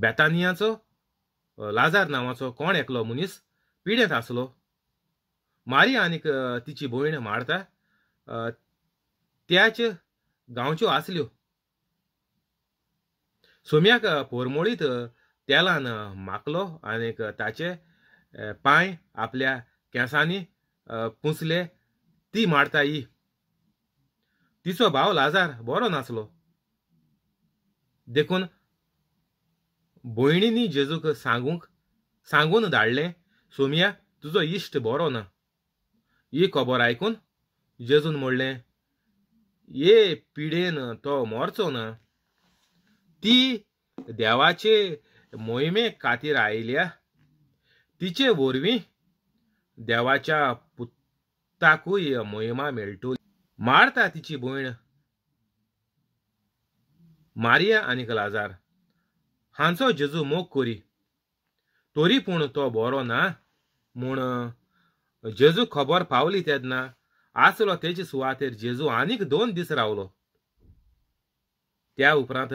बेतानियाचो Lazar नांवाचो कोण एकलो मनीस पिडेंत आसलो मारी आनीक तिची भयण मारता त्याच गांवच्यो आसल्यो सोम्याक पोरमोळीत तेलान माकलो आनीक ताचे पांय आपल्या केंसांनी पुसले ती मारता ही तिचो भाव लाजार बरो नासलो देखून भयणींनी जेजूक सांगूंक सांगून धाडलें सोमिया तुजो इश्ट बरो ना ही खबर आयकून जेजून म्हणलें ये पिडेन तो मरचो ना ती देवाचे मोहिमे खातीर आयल्या तिचे वरवीं देवाच्या पुताकूय मोहिमा मेळटली मारता तिची भयण मारिया आनी कलाजार हांचो जेजू मोग कोरी तोरी पूण तो बरो ना म्हूण जेजू खबर पावली तेदना आसलो तेजे सुवातेर जेजू आनीक दोन दीस रावलो त्या उपरांत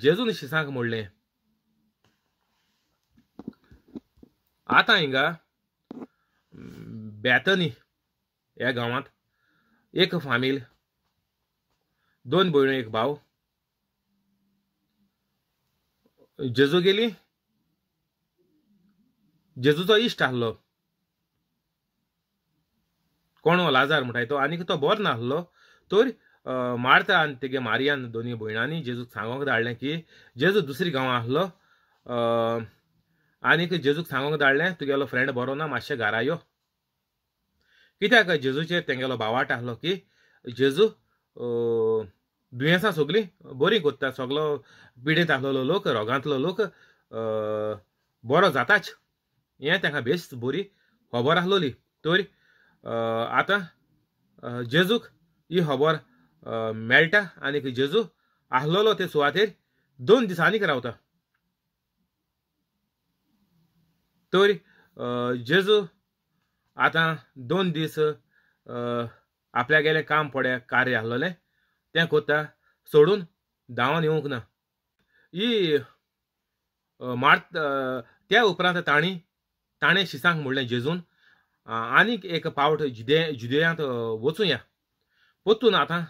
जेजून शिसांक म्हणलें आतां हिंगा बेतनी ह्या गांवांत एक फामील दोन भयण्यो एक भाव जेजू गेली जेजूचो इश्ट आहलो कोण हो लाजार म्हणटाय तो आनीक तो बरो नाहलो तर मारता आणि तेगे मारियान दोनी भयणांनी जेजूक सांगूक धाडलें की जेजू दुसरी गांवां आहलो आनीक जेजूक सांगूक धाडलें तुगेलो फ्रेंड बरो ना मातशें घरा यो कित्याक जेजूचेर तेंगेलो बावाट आहलो की जेजू दुयेंसां सगलीं बरीं कोत्ता सगलो पिडेंत आसलेलो लोक रोगांतलो लोक बरो जाताच हें तेंकां बेस्ट बरी खबर आसलोली तर आतां जेजूक ही खबर मेळटा आनीक जेजू आसलोलो ते सुवातेर दोन दिसांनीक रावता तर जेजू आतां दोन दीस आपल्या काम पडे कार्य आसलोलें तें कोत्ता सोडून दावण येवंक ना ही मार्त त्या उपरांत ताणी ताणें शिसांक म्हणलें जेजून आनीक एक पावट जिदे जुदेयांत वचूं या पोत्तून आतां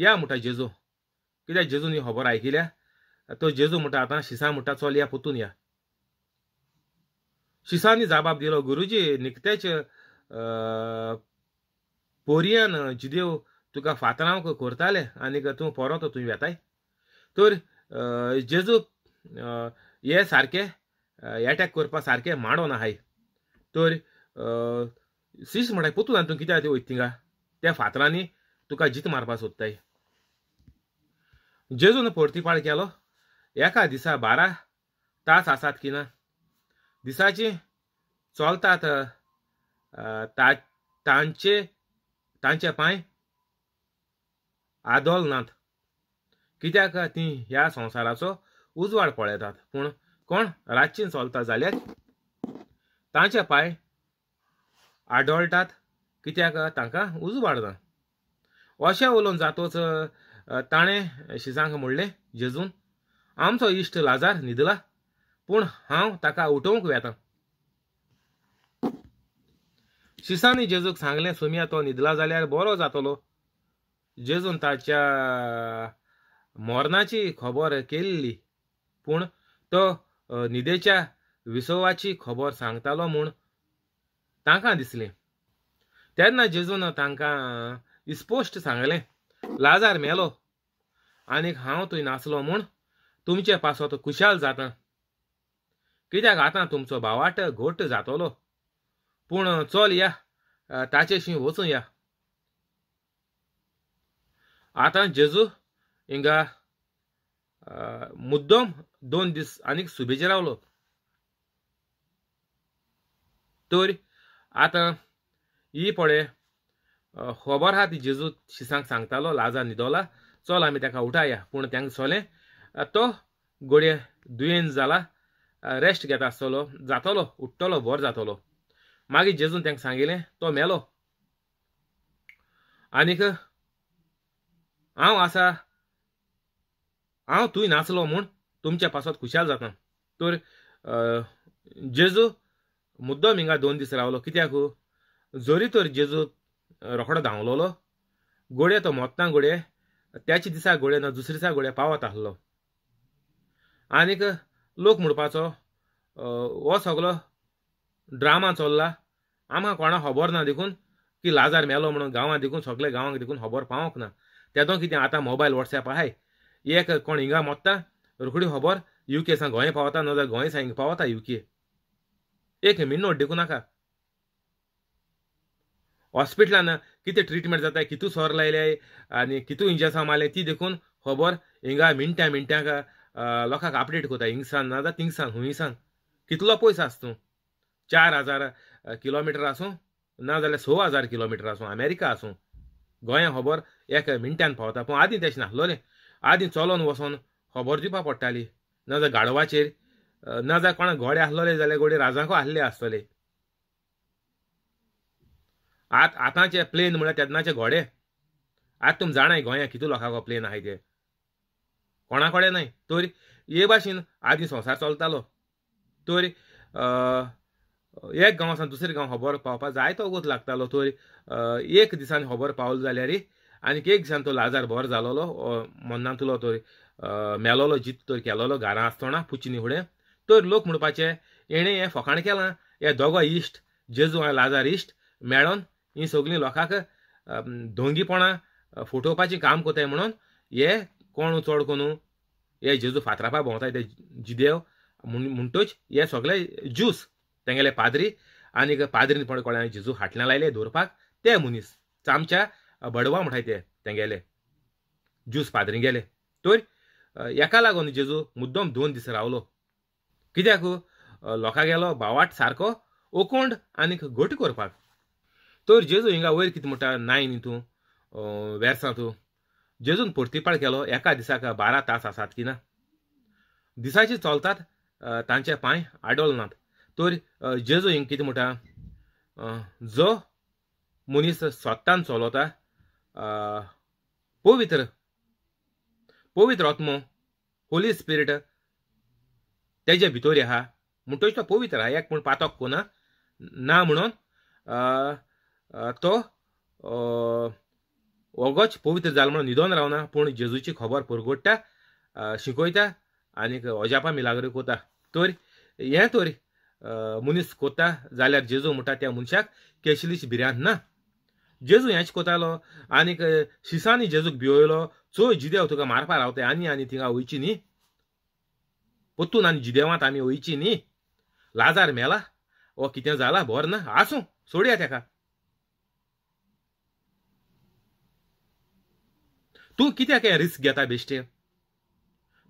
या म्हणटा जेजू कित्याक जेजून ही खबर आयकिल्या तो जेजू म्हणटा आतां शिसां म्हणटा चल या पोत्तून या शिसांनी जाबाब दिलो गुरुजी निकतेच पोरयान जिदेव तुका फातरांव करताले आनीक तूं तो तुवें वेताय तर जेजू हे सारके एटॅक करपा सारके ना हाय तर सीस म्हणटा पुतू ना तूं कित्याक वयता थिंगा त्या फातरांनी तुका जीत मारपा सोदताय जेजून पोर्तीपाळ केलो एका दिसा बारा तास आसात की ना दिसाची चलतात तांचे तांचे पांय आदोल नात कित्याक तीं ह्या संवसाराचो उजवाड पळयतात पूण कोण रातचे चलता जाल्यार तांचे पांय आडोळटात कित्याक तांकां उजवाड ना अशें उलोवन जातोच ताणें शिजांक म्हणलें जेजून आमचो इश्ट लाजार न्हिदला पूण हांव ताका उठोवंक वेता शिसांनी जेजूक सांगलें सुमिया तो न्हिदला जाल्यार बरो जातलो जेजून ताच्या मरणाची खबर केल्ली पूण तो निदेच्या विसवाची खबर सांगतालो म्हूण तांकां दिसले तेन्ना जेजून तांकां इस्पोश्ट सांगले लाजार मेलो आनीक हांव थंय नासलो म्हूण तुमचे पासत खुशाल जाता कित्याक आतां तुमचो भावाट घोट जातलो पूण चल या ताचेशी वचूं या आता जेजू हिंगा मुद्दम दोन दिस आणि सुबेज रावलो तर आता ही पडे खबर हा ती जेजू शिसांक सांगतालो लाजा न्हिदोला चल आम्ही त्या उठाया पूण त्यां सोले तो गोडये दुयेन जाला रेस्ट घेता आसतलो जातलो उठतलो बर जातलो मागीर जेजून त्यां सांगिले तो मेलो आनीक हांव आसा हांव तुंय नासलो म्हूण तुमच्या पासत खुशाल जाता तर जेजू मुद्दम हिंगा दोन दीस रावलो कित्याक हो? जरी तर जेजू रोखडो धांवलोलो घोडे तो मोत्ता गोडे त्याच्या दिसा गोडये ना दुसऱ्या दिसा गोडये पावत आसलो आनीक लोक म्हणपाचो हो सगलो ड्रामा चल्ला आमकां कोणा खबर ना देखून की लाजार मेलो म्हणून गांवां देखून सगळे गांवांक देखून खबर पावोंक ना तेदो कितें आतां मोबायल वॉट्सॅप आहाय एक कोण हिंगा मोत्ता रोखडी खबर युके सांग गोंय पावता नाजाल्यार गोंय सांग पावता युके एक मिनोट देखू नाका हॉस्पिटलान कितें ट्रिटमेंट जाता कितू सोर लायले आनी कितू इंजेक्शन मारले ती देखून खबर हिंगा मिनटां मिनटांक लोकांक अपडेट कोता हिंगसान नाजाल्यार थिंगसान हुंयसान कितलो पयस आस तूं चार हजार किलोमिटर आसूं नाजाल्यार स हजार किलोमिटर आसूं अमेरिका आसूं गोंया खबर एक मिनटान पावता पूण आदीं तशें नासलोलें आदीं चलोन वचोन खबर दिवपा पडटाली नाजाल्यार गाडवाचेर नाजाल्यार कोणाक घोडे आसलोले जाल्यार घोडे राजांको आसले आसतले आत आतांचे प्लेन म्हळ्यार तेदनाचे घोडे आत तुमी जाणाय गोंया कितू लोकांक प्लेन आहाय ते कोणा कडेन न्हय तर हे भाशेन आदीं संवसार चलतालो तर एक गांवासान दुसरे गांव खबर पावपाक जायतो गोद लागतालो तर एक दिसान खबर पावलो जाल्यार आनीक एक सान तो लाजार बरो जालोलो मन्नांतलो तो मेलोलो जित तर केलोलो घारां आसतना पुचिनी फुडें तर लोक म्हणपाचे हेणें हें फकाण केलां हे दोगो इश्ट जेजू आनी लाजार इश्ट मेळोन ही सगळीं लोकांक दोंगीपणां फुटोवपाचें काम कोताय म्हणून हे कोण चड करून हे जेजू फातरापा भोंवताय ते जिदेव म्हणटूच हे सगळे ज्यूस तेंगेले पाद्री आनीक पाद्रीन पण कोणाक जेजू हाटल्यान लायले दवरपाक ते मनीस आमच्या बडवा म्हणाय ते तेंगेले जूस पाद्री गेले तर एका लागून जेजू मुद्दम दोन दीस रावलो कित्याक लोकां गेलो बावाट सारको ओकोंड आनीक घट करपाक तर जेजू हिंगा वयर कितें म्हणटा नाय न्ही तूं वेर्सां तूं जेजून पोर्तीपाळ केलो एका दिसाक बारा तास आसात की ना दिसाचे चलतात तांचे पांय आडोल नात तर जेजू हिंग कितें म्हणटा जो मनीस स्वतान चलोता पवित्र पवित्र आत्मो होली स्पिरिट तेजे भितर आहा म्हणटच तो पवित्र आहा एक म्हण पातक कोना ना म्हणून तो ओगोच पवित्र झाला म्हणून न्हिदोन रावना पूण जेजूची खबर परगोडटा शिकोयता आनीक अजापा लागरी कोता तर हें तर मनीस कोता जाल्यार जेजू म्हणटा त्या मनशाक केशलीच भिरांत ना जेजू हें शिकोतालो आनीक शिसांनी जेजूक भियोयलो चोय जिदेव तुका मारपा रावता आनी आनी थिंगा वयची न्ही पोत्तून आनी जिदेवांत आमी वयची न्ही लाजार मेला ओ कितें जाला बोर ना आसूं सोडया तेका तूं कित्याक हें रिस्क घेता बेश्टे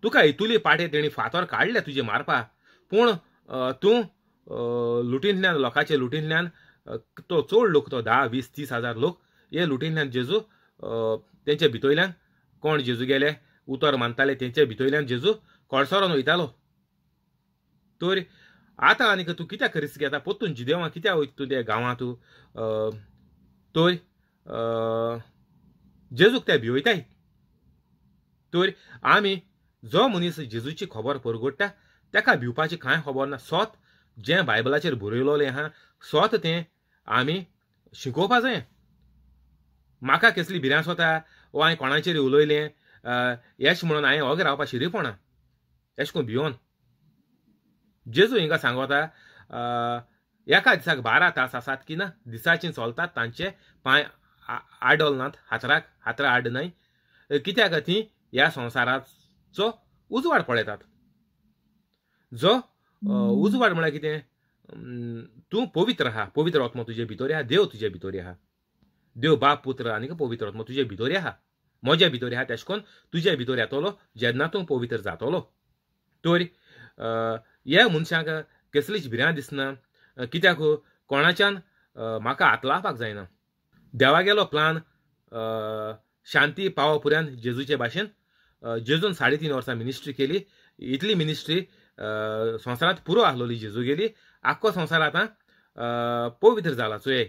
तुका हितुली पाटे तेणी फातोर काढले तुजे मारपा पूण तूं लुटिंतल्यान लोकांचे लुटींतल्यान तो चड लोक तो धा वीस तीस हजार लोक हे लुटिल्ल्यान जेजू त्यांच्या भितरल्यान कोण जेजू गेले उतर मानताले तेंचे भितरल्यान जेजू कोळसरोन वयतालो तर आतां आनीक तूं कित्याक रिस्क घेता पोत्तून जिदेवा कित्या वयता तूं त्या गांवां तूं तर जेजूक ते भिवयताय तर आमी जो मनीस जेजूची खबर परगोडटा ताका भिवपाची कांय खबर ना सोत जे बायबलाचेर बरयलोलें आहा सोत ते आमी शिकोवपा जाय म्हाका कसली भिरांस वता वो हांवें कोणाचेर उलयलें येश म्हणून हांवें ओगे रावपा शिरीपणा एश येश कोण भियोन जेजू हिंगा सांगता एका दिसाक बारा तास आसात की ना दिसाचे चलतात तांचे पांय आडल नात हातराक हातरा आड न्हय कित्याक ती ह्या संवसाराचो उजवाड पळयतात जो उजवाड म्हळ्यार कितें तूं पवित्र आहा पवित्र आत्मा तुजे भितर आहा देव तुजे भितर आहा देव बाप पुत्र आणि पवित्र आत्मा तुजे भितर आहा म्हज्या भितर आहा तेश कोन तुज्या भितर येतलो जेन्ना तूं पवित्र जातलो तर ह्या मनशाक कसलीच भिरां दिसना कित्याक हो? कोणाच्यान म्हाका हात लावपाक जायना गेलो प्लान शांती पावपुऱ्यान जेजूचे भाशेन जेजून साडे तीन वर्सां मिनिस्ट्री केली इतली मिनिस्ट्री पुरो पुरो जेजू जेजूगेली आख्खो संसार आतां पवित्र जाला चोये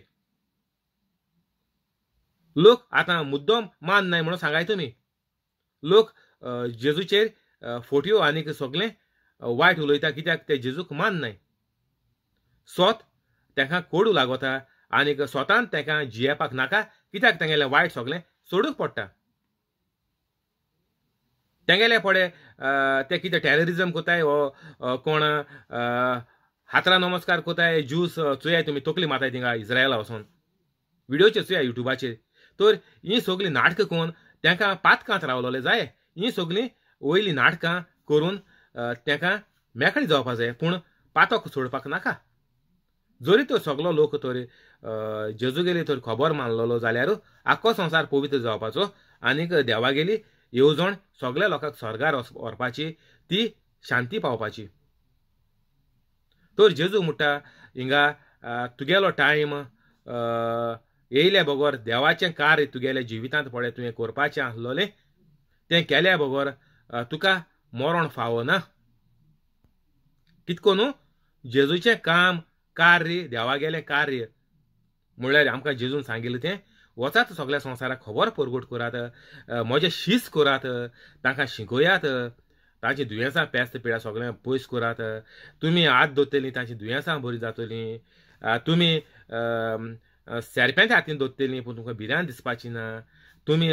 लोक आतां मुद्दम मान नाय म्हणून सांगाय तुमी लोक जेजूचेर फोट्यो आनीक सगळें वायट उलयता कित्याक ते जेजूक मान नाय स्वत तांकां कोडू लागता आनीक स्वतान तांकां जियेपाक नाका कित्याक तेंगेलें वायट सगळें सोडूक पडटा तेंगेले फळे ते कितें टॅररिजम कोताय वो कोण हातरा नमस्कार कोताय ज्यूस चुयाय तुमी तकली माताय तिंगा इस्रायला वचोन व्हिडियोचेर चुया युट्यूबाचेर तर ही सगळीं नाटकां कोन तेंकां पातकांत रावलोलें जाय ही सगळीं वयलीं नाटकां करून तेंकां मेकळी जावपाक जाय पूण पातोक सोडपाक नाका जरी तर सगलो लोक तर जेजू गेली तर खबर मानलेलो जाल्यार आख्खो संसार पवित्र जावपाचो आनीक देवागेली येवजण सगळ्या लोकांक स्वर्गार व्हरपाची ती शांती पावपाची तर जेजू म्हणटा हिंगा तुगेलो टायम येयल्या बगोर देवाचें कार्य तुगेल्या जिवितांत पळय तुवें करपाचें आसलोलें तें केल्या बगोर तुका मरण फावो ना कितको न्हू जेजूचें काम कार्य देवागेलें कार्य म्हणल्यार आमकां जेजून सांगिल्लें तें वचात सगळ्या संवसाराक खबर परगोट करात म्हजे शीस करात तांकां शिकोयात तांची दुयेंसां पेस्त पिडा सगळ्यांक पयस करात तुमी हात दोत्तली तांची दुयेंसां बरी जातली तुमी सेरप्यांच्या हातीन दोत्तली पूण तुमकां भिरांत दिसपाची ना तुमी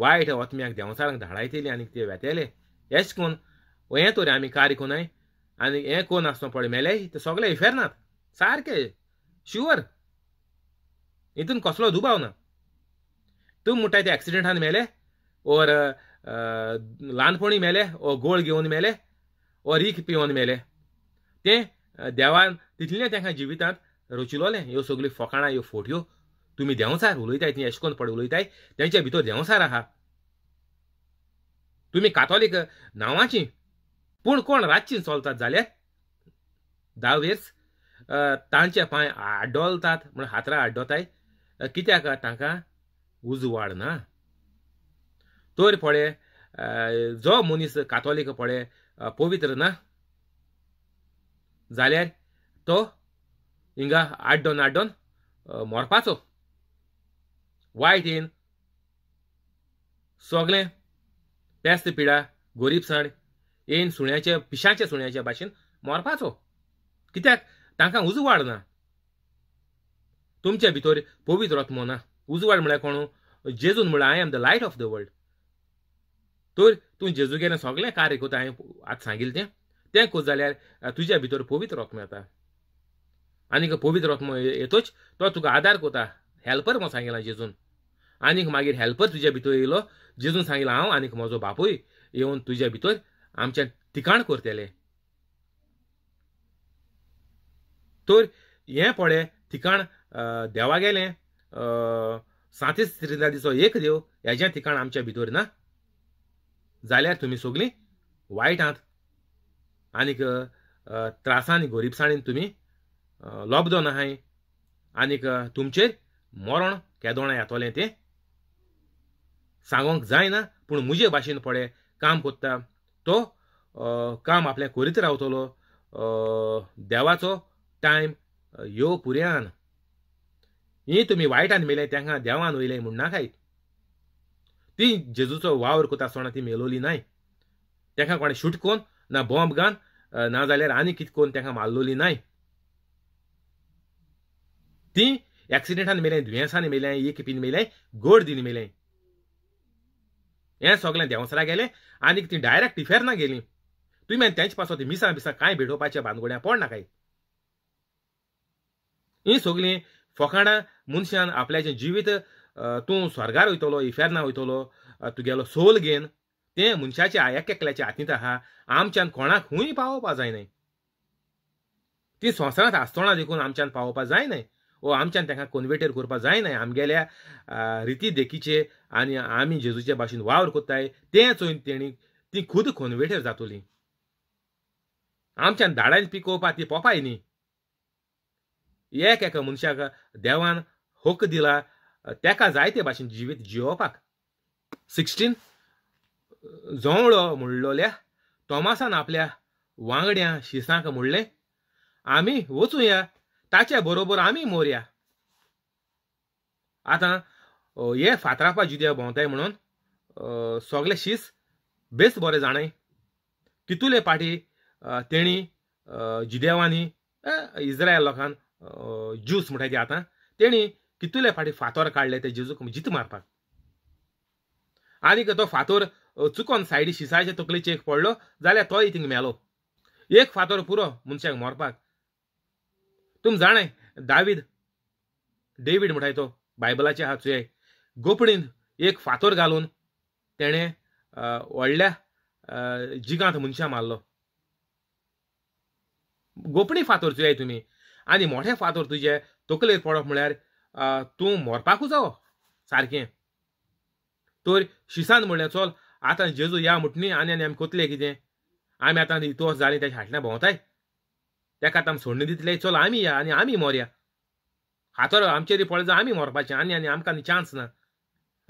वायट वतम्याक देंवसारांक धाडायतली आनी ते वेतेले हेच कोण हें तोरी आमी कार्य कोनाय आनी हें कोण आसतो पळय मेले ते सगळे इफेरनात सारके शुअर हितून कसलो दुबाव ना तूं म्हणटाय ते एक्सिडेंटान मेले ओर ल्हानपणी मेले ओ गोळ घेवन मेले ओ रीख पिवन मेले ते देवान तितलें तांकां जिवितांत रचिलोलें ह्यो सगल्यो फकाणां ह्यो फोट्यो तुमी देंवसार उलयताय ती एशकोन पड उलयताय तेंच्या भितर देंवसार आहा तुमी कातोलीक नांवाची पूण कोण रातची चलतात झाले दावेस तांचे पांय आड्डोलतात म्हण हातरा आड्डोताय कित्याक तांकां उजवाड ना तर पळय जो मनीस कातोलीक पळय पवित्र ना जाल्यार तो हिंगा आड्डोन आड्डोन मोरपाचो वायट येन सगळे पेस्त पिडा गोरीबसाण येन सुण्याचे पिशाचे सुण्याच्या भाशेन मोरपाचो कित्याक तांकां उजवाड ना तुमच्या भितर पवित्र आत्मो ना उजवाड म्हळ्यार कोण जेजून म्हळ्यार I am the light of the world तर तूं जेजूगेलें सगळें कार्य करता हांवें आतां सांगिल्लें तें तें तुझ्या जाल्यार तुज्या भितर पवित्र आणि येता आनीक पवित्र आत्मो येतोच तो तुका आदार करता हेल्पर म्हूण सांगिलां जेजून आनीक मागीर हेल्पर तुज्या भितर येयलो जेजून सांगिलां हांव आनीक म्हजो बापूय येवन तुज्या भितर आमचें ठिकाण करतले तर हें पडे ठिकाण देवा गेले सांतीस त्रिनादीचो एक देव ह्याच्या ठिकाण आमच्या भितर ना जाल्यार तुमी वायट वायटांत आनीक त्रासान तुम्ही तुमी ना नाहाय आनीक तुमचे मरण केदोणा येतोलें ते सांगोंक जायना पूण म्हजे भाशेन पडे काम कोत्ता तो काम आपल्या करीत रावतलो देवाचो टायम यो पुऱ्यान ही तुमी वायटान मेले तांकां देवान वयले म्हण ना ती जेजूचो वावर कोता सोना ती मेलोली नाय तांकां कोणे शूट कोन ना बॉम्ब घान ना जाल्यार आनी कितें कोन तांकां मारलोली नाय ती एक्सिडेंटान मेलें दुयेंसान एक पिन मेले गोड दिन मेले हे सोगले देंवसरा गेले आनी ती डायरेक्ट इफेर ना गेली तुम्ही तेंचे पासून ती मिसां बिसा कांय भेटोवपाच्या बांदगोड्या पडना काय ही सगलीं फकाणा मनशान आपल्याचें जिवीत तूं स्वर्गार वयतलो इफेर्ना वयतलो तुगेलो सोल घेन तें मनशाचे आयक एकल्याच्या हातींत आहा आमच्यान कोणाक खूंय पावोवपा जायनाय ती संवसारांत आसतना देखून आमच्यान पावोवपा जायनाय वो आमच्यान तांकां कन्वर्टेड जाय जायनाय आमगेल्या रिती देखीचे आनी आमी जेजूचे भाशेन वावर कोत्ताय तें चोयन तेणी ती खुद जातोली जातली आमच्यान धाडायन पिकोवपा ती पोपाय न्ही एक एका मनशाक देवान हक्क दिला तेका जायते भाशेन जिवीत जियोवपाक सिक्स्टीन जोवळो म्हणलोल्या तोमासान आपल्या वांगड्या शिसांक म्हणलें आमी वचूया ताच्या बरोबर आमी मोरया आतां हे फातरापा जिद्या भोंवताय म्हणून सगळे शीस बेस बरे जाणय कितुले पाटी तेणी जिदेवांनी इस्रायल लोकांक ज्यूस ते आता तेणी कितुल्या फाटी फातोर काढले ते जेजूक जित मारपाक आनीक तो फातोर चुकोन सायडी शिसायचे तकलेचे एक पडलो जाल्यार तोय थिंग मेलो एक फातोर पुरो मनशाक मारपाक तुम जाणे दावीद डेवीड म्हणटाय तो बायबलाचे हा चुये गोपणीन एक फातोर घालून तेणें व्हडल्या जिगांत मनशां मारलो गोपणी फातोर चुयाय तुम्ही आनी मोठे फातर तुजे तकलेर पडप म्हळ्यार तूं मोरपाकूच जावो सारकें तर शिसान म्हणलें चल आतां जेजू या म्हटणी आनी आनी आमी कोतले कितें आमी आतां इतोस जाली तेच्या हाटल्यान भोंवताय तेका आतां सोडणी दितले चल आमी या आनी आमी मोरया हातर आमचेर पळय जाल्यार आमी आणि आनी आनी आमकां चान्स ना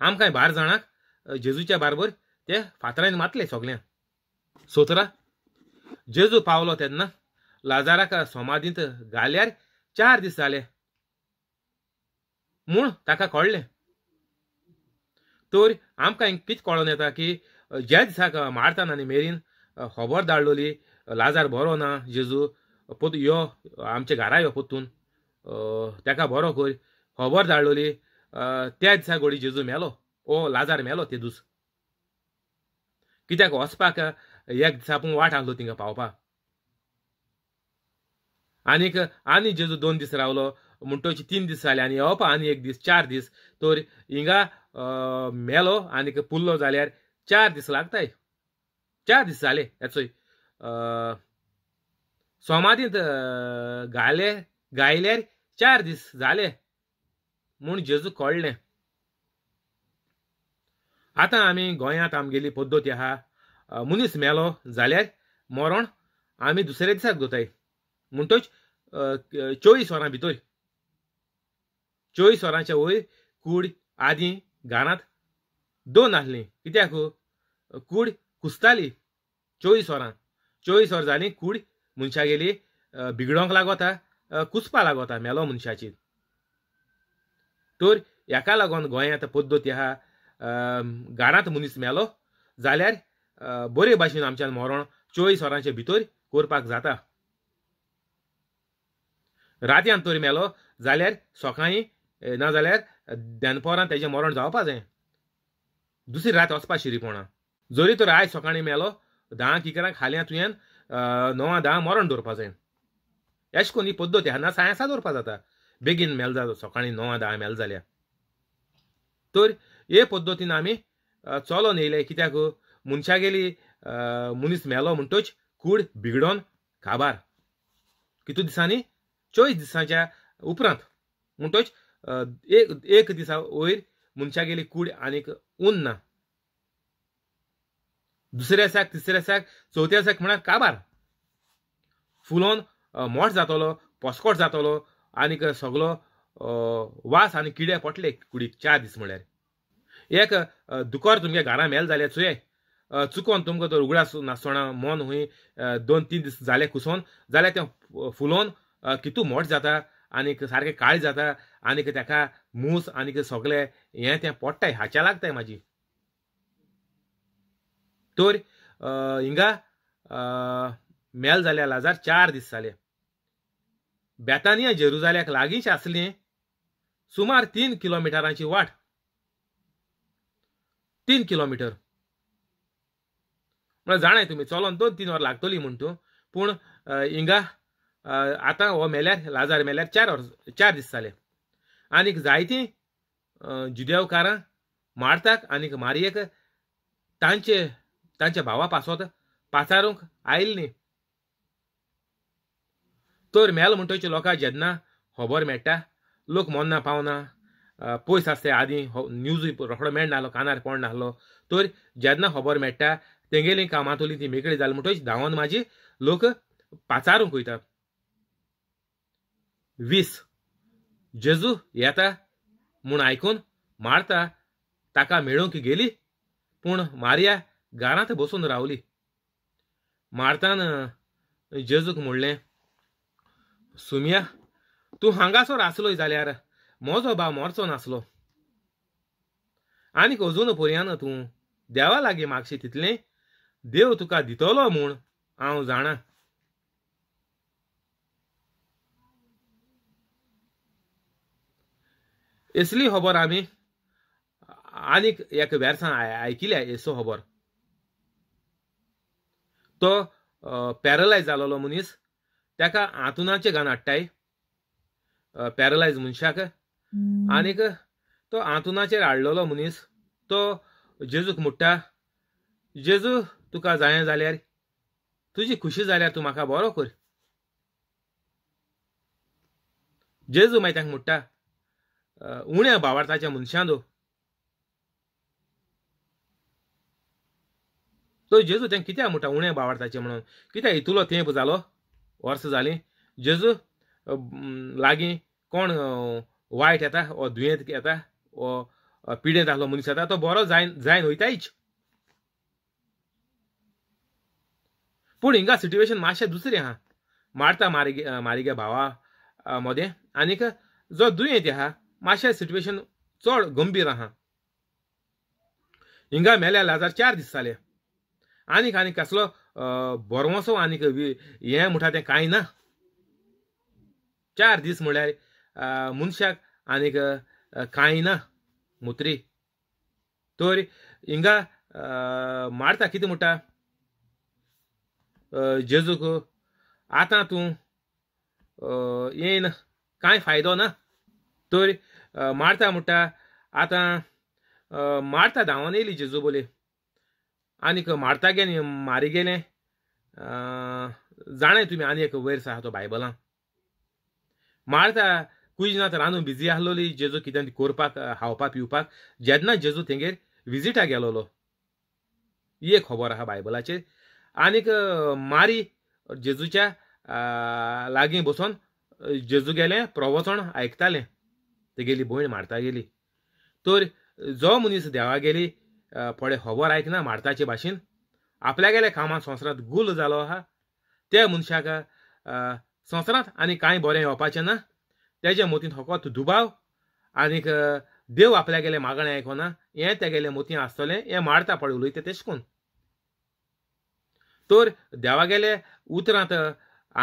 आमकांय बार जाणांक जेजूच्या बारबर ते फातरांनी मातले सगळ्यांक सोतरा जेजू पावलो तेन्ना लाजाराक सोमादींत घाल्यार चार दीस जाले म्हूण ताका कळ्ळें तर आमकां कितें कळोन येता की ज्या दिसाक मारताना आनी मेरेन खबर धाडलोली लाजार बरो ना जेजू पोत यो आमच्या घरा यो पोतून ताका बरो कर खबर धाडलोली त्या दिसा घोडी जेजू मेलो ओ लाजार मेलो ते दूस कित्याक वचपाक एक दिसा पूण वाट आहलो तिंगा पावपाक आनीक आनी जेजू दोन दीस रावलो म्हणटोची तीन दीस जाले आनी येवपा आनी एक दीस चार दीस तर हिंगा मेलो आनीक पुल्लो जाल्यार चार दीस लागताय चार दीस जाले याचोय सोमादींत घाले गायल्यार चार दीस जाले म्हूण जेजू कळ्ळें आतां आमी गोंयांत आमगेली पद्दती आहा मनीस मेलो जाल्यार मरण आमी दुसऱ्या दिसाक दोताय म्हणटोच चोवीस वरां भितर चोवीस वरांच्या वयर कूड आदीं गानात दोन आसलीं कित्याक हो? कूड कुसताली चोवीस वरां चोवीस वर जालीं कूड मनशागेली बिगडोंक लागोता कुसपा लागोता मेलो मनशाची तर हाका लागोन गोंयांत पद्दती आहा गानात मनीस मेलो जाल्यार बरे भाशेन आमच्यान मरण चोवीस वरांचे भितर करपाक जाता रातयान तोर मेलो जाल्यार ना नाजाल्यार दनपरां तेजें मरण जावपा जाय दुसरी रात वचपा शिरीपोणां जरी तर आयज सकाळीं मेलो धा किकरांक हाल्यां तुवें णवा धा मरण दवरपा जाय एशें करून ही पद्दत ना सायन्सा दवरपा जाता बेगीन मेल जाता सकाळीं णवा धा मेल जाल्या तर हे पद्दतीन आमी चलोन येयले कित्याक मनशागेली मनीस मेलो म्हणटच कूड बिगडोन काबार कितू दिसांनी चोवीस दिसांच्या उपरांत म्हणटच एक एक दिसा वयर मनशागेली कूड आनीक ऊन ना दुसऱ्या दिसाक तिसऱ्या दिसाक चवथ्या दिसाक म्हणा काबार फुलोन मोठ जातलो पोसकोट जातलो आनीक सगलो वास आनी किडे पटले कुडीक चार दीस म्हळ्यार एक दुकोर तुमगे घरा मेल जाल्यार चुये चुकोन तुमकां तो रुगडास नासतना मोन हुंय दोन तीन दीस जाले कुसोन जाल्यार तें फुलोन कितू मोट जाता आनीक सारकें काळे जाता आनीक त्याका मूस आनीक सगळे हें तें पडटाय हाच्या लागताय म्हाजी तर हिंगा मेल जाल्या लाजार चार दीस जाले बेतानिया जेरुजाल्याक लागींच आसली सुमार तीन किलोमिटरांची वाट तीन किलोमिटर म्हळ्यार जाणाय तुमी चलोन दोन तीन वर लागतली म्हणतो तूं पूण हिंगा आता हो मेल्यार लाजार मेल्यार चार वर्स चार दीस जाले आनीक जायतीं जुदेवकारां मारताक आनीक मारयेक तांचे तांच्या भावा पासत पाचारूंक आयल तर मेल म्हणटचे लोकां जेन्ना खबर मेळटा लोक मोन्ना पावना पयस आसले आदीं हो, न्यूज रोखडो मेळनाहलो कानार पडनाहलो तर जेन्ना खबर मेळटा तेंगेलीं कामांतली ती मेकळी जाली म्हणटच धांवन म्हाजी लोक पाचारूंक वयता वीस जेजू येता म्हूण आयकून मारता ताका मेळोवंक गेली पूण मारिया घरांत बसून रावली मारतान जेजूक म्हणलें सुमिया तूं हांगासर आसलोय जाल्यार म्हजो भाव मरचो नासलो आनीक अजून पर्यान तूं देवा लागीं मागशी तितलें देव तुका दितलो म्हूण हांव जाणां एसली खबर आम्ही आणि एक वेर्सान आयकिल्या एसो खबर तो पॅरलायज जालोलो मनीस त्याका आतुनाचे घाण हाडटाय पॅरलायज मनशाक आणि तो आतुनाचेर हाडलोलो मनीस तो जेजूक मुट्टा जेजू तुका जाय जाल्यार तुजी खुशी जाल्यार तूं म्हाका बरो कर जेजू मागीर तांकां मुट्टा उण्या बावार्थाच्या मनशांदो तो जेजू तें कित्याक म्हणटा उण्या भावार्थाचे म्हणून कित्याक हितुलो तेंप जालो वर्स जाली जेजू लागीं कोण वायट येता वो दुयेंत येता वो पिडेंत आसलो मनीस येता तो बरो जायन जायन वयतायच पूण हिंगा सिट्युएशन मातशें दुसरें आहा मारता मारिगे मारिगे भावा मदें आनीक जो दुयेंत आहा मातशें सिटुएशन चड गंभीर आहा हिंगा मेल्या लाजार चार दीस जाले आनीक आनीक कसलो बोरवसो आनीक हें म्हणटा तें कांय ना चार दीस म्हळ्यार मनशाक आनीक कांय ना मुत्री तर हिंगा मारता कितें म्हणटा जेजूक आता तूं येन कांय फायदो ना तर मुटा आता मारता मारता धांवन जेजू बोले आनीक मारता गेले मारी गेले जाणे तुम्ही आनी एक वैर आसा तो बायबलां मारता कुजिनात रांदून बिजी आहलोली जेजू कितें कोरपाक हावपाक पिवपाक जेन्ना जेजू तेंगेर विजिटा गेलोलो ही एक खबर आहा बायबलाचेर आनीक मारी जेजूच्या लागीं बसून जेजू गेले प्रवचण आयकतालें तेगेली भयण मारता गेली तर जो मनीस देवा गेली फळे खबर आयकना मारताचे भाशेन आपल्यागेल्या कामात संसारात गुल झालो आहा त्या मनशाक संसारात आणि काय बरें येवपाचें ना त्याच्या मोतीन फकत दुबाव आनीक देव मागणे मागणें आयकना हें तेगेलें मोती आसतलें हे मारता पळय उलयता तेश कोण तर देवागेले उतरांत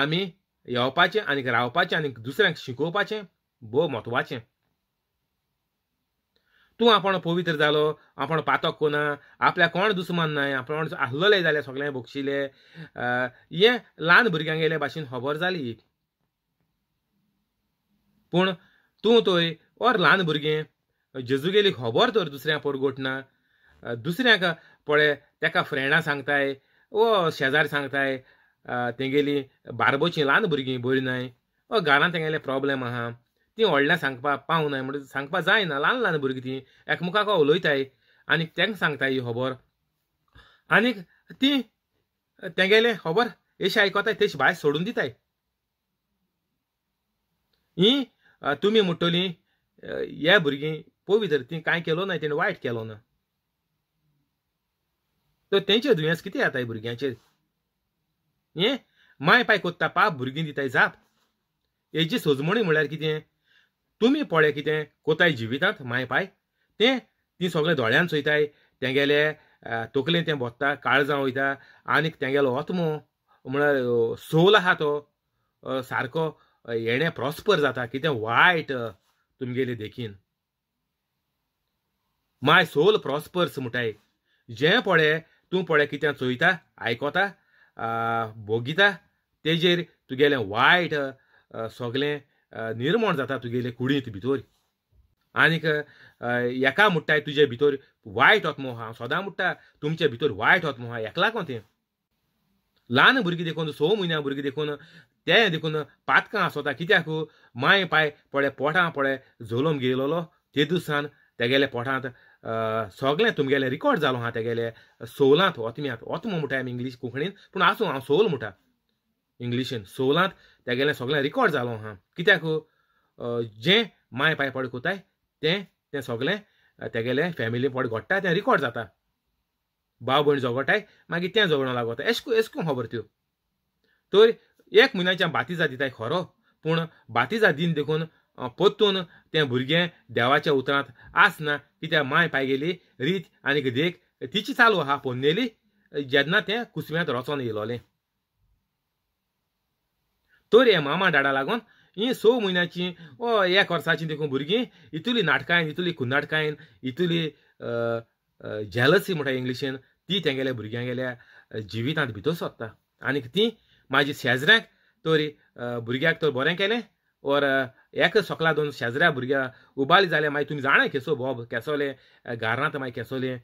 आमी येवपाचें आनीक रावपाचें आणि दुसऱ्यांक शिकोवपाचें भोव म्हत्वाचें तूं आपण पवित्र जालो आपण पातक कोना आपल्या कोण दुस्मान नाय आपण आहलोले जाल्यार सगळे भोगशिले हे ल्हान भुरग्यांगेले भाशेन खबर जाली पूण तूं थंय और ल्हान भुरगें जेजूगेली खबर तर दुसऱ्यांक ना दुसऱ्यांक पळय तेका फ्रेंडां सांगताय वो शेजार सांगताय तेंगेली बारबोचीं ल्हान भुरगीं बरी नाय वो घरांत तेंगेले प्रॉब्लेम आहा ती व्हडल्यां सांगपा पावंक नाय म्हणून सांगपा जायना ल्हान ल्हान भुरगीं ती एकमेकाक उलयताय आनी तेंकां सांगताय ही खबर आनीक ती तेंगेलें खबर अशी आयकताय तशी भायर सोडून दिताय ही तुमी म्हणटली हे भुरगीं पवित्र ती कांय केलो ना तेणें वायट केलो ना तर तेंचे दुयेंस कितें येताय भुरग्यांचेर हे माय पाय कोत्ता पाप भुरगीं दिताय जाप हेजी सोजमणी म्हळ्यार कितें तुमी पोळे कितें कोताय जिवितात माय पाय तें ती सगळें दोळ्यान चोयताय तेंगेले तकलेन तें भोत्ता काळजां वयता आनीक तेंगेलो आत्मो म्हळ्यार सोल आहा तो सारको येणें प्रॉस्पर जाता कितें वायट तुमगेले देखीन माय सोल प्रॉस्पर्स म्हणटाय जें पळय तूं पळय कितें चोयता आयकोता भोगिता तेजेर तुगेलें वायट सगलें निर्माण जाता तुगेले कुडींत भितर आनीक एका म्हणटाय तुजे भितर वायट होतमो हा सदां म्हणटा तुमचे भितर वायट होतमो हा हेका लागून तें ल्हान भुरगीं देखून स म्हयन्या भुरगीं देखून तें देखून पातकां आसोता कित्याक माय पांय पळे पोटां पळय झोलोम गेलोलो ते दिसान तेगेले पोटांत सगळें तुमगेलें रिकॉर्ड जालो हा तेगेले सोलांत ओतम्यांत ओतमो म्हणटा आमी इंग्लीश कोंकणीन पूण आसूं हांव सोल म्हणटा इंग्लिशीन सोलांत तेगेलें सगलें रिकॉर्ड जालो आहा कित्याक हो? जें मांय पांय पड कोताय तें तें सगलें तेगेलें फॅमिली पड घोडटा तें रिकॉर्ड जाता भाव भयण झगडटाय मागीर तें झगडों लागोता एशको एशको खबर त्यो तर एक म्हयन्याच्या बातीजा दिताय खरो पूण बातीजा दिन देखून पोत्तून तें भुरगें देवाच्या उतरांत आसना कित्याक पाय गेली रीत आनी देख तिची चालू हा पोन्नेली जेन्ना तें कुसव्यांत रचोन येयलोलें तर हे मामा डाडा लागून ही स म्हयन्याची ओ एक वर्साची देखून भुरगीं इतुली नाटकां इतुली कुनाटकां इतुली जेलसी म्हणटा इंग्लिशीन ती तेंगेल्या भुरग्यांगेल्या जिवितांत भितर सोदता आनीक ती म्हाजी शेजऱ्यांक तर भुरग्याक तर बरें केलें ओर एक सोकला दोन शेजऱ्या भुरग्या उबाली जाल्यार मागीर तुमी जाणा केसो बॉब केसोले गारांत मागीर केसोले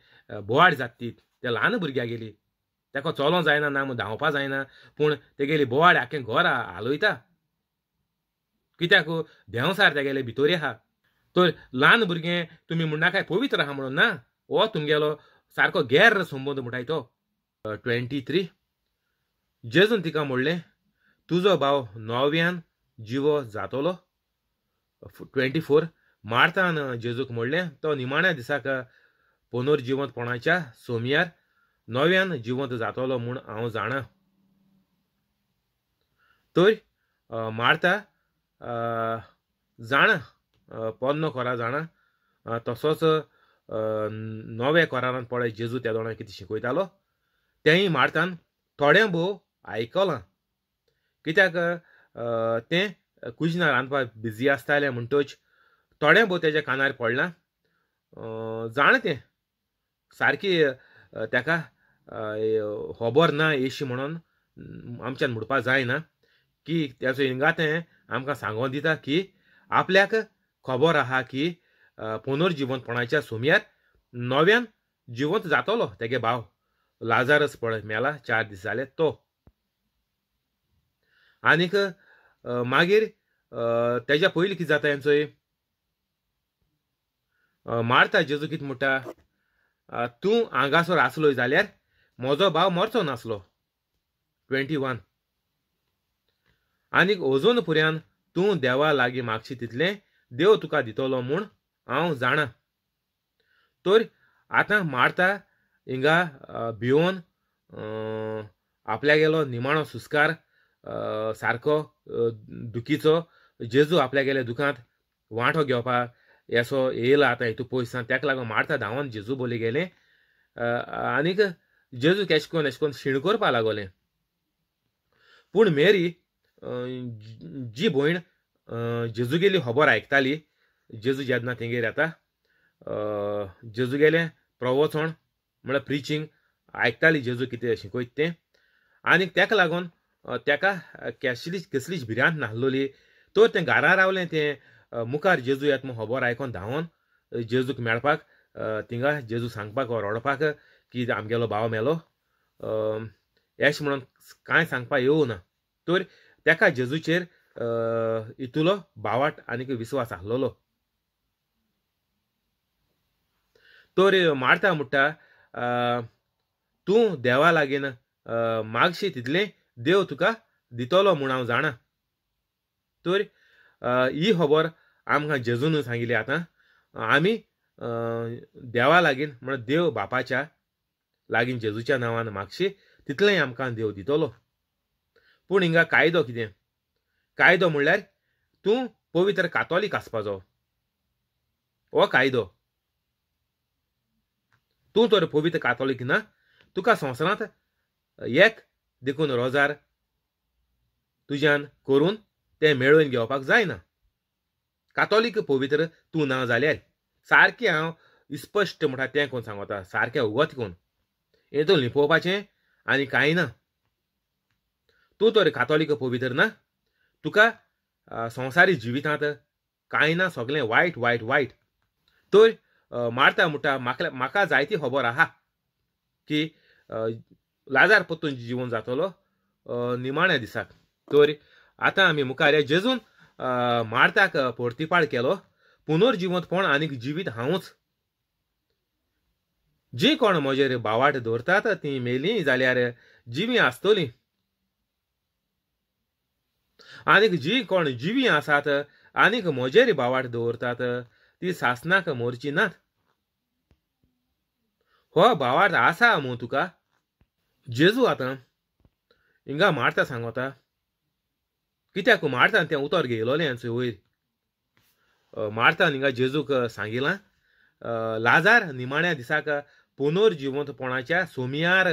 बोवाड जात ती त्या ल्हान गेली ताका चलो जायना ना धांवपा जायना पूण तेगेली बोवाड आखे घोर हालोयता कित्याक देंवसार तेगेले भितर आहा तर ल्हान भुरगें तुमी म्हणना काय पवित्र आहा म्हणून ना हो तुमगेलो सारको गैर संबंध म्हणटाय तो ट्वेंटी थ्री जेजून तिका म्हणलें तुजो भाव नव्यान जिवो जातलो ट्वेंटी फोर मार्तान जेजूक म्हणलें तो निमाण्या दिसाक पुनर्जिवंतपणाच्या सोमियार नव्यान जिवंत जातलो म्हूण हांव जाणा तर मारता जाणा पोन्नो कोरा जाणा तसोच नव्या कोरारान पळय जेजू त्या दोणांक कितें शिकयतालो तेय मारतान थोडें भोव आयकलां कित्याक तें कुजना रांदपाक बिजी आसतालें म्हणटच थोड्यां भोव तेज्या कानार पडलां जाणा तें सारकी ताका होबोर ना येशी म्हणून आमच्यान म्हणपा जायना की त्याचो हिंगा तें आमकां सांगोन दिता की आपल्याक खबर आहा की पुनर्जिवंतपणाच्या सोम्यार नव्यान जिवंत जातलो तेगे भाव लाजारस पळय मेला चार दीस जाले तो आनीक मागीर तेज्या पयलीं कितें जाता हेंचोय मारता जेजू कितें म्हणटा तूं हांगासर आसलोय जाल्यार म्हजो भाव मरचो नासलो ट्वेंटी वन आनीक अजून फुऱ्यान तूं देवा लागी मागशी तितलें देव तुका दितलो म्हूण हांव जाणा तर आतां मारता हिंगा आपल्या आपल्यागेलो निमाणो सुस्कार सारको दुखीचो जेजू आपल्यागेल्या दुखांत वांटो घेवपाक येसो येयला आतां हितू पयसान ताका लागून मारता धांवन जेजू बोली गेले आनीक जेजू केश कोन्न एश कोन्न शिण करपा लागोलें पूण मेरी जी भयण जेजूगेली खबर आयकताली जेजू जेदना तेंगेर येता जेजूगेलें प्रवचण म्हळ्यार प्रिचींग आयकताली जेजू कितें कोयत तें आनी तेका लागून तेका केसलीच कसलीच भिरांत नासलोली तो तें घारा रावलें तें मुखार जेजू येता म्हूण खबर आयकोन धांवोन जेजूक मेळपाक तिंगा जेजू सांगपाक वा रडपाक की आमगेलो भाव मेलो येश म्हणून कांय सांगपा येवना तर तेका जेजूचेर इतुलो भावाट आनीक विश्वास आसलोलो तर मारता म्हणटा तूं देवा लागीन मागशी तितलें देव तुका दितलो म्हूण हांव जाणा तर ही खबर आमकां जेजून सांगिल्ली आतां आमी देवा लागीन म्हण देव बापाच्या लागीं जेजूच्या नांवान मागशी तितलेंय आमकां देव दितलो पूण हिंगा कायदो कितें कायदो म्हणल्यार तूं पवित्र कातोलीक आसपाचो हो कायदो तूं तर पवित्र कातोलीक ना तुका संवसारांत एक देखून रोजार तुज्यान करून तें मेळोवन घेवपाक जायना कातोलीक पवित्र तूं ना जाल्यार सारकें हांव स्पश्ट म्हणटा तें कोण सांगता सारकें उगत कोण येदो लिपोवपाचें आनी काय ना तू तर कातोलीक तर ना तुका संवसारी जिवितांत कांय ना सगळे वायट वायट वायट तर मारता म्हणटा म्हाका जायती खबर आहा की लाजार पत्तून जिवन जातलो निमाण्या दिसाक तर आतां आमी मुखार जेजून मारताक पोर्तीपाड केलो पुनर्जिवंतपण आनीक जिवीत हांवूच जी कोण म्हजेर बावाट दवरतात ती मेली जाल्यार जिवी आसतलीं आनीक जी कोण जिवी आसात आनीक म्हजेर बावाट दवरतात ती सासनाक मोरची नात हो बावाट आसा मू तुका जेजू आतां हिंगा मारता सांगोता कित्याक मारता तें उतर घेयलोलें हांचे वयर मारता हिंगा जेजूक सांगिलां लाजार निमाण्या दिसाक पुनर्जिवंतपणाच्या सोमियार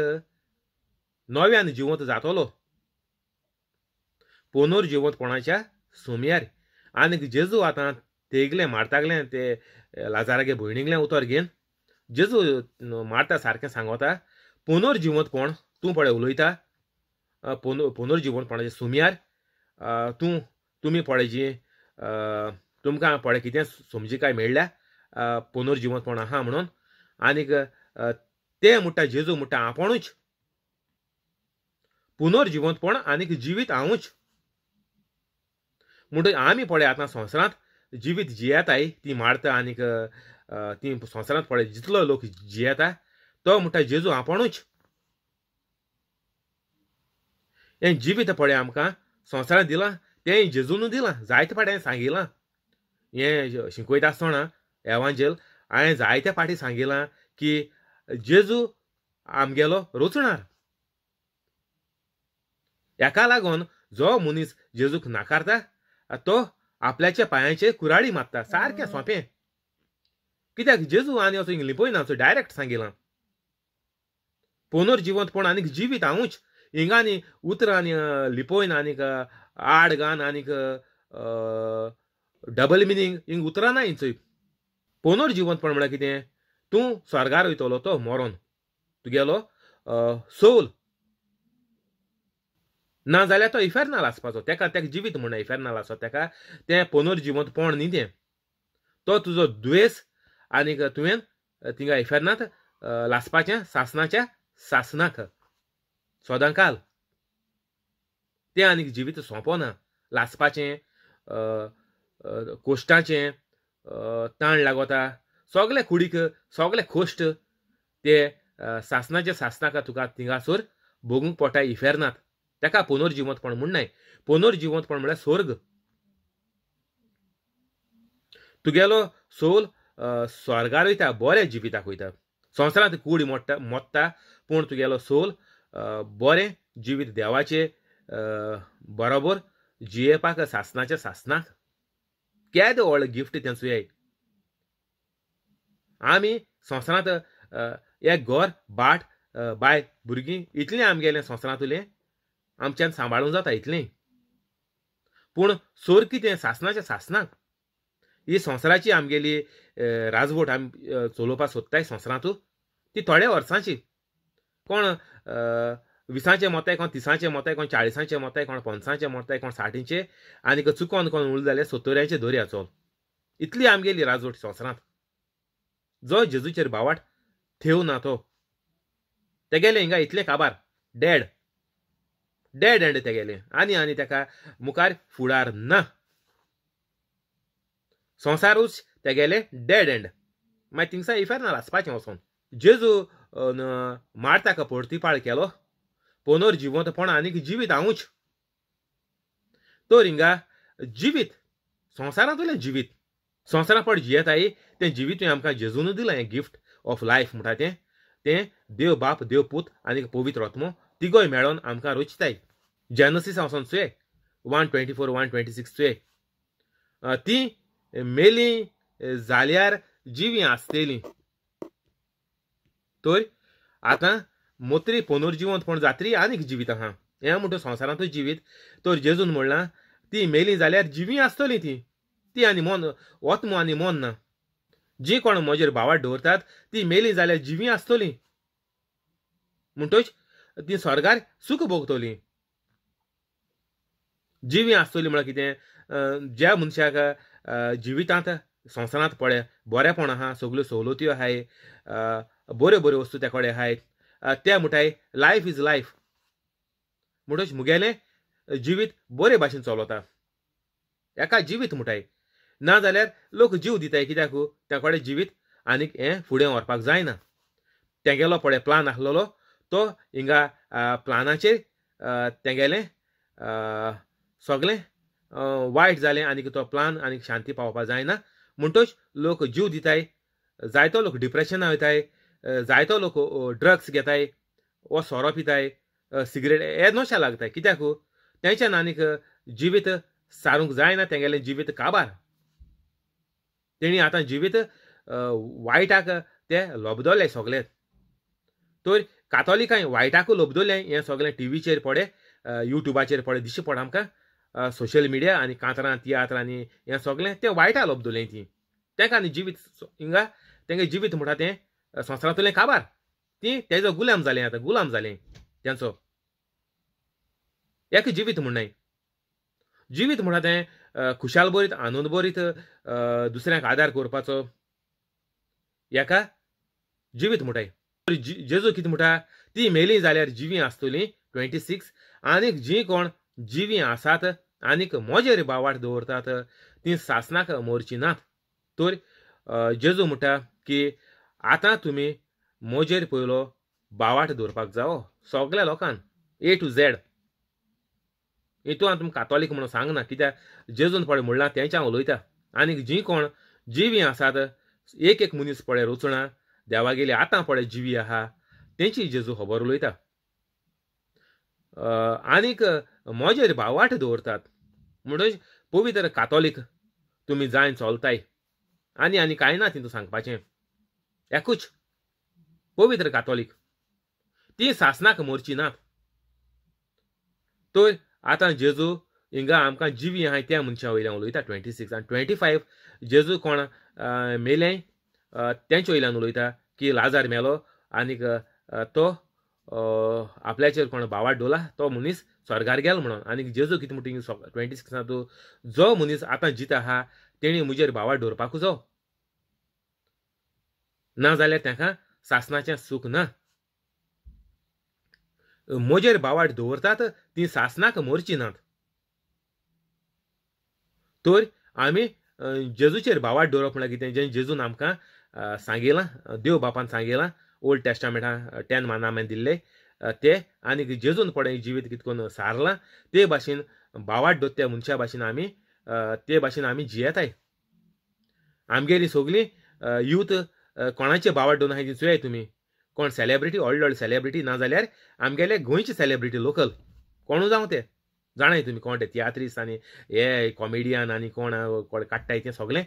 नव्यान जिवंत जातलो पुनर्जिवंतपणाच्या सोमियार आणि जेजू आतां तेगले मारतागले ते लाजारागे भयणीगले उतर घेन जेजू मारता सारखे सांगोता पुनर्जिवंतपण तूं पळय उलयता पुन पुनर्जिवंतपणाचें सोमियार तूं तुम्ही पळय जी तुमकां पळय कितें समजी काय मेळ्ळ्या पुनर्जिवंतपण आहा म्हणून आनीक ते મોટા जेजू મોટા आपणूच पुनर्जिवंतपण आणि पण आनीक जिवीत हांवूच म्हणटकीर आमी पळय आतां संवसारांत जिवीत जियेताय ती मारता आनीक ती संवसारांत पळय जितलो लोक जियेता तो म्हणटा जेजू आपणूच हें जिवीत पळय आमकां संवसारांत दिलां तें जेजून दिलां जायते फाटी हांवें सांगिलां हें शिकयता आसतना एवांजेल हांवें जायते फाटी सांगिलां की जेजू आमगेलो रोचणार एका लागून जो मनीस जेजूक नाकारता तो आपल्याच्या पायांचे कुराडी मारता सारखें सोपे कित्याक जेजू आनी असो इंग पळयना असो डायरेक्ट सांगिलां पुनर्जिवंतपण आनीक जिवीत हांवूच हिंगानी उतरां आनी लिपोयन आनीक आड गान आनीक डबल मिनींग हिंग उतरां ना हिंचय पुनर्जिवंतपण म्हळ्यार कितें तूं स्वर्गार वयतलो तो मरोन तुगेलो सोल ना जाल्यार तो इफेर्नाल आसपाचो तेका तेका जिवीत म्हण इफेर्नाल आसा तेका तें पुनर्जिवंत पण न्ही तें तो तुजो दुयेंस आनीक तुवें थिंगा इफेर्नात लासपाचें सासनाच्या सासनाक सोदां काल तें आनीक जिवीत सोंपोना लासपाचें कोश्टाचें ताण लागोता सोगले कुडीक सोगले खोश्ट ते सासनाच्या सासनाका तुका तिंगासोर भोगूंक पोटाय इफेरनात ताका पुनर्जिवंतपण म्हणनाय पुनर्जिवंतपण म्हळ्यार स्वर्ग तुगेलो सोल स्वर्गार वयता बरें जिविताक वयता संवसारांत कूड मोडटा मोडटा पूण तुगेलो सोल बरें जिवीत देवाचे बरोबर जियेपाक सासनाच्या सासनाक केद व्हड गिफ्ट तें आमी संवसारांत एक घर भाट बाय भुरगीं इतलें आमगेलें संवसारांतलें आमच्यान सांबाळूंक जाता इतलें पूण सोर कितें सासनाचें सासनाक ही संवसाराची आमगेली राजवट आमी चलोवपाक सोदताय संवसारांत ती थोड्या वर्सांची कोण विसांचे मोताय कोण तिसांचे मोताय कोण चाळिसांचे मोताय कोण पंचांचे मोताय कोण साठींचे आनीक चुकोन कोण उल जाल्यार सत्तरांचे दोर्याचो चल इतली आमगेली राजवट संवसारांत जो जेजूचेर बावाट थेव ना तो तेगेले हिंगा इतले काबार डॅड डॅड एंड तेगेले आनी आनी तेका मुखार फुडार ना संवसारूच तेगेले डॅड एंड मागीर थिंगसान इफेर ना लासपाचें वचोन जेजू परती पाळ केलो पोनोर पण आनीक जिवीत हांवूच तर हिंगा जिवीत संवसारांतले जिवीत संवसारा पड जियेताय तें जिवितूय आमकां जेजून दिलां गिफ्ट ऑफ लायफ म्हणटा तें तें देव बाप देव पूत आनी पवित्र आत्मो तिगोय मेळोन आमकां रोचिताय जॅनसीस हांवसान चुये one twenty four one twenty six चुये ती मेली जाल्यार जिवी आसतली तर आतां मोत्री पण जात्री आनीक जिवीत आहा हें म्हणटा संवसारांतूय जिवीत तर जेजून म्हणलां ती मेली जाल्यार जिवी आसतलीं ती ती आनी मोन वतमो आनी मोन ना जी कोण म्हजेर भावार दवरतात ती मेली जाल्यार जिवी आसतली म्हणटच ती स्वर्गार सुख भोगतली जिवी आसतली म्हळ्यार कितें ज्या मनशाक जिवितांत संवसारांत पळय बऱ्यापणा आहा सगल्यो सवलत्यो आहाय बऱ्यो बऱ्यो वस्तू त्या कडेन आहात त्या म्हणटाय लायफ इज लायफ म्हणटच मुगेलें जिवीत बरे भाशेन चलता एका जिवीत म्हणटाय ना जाल्यार लोक जीव दिताय कित्याक हो? त्या कडेन जिवीत आनीक हें फुडें व्हरपाक जायना तेंगेलो पळय प्लान आसलेलो तो हिंगा प्लानाचेर तेंगेलें सगळें वायट जालें आनीक तो प्लान आनीक शांती पावोवपाक जायना म्हणटोच लोक जीव दिताय जायतो लोक डिप्रेशना वयताय जायतो लोक ड्रग्स घेताय वो सोरो पिताय सिगरेट हे नशा लागताय कित्याक हो? तेंच्यान आनीक जिवीत सारूंक जायना तेंगेलें जिवीत काबार तेणी आतां जिवीत वायटाक ते लोबदोले सगले तर कातोलिकांय वायटाक लोबदोलें हें सगलें टिवीचेर पडे युट्युबाचेर पडे दिश्टी पड आमकां सोशल मिडिया आनी कांतरां तियात्रांनी हे सगळे ते वायटा लोबदोले ती तेका आनी जिवीत हिंगा तेंगे जिवीत म्हणटा ते संसारातले काबार ती तेजो गुलाम झाले आतां गुलाम झाले तेंचो एक जिवीत म्हण जिवीत म्हणटा तें खुशाल बरीत आनंद बरीत दुसऱ्यांक आदार करपाचो याका जिवीत म्हणटाय जेजू कितें म्हणटा ती मेली जाल्यार जिवी आसतली ट्वेंटी सिक्स आनीक जी कोण जिवी आसात आनीक मोजेर बावाट दवरतात ती सासनाक मोरची नात तर जेजू म्हणटा की आतां तुमी मोजेर पयलो बावाट दवरपाक जावो सगळ्या लोकांक ए टू झेड हेतून हांव तुमकां कातोलीक म्हणून सांगना कित्याक जेजून पळय म्हणलां तेंच्या हांव उलयतां आनीक जी कोण जिवी आसात एक एक मनीस पळय रोचणा देवागेली आतां पळय जिवी आहा तेंची जेजू खबर उलयता आनीक मोजेर भावाट दवरतात म्हणटच पवित्र कातोलीक तुमी जायन चलताय आनी आनी कांय ना तितू सांगपाचें एकूच पवित्र कातोलीक ती सासनाक मोरची ना तर आतां जेजू हिंगा आमकां जिवी आहाय त्या मनशा वयल्यान उलयता ट्वेंटी सिक्स आनी ट्वेंटी फायव जेजू कोण मेलें तेंचे वयल्यान उलयता की लाजार मेलो आनीक तो आपल्याचेर कोण भावा डोला तो मनीस स्वर्गार गेलो म्हणून आनी जेजू कितें म्हणटा ट्वेंटी सिक्सांत जो मनीस आतां जित आहा तेणी म्हजेर भावा डोरपाकूच ना जाल्यार तेका सासनाचें सूख ना मोजेर बावाट दवरतात ती सासनाक मोरची नात तर आमी जेजूचेर बावाट दवरप म्हणजे कितें जें जेजून आमकां सांगिलां देव बापान सांगिलां ओल्ड टेस्टामेंटा टेन मानामेंट दिल्ले ते आनी जेजून पडें जिवीत कितकोन सारलां ते भाशेन बावाट दोत त्या मनशा भाशेन आमी ते भाशेन आमी जियेताय आमगेली सगळी यूथ कोणाचे बावाट दोन हाय तुमी कोण सेलेब्रिटी व्हडले व्हडले सेलेब्रिटी जाल्यार आमगेले गोंयचे सेलेब्रिटी लोकल कोण जावं ते जाणाय तुमी कोण ते तियात्रीस आनी हे कॉमेडियन आनी कोण कोण काडटाय तें सगळें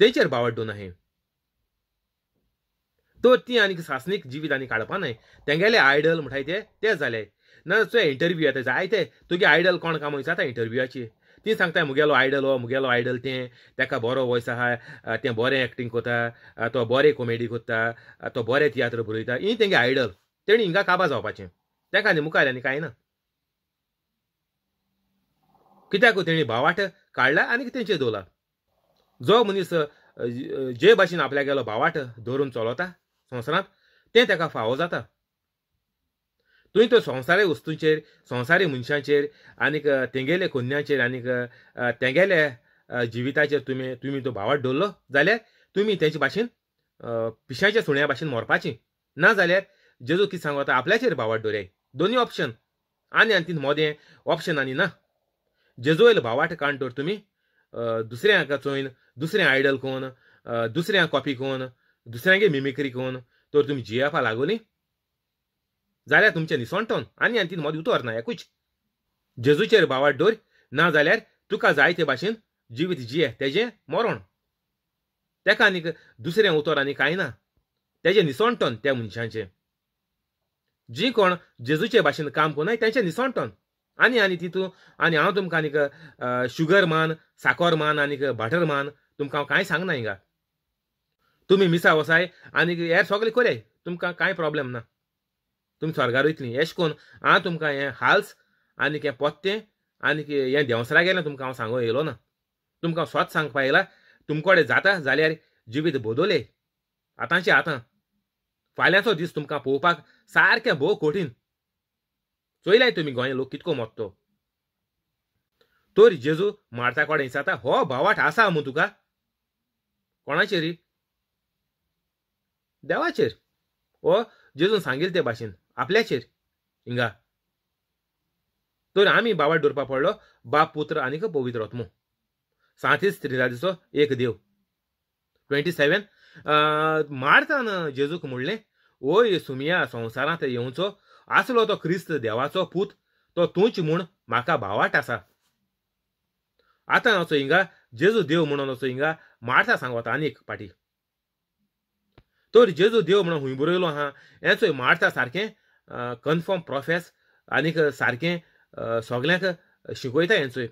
तेचेर बावड्डून हे तर ती आनी सासनीक जिवीत आनी काडपा न्हय तेंगेले आयडल म्हणटाय ते तेच जाले ना इंटरव्यू येता जायते तुगे आयडल कोण कामयता इंटरव्यूची ती सांगताय मुगेलो आयडल हो मुगेलो आयडल तें तेका बरो वॉयस आहा तें बरें एक्टींग कोता तो बरे कॉमेडी कोता तो बरें तियात्र बरयता ही तेंगे आयडल तेणी हिंगा काबा जावपाचें तेका न्ही मुखार आनी कांय ना कित्याक हो तेणी भावाट काडला आनी तेंचे दोला जो मनीस जे भाशेन गेलो भावाट धरून चलोता संवसारांत तें ताका फावो जाता तुवें त्यो संवसारी वस्तूंचेर संवसारी मनशांचेर आनीक तेंगेले खोन्यांचेर आनीक तेंगेले जिविताचेर तुमी तुमी तो भावाट दवरलो जाल्यार तुमी तेचे भाशेन पिशाच्या सुण्या भाशेन मोरपाची ना जाल्यार जेजू कितें आतां आपल्याचेर भावाट दवराय दोनी ऑप्शन आनी आनी तीन मोदें ऑप्शन आनी ना जेजूवेल भावाट काण तर तुमी दुसऱ्यांक चोयन दुसऱ्यां आयडल कोन दुसऱ्यांक कॉपी कोन दुसऱ्यांगे मिमिक्री कोन तर तुमी जिएफा लागोली जाल्यार तुमचे सोंठोन आनी आनी तीन मद उतोर ना एकूच जेजूचेर बावाट दवर ना जाल्यार तुका जाय ते भाशेन जिवीत जिये तेजे मरण तेका आनीक दुसरें उतर आनी कांय ना तेजें निसोणटन त्या मनशांचें जी कोण जेजूचे भाशेन काम कोनाय तेंचें निसोणटन आनी आनी तितू आनी हांव तुमकां आनीक शुगर मान साखर मान आनीक भाटर मान तुमकां हांव कांय सांगना हिंगा तुमी मिसा वसाय आनीक हेर सगळें करयाय तुमकां कांय प्रॉब्लेम ना तुमी स्वर्गार वयतलीं एशें करून हांव तुमकां हें हाल्स आनीक हें पोत्तें आनीक हें देंवसरा गेलें तुमकां हांव सांगूं येयलो ना तुमकां स्वत सांगपा येयला तुमकोडे जाता जाल्यार जिवीत बोदोले आतांचे आतां फाल्यांचो दीस तुमकां पळोवपाक सारकें भोव कठीण चोयलाय तुमी गोंय लोक कितको मोत्तो तर जेजू मार्ता कोडे विचारता हो भावाट आसा म्हूण तुका कोणाचेर देवाचेर हो जेजून सांगिल्ले ते भाशेन आपल्याचेर हिंगा तर आम्ही बाबा डोरपा पडलो बाप पुत्र आणि पवित्र आत्मो साथी त्रिरादीचो एक देव ट्वेंटी सेवन मारतान जेजूक म्हणलें ओय सुमिया संवसारांत येवचो आसलो तो क्रिस्त देवाचो पूत तो तूंच म्हूण म्हाका भावाट आसा आतां असो हिंगा जेजू देव म्हणून असो हिंगा मारता सांगवता आनीक पाटी तर जेजू देव म्हणून हूंय बरयलो आहा हेचोय मारता सारकें कन्फर्म प्रोफेस आनीक सारकें सगळ्यांक शिकयता हेंचोय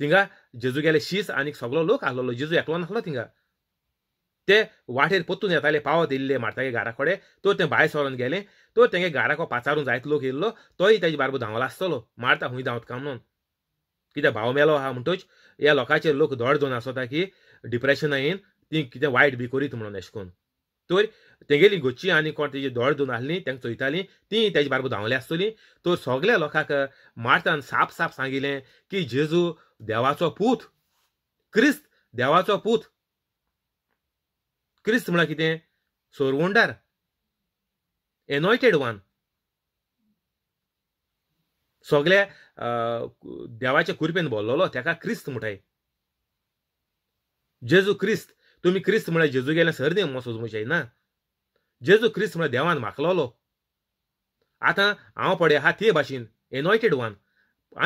थिंगा जेजू गेले शीस आनीक सगळो लोक आसलो जेजू एकलो नासलो तिंगा ते वाटेर पोत्तून येताले पावत येल्ले मारतागे घारा कडेन तो ते भायर गेले तो तेगे घाराको पाचारून जायत लोक येयल्लो तोय तेजे बारबो धांवलो आसतलो मारता हुंय धांवत काम म्हणून कित्याक भाव मेलो आहा म्हणतोच ह्या लोकांचेर लोक धड दोन आसता की डिप्रेशना येयन ती कितें वायट बी करीत म्हणून अशें करून तर तेगेली गोच्ची आनी कोण तेजी दोळ धुवन आसली तांकां चोयताली ती तेजे बारबो धांवली आसतली तर सगल्या लोकांक मार्तान साफ साफ सांगिले की जेजू देवाचो पूत क्रिस्त देवाचो पूत क्रिस्त म्हळ्यार कितें सोरवोंडार एनॉयटेड वन सगळ्या देवाच्या कुरपेन भोल्लोलो तेका क्रिस्त म्हणटाय जेजू क्रिस्त तुमी क्रिस्त म्हळ्यार जेजू गेल्या सर दे मोसोज ना जेजू क्रिस्त म्हळ्यार देवान माखलोलो आतां हांव पडे हा ते भाशेन एनॉयटेड वन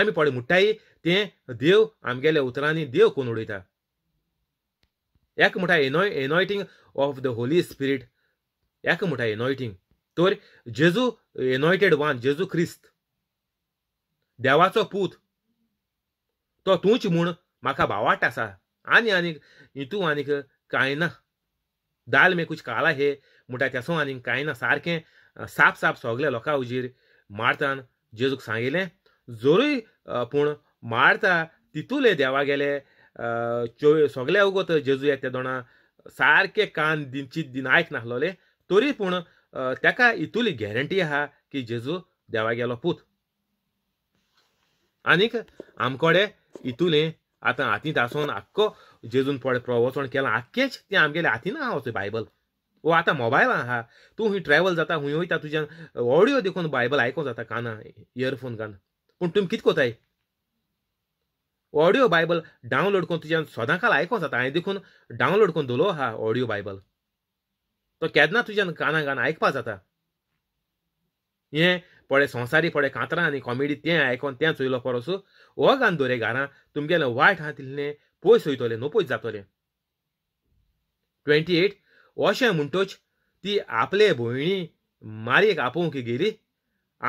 आमी पडे म्हणटाय ते देव आमगेल्या उतरांनी देव कोण उडयता एक म्हणटा एनॉय anointing of the holy spirit एक म्हणटा एनॉयटींग तर जेजू एनॉयटेड वन जेजू क्रिस्त देवाचो पूत तो तूंच म्हूण म्हाका भावाट आसा आनी आनीक हितू आनीक कांय ना दाल मे कुछ काला हे म्हणटा केसो आनी कांय ना सारकें साप साप सगळे लोकां उजीर मारतान जेजूक सांगिलें जोरूय पूण मारता तितूले देवागेले सगळे उगोत जेजू ते दोणा सारके कान दिनची दिन आयक नासलोले तरी पूण ताका इतुली गॅरंटी आहा की जेजू देवा गेलो पूत आनीक आमकोडे इतुले आतां हातींत आसून आख्खो जेजून पड प्रवचण केलां आख्खेच तें आमगेलें हातीन आहा असो हो बायबल वो आता मोबायलां आहा तूं खंय ट्रॅवल जाता हूंय वयता तुज्यान ऑडियो देखून बायबल आयको जाता काना इयरफोन कान पूण तुमी कित कोताय ऑडियो बायबल डावनलोड करून तुज्यान सदांकाल काल आयको जाता हांवें देखून डावनलोड करून दवरलो आहा ऑडियो बायबल तो केन्ना तुज्यान काना गाणं आयकपा जाता हें पडे संवसारी पडे कांतरां आनी कॉमेडी तें आयकोन तें चोयलो परस हो गान दवरे घारां तुमगेलें वायट आहा तितलें पयस वयतलें पयस जातलें ट्वेंटी एट अशें म्हणतोच ती आपले भोयणी मारयेक आपोवंक गेली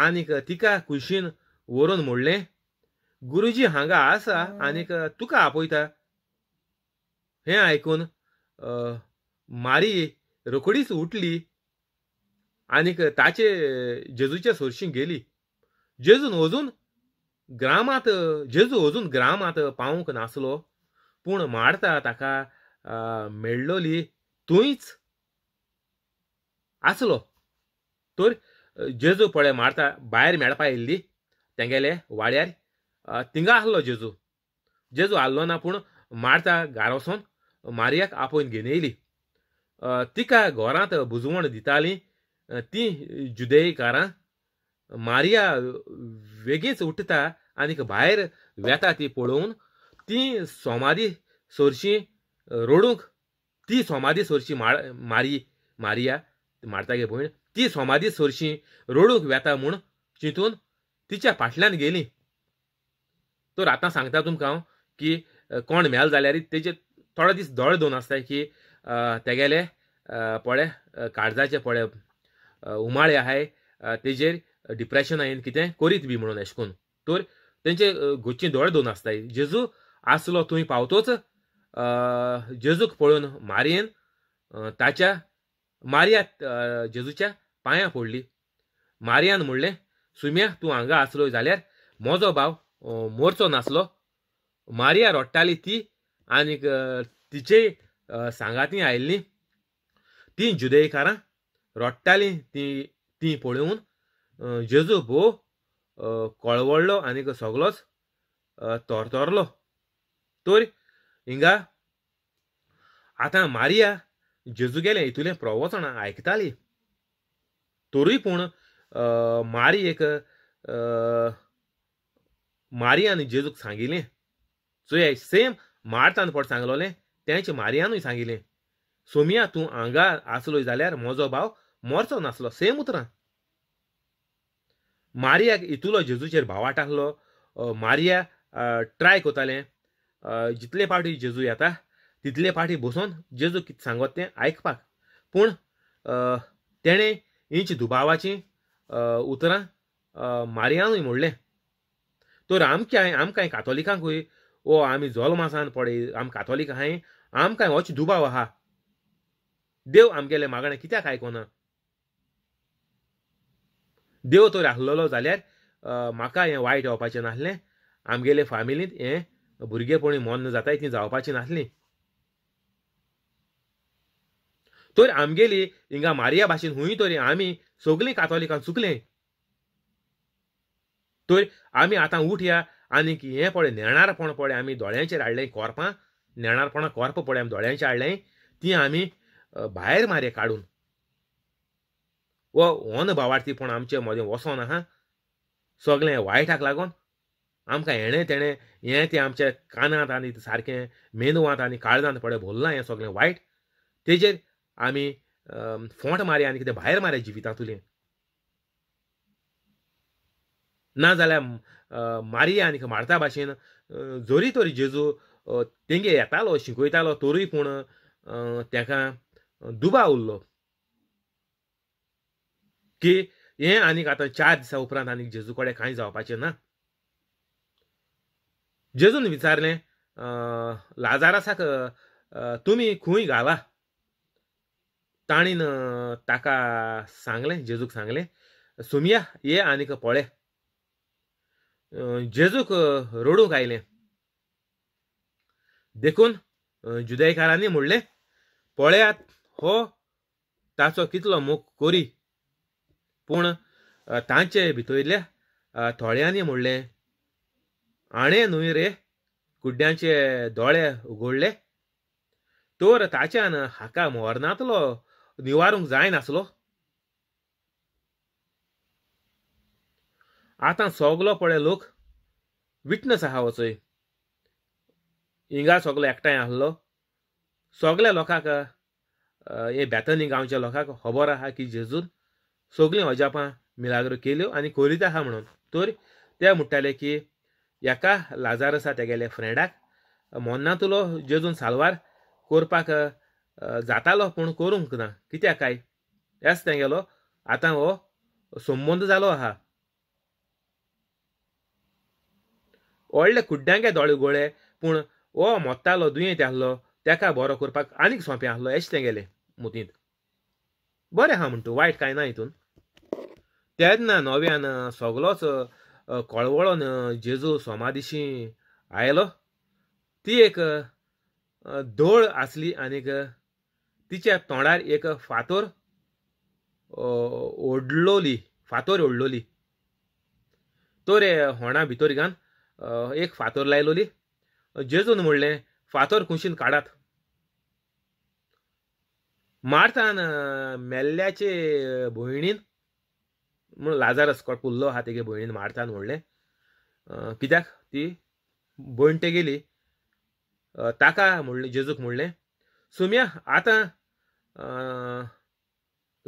आनीक तिका कुशीन व्हरून म्हणलें गुरुजी हांगा आसा आनीक तुका आपयता हें आयकून मारी रोखडीच उठली आनीक ताचे जेजूच्या सोरशीं गेली जेजून अजून ग्रामांत जेजू अजून ग्रामांत पावूंक नासलो पूण मारता ताका मेळ्ळोली तूंच आसलो तर जेजू पळय मारता भायर मेळपा येयल्ली तेंगेले वाड्यार तिंगा आसलो जेजू जेजू आसलो ना पूण मारता घारा मारियाक आपोवन घेवन येयली तिका घरांत बुजवण दिताली ती जुदेकारां मारिया वेगळीच उठता आनीक भायर वेता ती पळोवन ती सोमारी सोरशीं रोडूंक ती सोमादी सोरशी माळ मारी मारिया मारता गे भयण ती सोमादी सोरशी रोडूंक वेता म्हूण चिंतून तिच्या फाटल्यान गेली तर आतां सांगता तुमकां हांव की कोण मेल जाल्यार तेजे थोडे दीस दोळे दोन आसताय की तेगेले पळे काळजाचे पळे उमाळे आहाय तेजेर डिप्रेशन हांवें कितें करीत बी म्हणून अशें करून तर तेंचे गोच्ची दोळे दोन आसताय जेजू आसलो थंय पावतोच जेजूक पळून मारियेन ताच्या मारिया जेजूच्या पांयां फोडली मारियान म्हणलें सुम्या तूं हांगा आसलो जाल्यार म्हजो भाव मोरचो नासलो मारिया रडटाली ती आनी तिचे सांगाती आयिल्ली ती जुदेकारां रडटाली ती ती पळोवन जेजू भोव कळवळ्ळो आनीक सगळोच तोरतोरलो तर हिंगा आतां मारिया जेजुगेले इतुले प्रवचन आयकताली तोरूय पूण मारिया मारियान जेजूक सांगिल्लें चोय सेम मारतान पड सांगलोलें तेंच मारियानूय सांगिल्लें सोमिया तूं हांगा आसलो जाल्यार म्हजो भाव मरचो नासलो सेम उतरां मारियाक इतुलो जेजूचेर भावाट आसलो मारिया ट्राय कोताले जितले फावटी जेजू येता तितले फावटी बसून जेजू कित सांगत तें आयकपाक पूण तेणें इंच दुबावाचीं उतरां मारियानूय म्हणलें तर आमकां आमकां कातोलिकांकूय ओ आमी जोल्मासान पडे आम कातोलीक आहाय आमकां होच दुबाव आहा देव आमगेलें मागणें कित्याक आयकना देव तर आहलोलो जाल्यार म्हाका हें वायट येवपाचें नासलें आमगेले फामिलींत हें भुरगेपणी मोन्न जाताय ती जावपाची नासली तर आमगेली हिंगा मारिया भाशेन हुंय तरी आमी सगळीं कातोलिकां चुकले तर आमी आतां उठया आनी हें पळय नेणारपण पळय आमी दोळ्यांचेर हाडले कोरपां नेणारपणां कोरप पळय आमी दोळ्यांचेर हाडलें ती आमी भायर मारे काडून वो होन भावार्थीपण आमचे मदें वचोन आहा सगळें वायटाक लागोन आमकां हेणें तेणें हें तें आमच्या कानांत आनी सारकें मेंदवांत आनी काळजांत पळय भोल्लां हें सगलें वायट तेजेर आमी फोंट मारया आनी कितें भायर मारया जिवितांतुलें नाजाल्यार मारया आनी मारता भाशेन जोरी तोरी जेजू तेंगे येतालो शिकयतालो तोरूय पूण तेका दुबा उरलो की हें आनीक आतां चार दिसा उपरांत आनीक जेजू कडेन कांय जावपाचें ना जेजून विचारले लाजारासाक तुम्ही खूंय घाला ताणीन ताका सांगले जेजूक सांगले सुमिया ये आनीक पळे जेजूक रोडूंक आयले देखून जुदैकारांनी म्हणले पळयात हो ताचो कितलो मोग कोरी पूण तांचे भितरल्या थोड्यांनी म्हणलें आणे न्हय रे कुड्ड्यांचे दोळे उगोडले तर ताच्यान हाका मोरनातलो निवारूंक जायनासलो आतां सोगलो पळय लोक विटनस आहा वचय हो हिंगा सगलो एकठांय आहलो सगल्या लोकांक हे बेतनी गांवच्या लोकांक खबर आहा की जेजून सोगलीं अजापां मिलाग्रो केल्यो आनी करीत आहा म्हणून तर ते म्हणटाले की एका ಲಾಜಾರಸ तेगेले फ्रेंडाक मोन्ना तुलो जेजून सालवार कोरपाक जातालो पूण करूंक ना कित्याक काय येस तेगेलो आतां हो संबंद जालो आहा व्हडले कुड्ड्यांगे दोळे गोळे पूण हो मोत्तालो दुयेंत आहलो तेका बरो करपाक आनीक सोंपें आहलो एश तेगेले मुदींत बरें आहा म्हण तूं वायट कांय ना हितून तेन्ना नव्यान सगळोच कळवळोन जेजू सोमादिशी आयलो ती एक धोळ आसली आनीक तिच्या तोंडार एक फातोर ओडलोली फातोर ओडलोली तो रे होणा भितर घान एक फातोर लायलोली जेजून म्हणलें फातोर कुशीन काडात मार्थान मेल्ल्याचे भयणीन म्हूण लाजारस कुल्लो आहा तेगे भयणीन मारतान म्हणलें कित्याक ती भयण गेली ताका म्हणलें जेजूक म्हणलें सुम्या आतां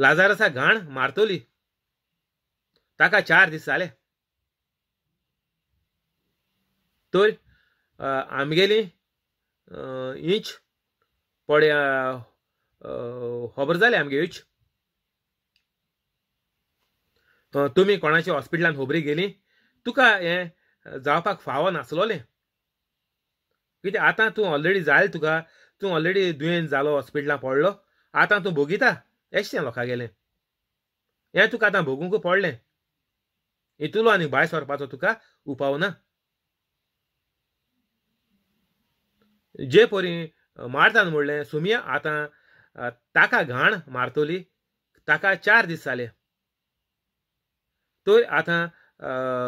लाजारसा घाण मारतोली ताका चार दीस जाले तर आमगेली इंच पड्या खबर जाले आमगे इंच तुम्ही कोणाच्या हॉस्पिटलान होबरी गेली तुका हे जावपाक फावो नासलोलें कित्याक आतां तूं ऑलरेडी जाल तुका तूं ऑलरेडी दुयेंत जालो हॉस्पिटलांत पडलो आतां तूं भोगिता एशें लोकां गेलें हें तुका आतां भोगूंक पडलें हितूलो आनी भायर सरपाचो तुका उपाव ना जे परी मारतान म्हणलें सुमिया आतां ताका घाण मारतली ताका चार दीस जाले तर आता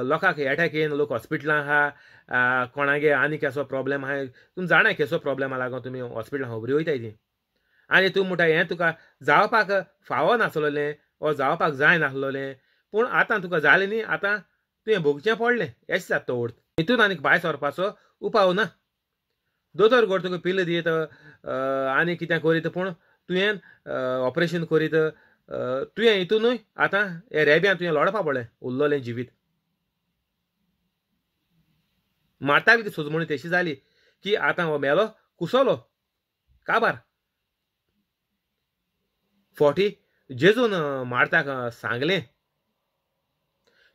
लोकांक एटॅक येन लोक हॉस्पिटलां आहा कोणागे आनी केसो प्रॉब्लेम आहा तुमी जाणा केसो प्रॉब्लेम लागून तुमी हॉस्पिटलां खबरी वयताय ती आनी तूं म्हणटा हें तुका जावपाक फावो नासलोलें ओ जावपाक जाय नासलोलें पूण आतां तुका जालें न्ही आतां तुवें भोगचें पडलें एश जाता तो अर्थ हितून आनीक भायर सरपाचो उपाव ना दोतोर गोड तुका पिल्ल दियत आनी कितें करीत पूण तुवें ऑपरेशन करीत तुवें हितुनूय आतां हे रेब्यान तुवें लोडपा पडलें उरलोलें जिवीत मारता बी ती सोजमणी तशी जाली की आतां हो मेलो कुसोलो काबार फोटी जेजून मारताक सांगलें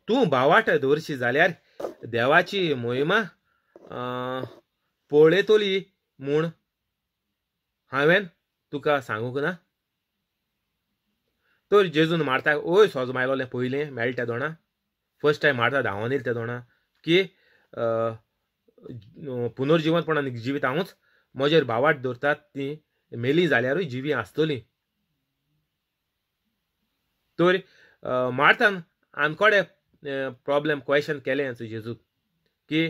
तूं भावाट दवरशी जाल्यार देवाची मोहिमा पळयतली म्हूण हांवें तुका सांगूंक ना तर जेजून मारता ओय सोज मायलोलें पयलें मेळटा दोणा फर्स्ट टायम मारता धावून येयलें त्या दोणा की पुनर्जीवनपणा जिवीत हांवूच म्हजेर बावाट दवरतात ती मेली जाल्यारूय जिवी आसतली तर मार्थान आनकोडे प्रॉब्लेम क्वेश्चन केलें आमचो जेजूक की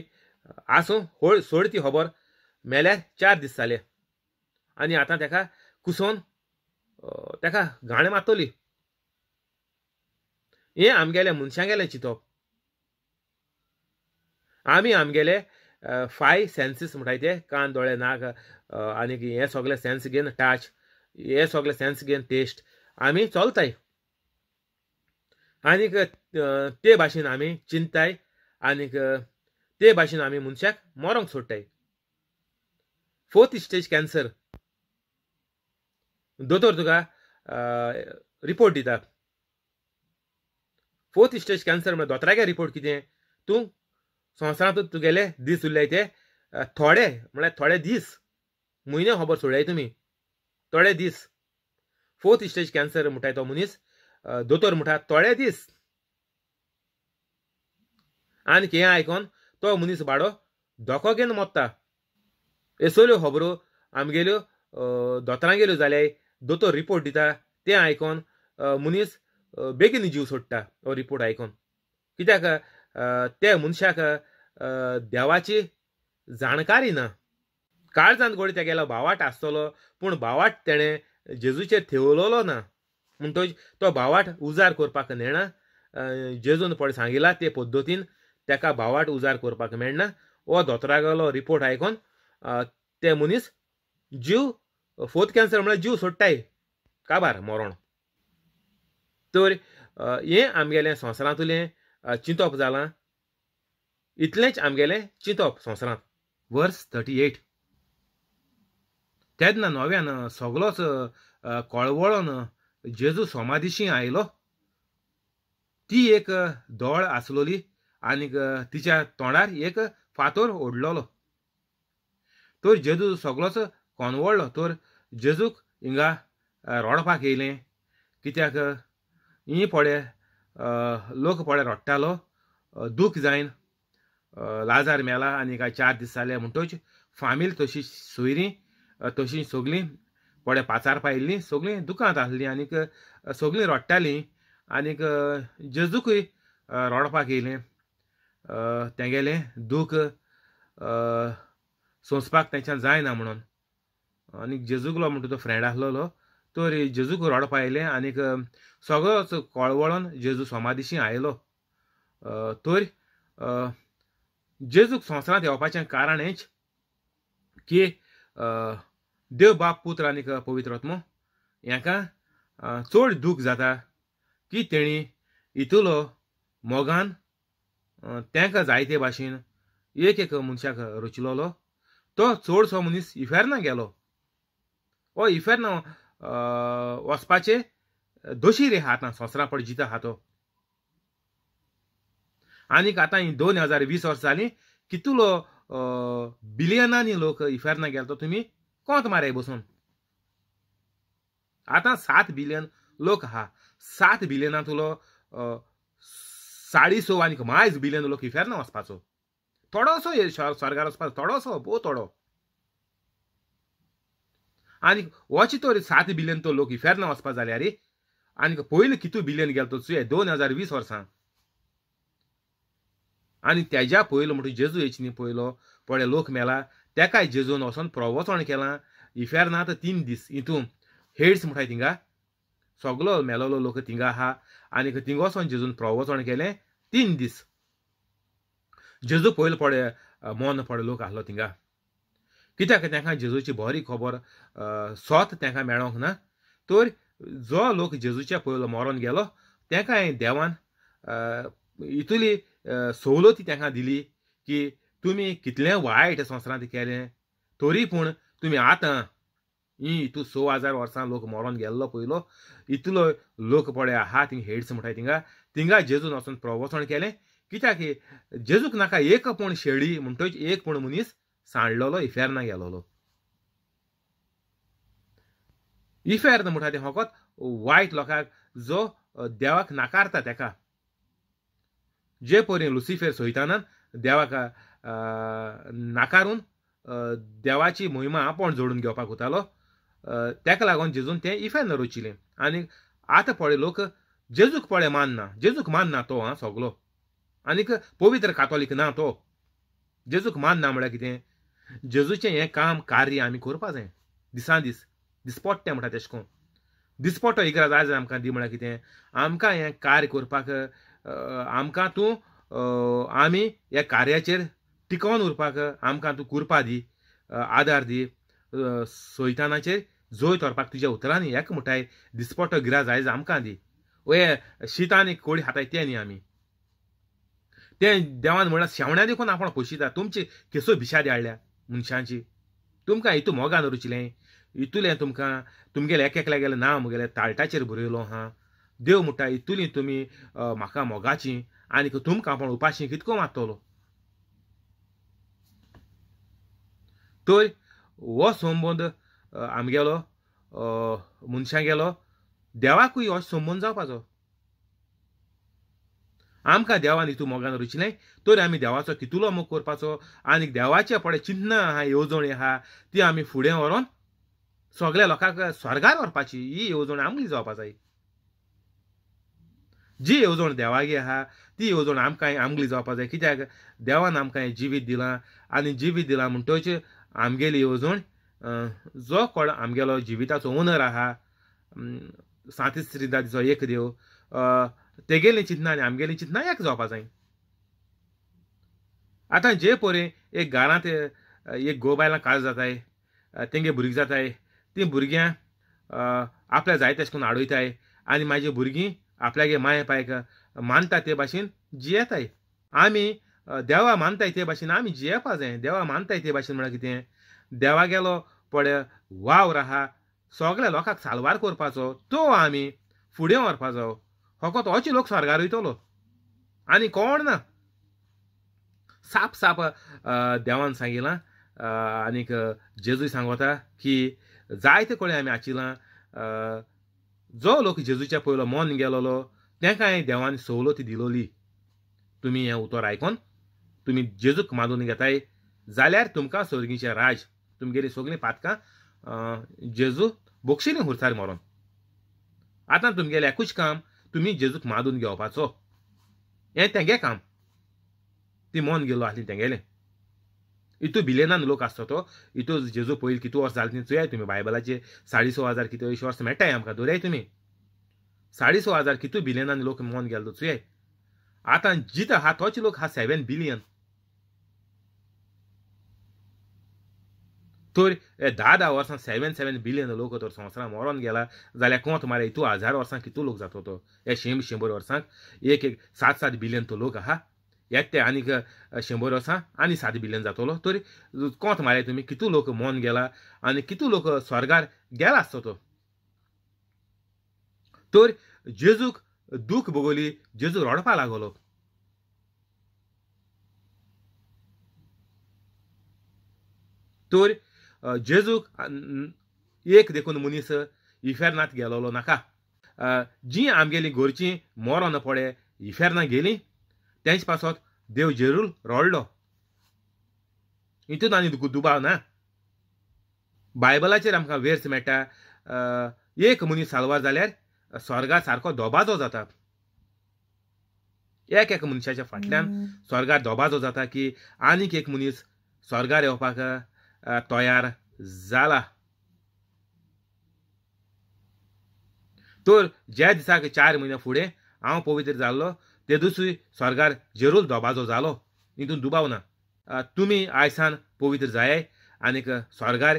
आसूं होळ सोड ती खबर मेल्यार चार दीस जाले आनी आतां तेका कुसोन तेका घाण मातोली हें आमगेले मनशांगेलें चिंतप आमी आमगेले फाय सेन्सीस म्हणटाय ते कान दोळे नाक आनी हे सगळे सेन्स घेवन टच हे सगळे सेन्स घेवन टेस्ट आमी चलताय आनीक ते भाशेन आमी चिंताय आनीक ते भाशेन आमी मनशाक मरोंक सोडटाय फोर्थ स्टेज कॅन्सर दोतोर तुका रिपोर्ट दिता फोर्थ स्टेज कॅन्सर म्हणल्यार दोतोरागे रिपोर्ट किती तूं संवसारांत तुगेले दीस उरले ते थोडे म्हळ्यार थोडे दीस म्हयने खबर सोडलाय तुम्ही थोडे दीस फोर्थ स्टेज कॅन्सर म्हणटाय तो मनीस दोतोर म्हणटा थोडे दीस आनी हें आयकोन तो मनीस बाडो धोको घेवन मोत्ता ह्यो सगल्यो खबरो आमगेल्यो दोतरांगेल्यो जाले दोतोर रिपोर्ट दिता तें आयकोन मनीस बेगीन जीव सोडटा हो रिपोर्ट आयकून कित्याक त्या मनशाक देवाची जाणकारी ना काळजांत गोडी तेगेलो भावाट आसतलो पूण भावाट तेणें जेजूचेर थेवलोलो ना म्हूण तो भावाट उजार करपाक नेणा जेजून पड सांगिला ते पद्दतीन तेका भावाट उजार करपाक मेळना हो दोतोरागेलो रिपोर्ट आयकून ते मनीस जीव फोर्थ कॅन्सर म्हळ्यार जीव सोडटाय काबार मरण तर हें आमगेलें संवसारांतलें चिंतप जालां इतलेंच आमगेलें चिंतप संवसारांत वर्स थर्टी एट तेन्ना नव्यान सगळोच कळवळोन जेजू समाधीशी आयलो ती एक दोळ आसलोली आनीक तिच्या तोंडार एक फातोर ओडलोलो तर जेजू सगळोच कोनवळ्ळो तर जेजूक हिंगा रडपाक येयलें कित्याक ही पोळे लोक फोडें रडटालो दूख जायन लाजार मेला आणि काय चार दिस जाले म्हणतोच फामील तशी सोयरीं तशीं सोगली पडे पाचार पायिल्लीं सगलीं दुखांत आसलीं आनीक सगलीं रडटालीं आनीक जेजूकूय रडपाक येयलें तेंगेलें दूख सोंसपाक तेंच्यान जायना म्हणून आनी जेजूकलो म्हणटा तो फ्रेंड आसलोलो तर जेजूक रडप आयलें आनीक सगळोच कळवळोन जेजू समाधीशी आयो आयलो तर जेजूक संवसारांत येवपाचें कारण हेच की देव बाप पुत्र आनीक पवित्र आत्मो हेंकां चड दूख जाता की तेणी इतुलो मोगान तांकां जायते भाशेन एक एक मनशाक रचिलोलो तो चडसो मनीस इफेर्ना गेलो हो इफेरना वचपाचे दोषी रे आतां सोसरा पड जिता हातो आनीक आतां ही दोन हजार वीस वर्सां जालीं कितुलो बिलियनांनी लोक इफेर्ना गेलो तो तुमी कोंत मारे बसून आतां सात बिलियन लोक आहा सात बिलियनां तुलो साडे स आनीक मायज बिलियन लोक इफेर्ना वचपाचो थोडोसो स्वर्गार वचपाचो थोडोसो भोव थोडो आणि अशें सात बिलियन तो लोक इफेर्ना वचपा जाले आरे आनीक पयलीं कितू बिलियन गेलो तो चुये दोन हजार वीस वर्सां आनी तेज्या पयलो म्हणटा जेजू येचनी पयलो पळय लोक मेला तेकाय जेजून वचोन प्रवचण केला इफेरना तर तीन दीस हितून हेड्स म्हणटाय थिंगा सगलो मेलोलो लोक थिंगा आहा आनीक थिंगा वचोन जेजून प्रवचण केले तीन दीस जेजू पयलो पडे मोन पडे लोक आहलो थिंगा कित्याक तांकां जेजूची बरी खबर सोत तांकां मेळोंक ना तर जो लोक जेजूच्या पयलो मरोन गेलो तांकां देवान इतली सवलती तांकां दिली की तुमी कितलें वायट संवसारांत केलें तरी पूण तुमी आतां ही हितू स हजार वर्सां लोक मरोन गेल्लो पयलो इतलो लोक पडे आहा थिंग हेड्स म्हणटाय थिंगा थिंगा जेजून वचून प्रवचण केलें कित्याक जेजूक नाका एक पूण शेळी म्हणटच एक पूण मनीस सांडलोलो इफेर्ना गेलोलो इफेर्न म्हणटा ते फकत वायट लोकांक जो देवाक नाकारता तेका जे पोरी लुसिफेर सोयतानान देवाक नाकारून देवाची मोहिमा आपण जोडून घेवपाक उतालो ताका लागून जेजून ते इफेन रोचिले आनी आतां पळय लोक जेजूक पळय मानना जेजूक मानना तो हां सगलो आनीक पवित्र कातोलीक ना तो जेजूक मानना म्हळ्यार कितें जेजूचे हे काम कार्य आमी करपा जाय दिसान दीस दिसपोट्टे म्हणटा तेश कोन दिसपोटो हो जाय जाय आमकां दी म्हळ्यार कितें आमकां हें कार्य करपाक आमकां तूं आमी ह्या कार्याचेर टिकोवन उरपाक आमकां तूं कुरपा दी आदार दी सोयतानाचेर जोय व्हरपाक तुज्या उतरांनी एक म्हणटाय दिसपोटो हो गिराज आयज आमकां दी वे शीत कोडी कोळी हाताय ते न्ही आमी ते देवान म्हणलं शेवण्या देखून आपण खोशिता तुमची केसो भिशारी हाडल्या मनशांची तुमकां हितू मोगान रुचिलें हितुलें तुमकां तुमगेले एक गेले नांव म्हगेलें ताळटाचेर बरयलो हां देव म्हणटा हितुली तुमी म्हाका मोगाची आनीक तुमकां पण उपाशी कितको मातलो तर हो संबंद आमगेलो गेलो देवाकूय हो संबंद जावपाचो आमकां देवान हितू मोगान रुचिलें तरी आमी देवाचो कितुलो मोग करपाचो आनी देवाचे पडे चिन्ह आहा येवजण आहा ती आमी फुडें व्हरोन सगळ्या लोकांक स्वर्गार व्हरपाची ही येवजण आमकां जावपा जाय जी येवजण देवागे आहा ती येवजण आमकां आमगली जावपा जाय कित्याक देवान आमकां जिवीत दिलां आनी जिवीत दिलां म्हणटच आमगेली येवजण जो कोण आमगेलो जिविताचो ओनर आहा सांती श्रीदादीचो एक देव तेगेली चिंतना आनी आमगेली चिंतना एक जावपा जाय आतां जे पोरे एक ते एक घोव बायलां काळ जाताय तेंगे भुरगीं जाताय ती भुरग्यां आपल्या जाय तशें करून आडयताय आनी म्हाजी भुरगीं आपल्यागे माय पायक मानता ते भाशेन जियेताय आमी देवा मानताय ते भाशेन आमी जियेवपा जाय देवा मानताय ते भाशेन म्हळ्यार कितें देवा गेलो पडे वावर आहा सगळ्या लोकांक सालवार करपाचो तो आमी फुडें व्हरपाचो फकत अचे लोक स्वर्गार वयतलो आनी कोण ना साप साप देवान सांगिलां आनीक जेजूय सांगोता की जायते कोणी आमी आचिलां जो लोक जेजूच्या पयलो मन गेलोलो तेकाय देवान सवलती दिलोली तुमी हें उतर आयकोन तुमी जेजूक मानून घेताय जाल्यार तुमकां स्वर्गीचे राज तुमगेलीं सगळीं पातकां जेजू बोक्षिनी हुरसार मरोन आतां तुमगेलें एकूच काम तुमी जेजूक मारून घेवपाचो हें तेंगे काम मोन गेलो आसली तेंगेलें इतू बिलेनान लोक आसता तो इतू जेजू पयलीं कितू वर्स जालें चुया चुयाय तुमी बायबलाचे साडे स हजार कितें अशी वर्स मेळटाय आमकां दोराय तुमी साडे स हजार कितू बिलेनान लोक मोन गेलो चुयाय आतां जित आहा तोच लोक आहा सेवेन बिलियन तर धा धा वर्सां सेवेन सेवन बिलियन लोक तर संवसारान मरोन गेला जाल्यार कोंत मारे तू हजार वर्सां कितू लोक जातो तो हे शेंब शंबर वर्सांक एक एक सात सात बिलियन तो लोक आहा येत ते आनीक शंबर वर्सां आनी सात बिलियन जातलो तर कोंत मारे तुमी कितू लोक मोन गेला आनी कितू लोक स्वर्गार गेला आसतो तर जेजूक दूख भोगोली जेजू रडपा लागलो तर जेजूक एक देखून मनीस इफेर्नात गेलोलो नाका जी आमगेली गोरची मोरोन पडे इफेर्ना गेली तेच पासत देव जेरूल रोडलो हितून आनी दुबाव ना बायबलाचेर आमकां वेर्स मेळटा एक मनीस सालवार जाल्यार स्वर्गा सारको दोबाजो जाता एक एक मनशाच्या फाटल्यान स्वर्गार दोबाजो जाता की आनीक एक मनीस स्वर्गार येवपाक तयार झाला तर ज्या दिसाक चार महिने फुडें हांव पवित्र जाल्लो ते दुसरी स्वर्गार दबाजो दोबाजो जालो हितून दुबाव ना तुमी आयसान पवित्र जाय आनीक स्वर्गार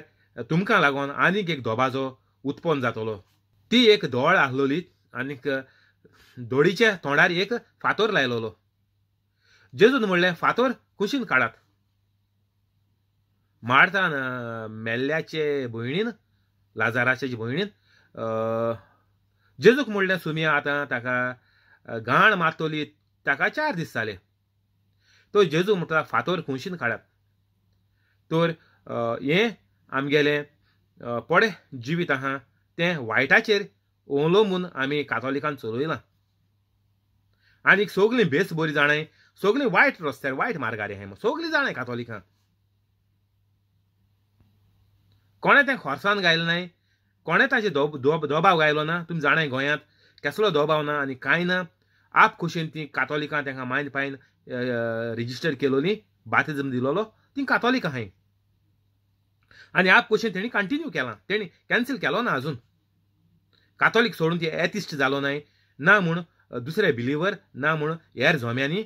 तुमकां लागून आनीक एक दोबाजो उत्पन्न जातलो ती एक दोळ आहलोली आनीक दोडीच्या तोंडार एक फातोर लायलोलो जेजून म्हणलें फातोर कुशीन काडात मारतान मेल्ल्याचे भयणीन लाजाराचे भयणीन जेजूक म्हणलें सुमिया आतां ताका गाण मातोली ताका चार दीस जाले तो जेजू म्हणटा फातोर खुंशीन काडप तर हें आमगेलें पडे जिवीत आहा तें वायटाचेर ओंलो म्हूण आमी कातोलिकान चलयलां आनीक सगलीं भेस बरी जाणाय सगलीं वायट रस्त्यार वायट मार्गार हें सगलीं जाणाय कातोलिकां कोणें तें खोर्सान गायलें नाय कोणें ताजे धोब धोब दोबाव गायलो ना तुमी जाणाय गोंयांत केसलो दोबाव ना आनी कांय ना आप खुशेन तीं कातोलिकां तांकां मायन पायन रेजिस्टर केलोली बातिजम दिलोलो तीं कातोलिक आहाय आनी आप खुशेन तेणी कंटिन्यू केलां तेणी कॅन्सील केलो ना अजून कातोलीक सोडून ती एथिस्ट जालो नाय ना म्हूण दुसरे बिलिवर ना म्हूण हेर झोम्यांनी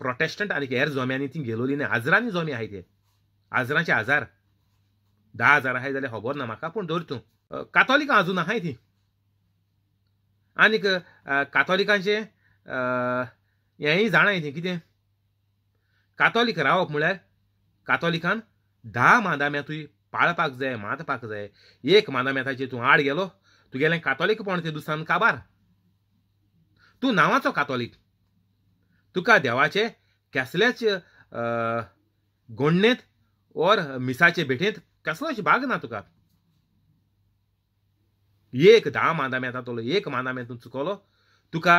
प्रोटेस्टंट आनी हेर झोम्यांनी तीं गेलोली ना आजरांनी जोमी आहाय ते आजरांचे आजार धा हजार आहाय जाल्यार खबर हो, ना म्हाका पूण धर तूं कातोलिकां आजून आहाय तीं आनीक कातोलिकांचें हेंय जाणाय तीं कितें कातोलीक रावप म्हळ्यार कातोलिकान धा मादाम्यांतूय पाळपाक जाय मातपाक जाय एक मादाम्यांताचेर तूं आड गेलो तुगेलें पण ते दुसान काबार तूं नांवाचो कातोलीक तुका देवाचे केसलेच गोंडणेंत और मिसाचे भेटेंत कसला भाग ना तुका एक धा येता तोलो एक मांदामे तूं चुकोलो तुका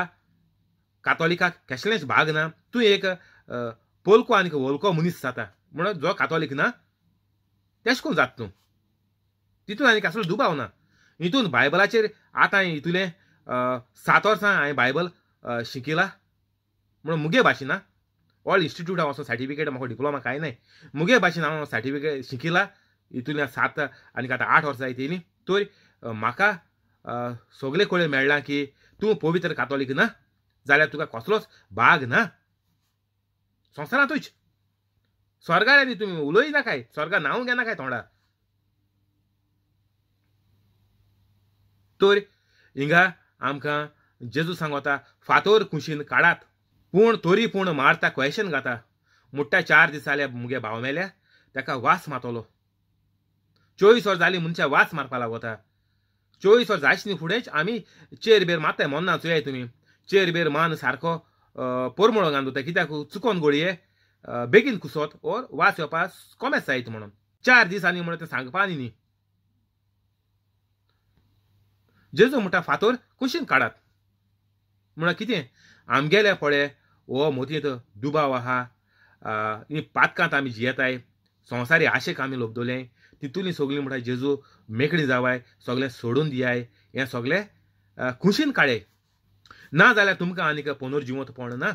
कातोलिकाक केसलेंच भाग ना तूं एक पोलको आनीक वोलको मनीस जाता म्हणून जो कातोलीक ना तेश कोण जात तूं तितून आनी कसलो दुबाव ना हितून बायबलाचेर आतां हितुलें सात वर्सां हांवें बायबल शिकयलां म्हणून मुगे भाशेन ऑल इन्स्टिट्यूटा वचून सर्टिफिकेट म्हाका डिप्लोमा कांय नाही मुगे भाशेन हांव सर्टिफिकेट शिकिला इतुल्यान सात आणि आतां आठ वर्सां ती येयलीं तर म्हाका सगळे कोळे मेळ्ळां की तू पवित्र कातोलीक ना जाल्यार तुका कसलोच भाग ना संवसारांतूच स्वर्गार तुम्ही तुमी उलयना काय स्वर्ग नाव घेना काय तोंडा तर हिंगा आमकां जेजू सांगता फातोर कुशीन काडात पूण तोरी पूण मारता क्वेशन घाता मुट्ट्या चार दीस मुगे भाव मेल्या ताका वास मातोलो चोवीस वर जाली मनशा वास मारपा लागोता चोवीस वर्स आशिनी फुडेंच आमी चेर बेर मारताय मोन्ना चुयाय तुमी चेर बेर मान सारको पोरमळो घालून दोता कित्याक चुकोन गोळये बेगीन कुसोत ओर वास येवपा कोमेस जायत म्हणून चार दिसांनी म्हणून तें सांगपा न्ही जेजू म्हणटा फातोर कुशीन काडात म्हणून कितें आमगेले पळे हो मोतयेंत दुबाव आहा पातकांत आमी जियेताय संवसारी आशेक आमी लोबदोलें तितुली सगळी म्हणटा जेजू मेकडी जावाय सगळे सोडून दियाय हे सगळे खुशीन काडय ना जाल्यार तुमकां आनीक पुनर्जिवंत ना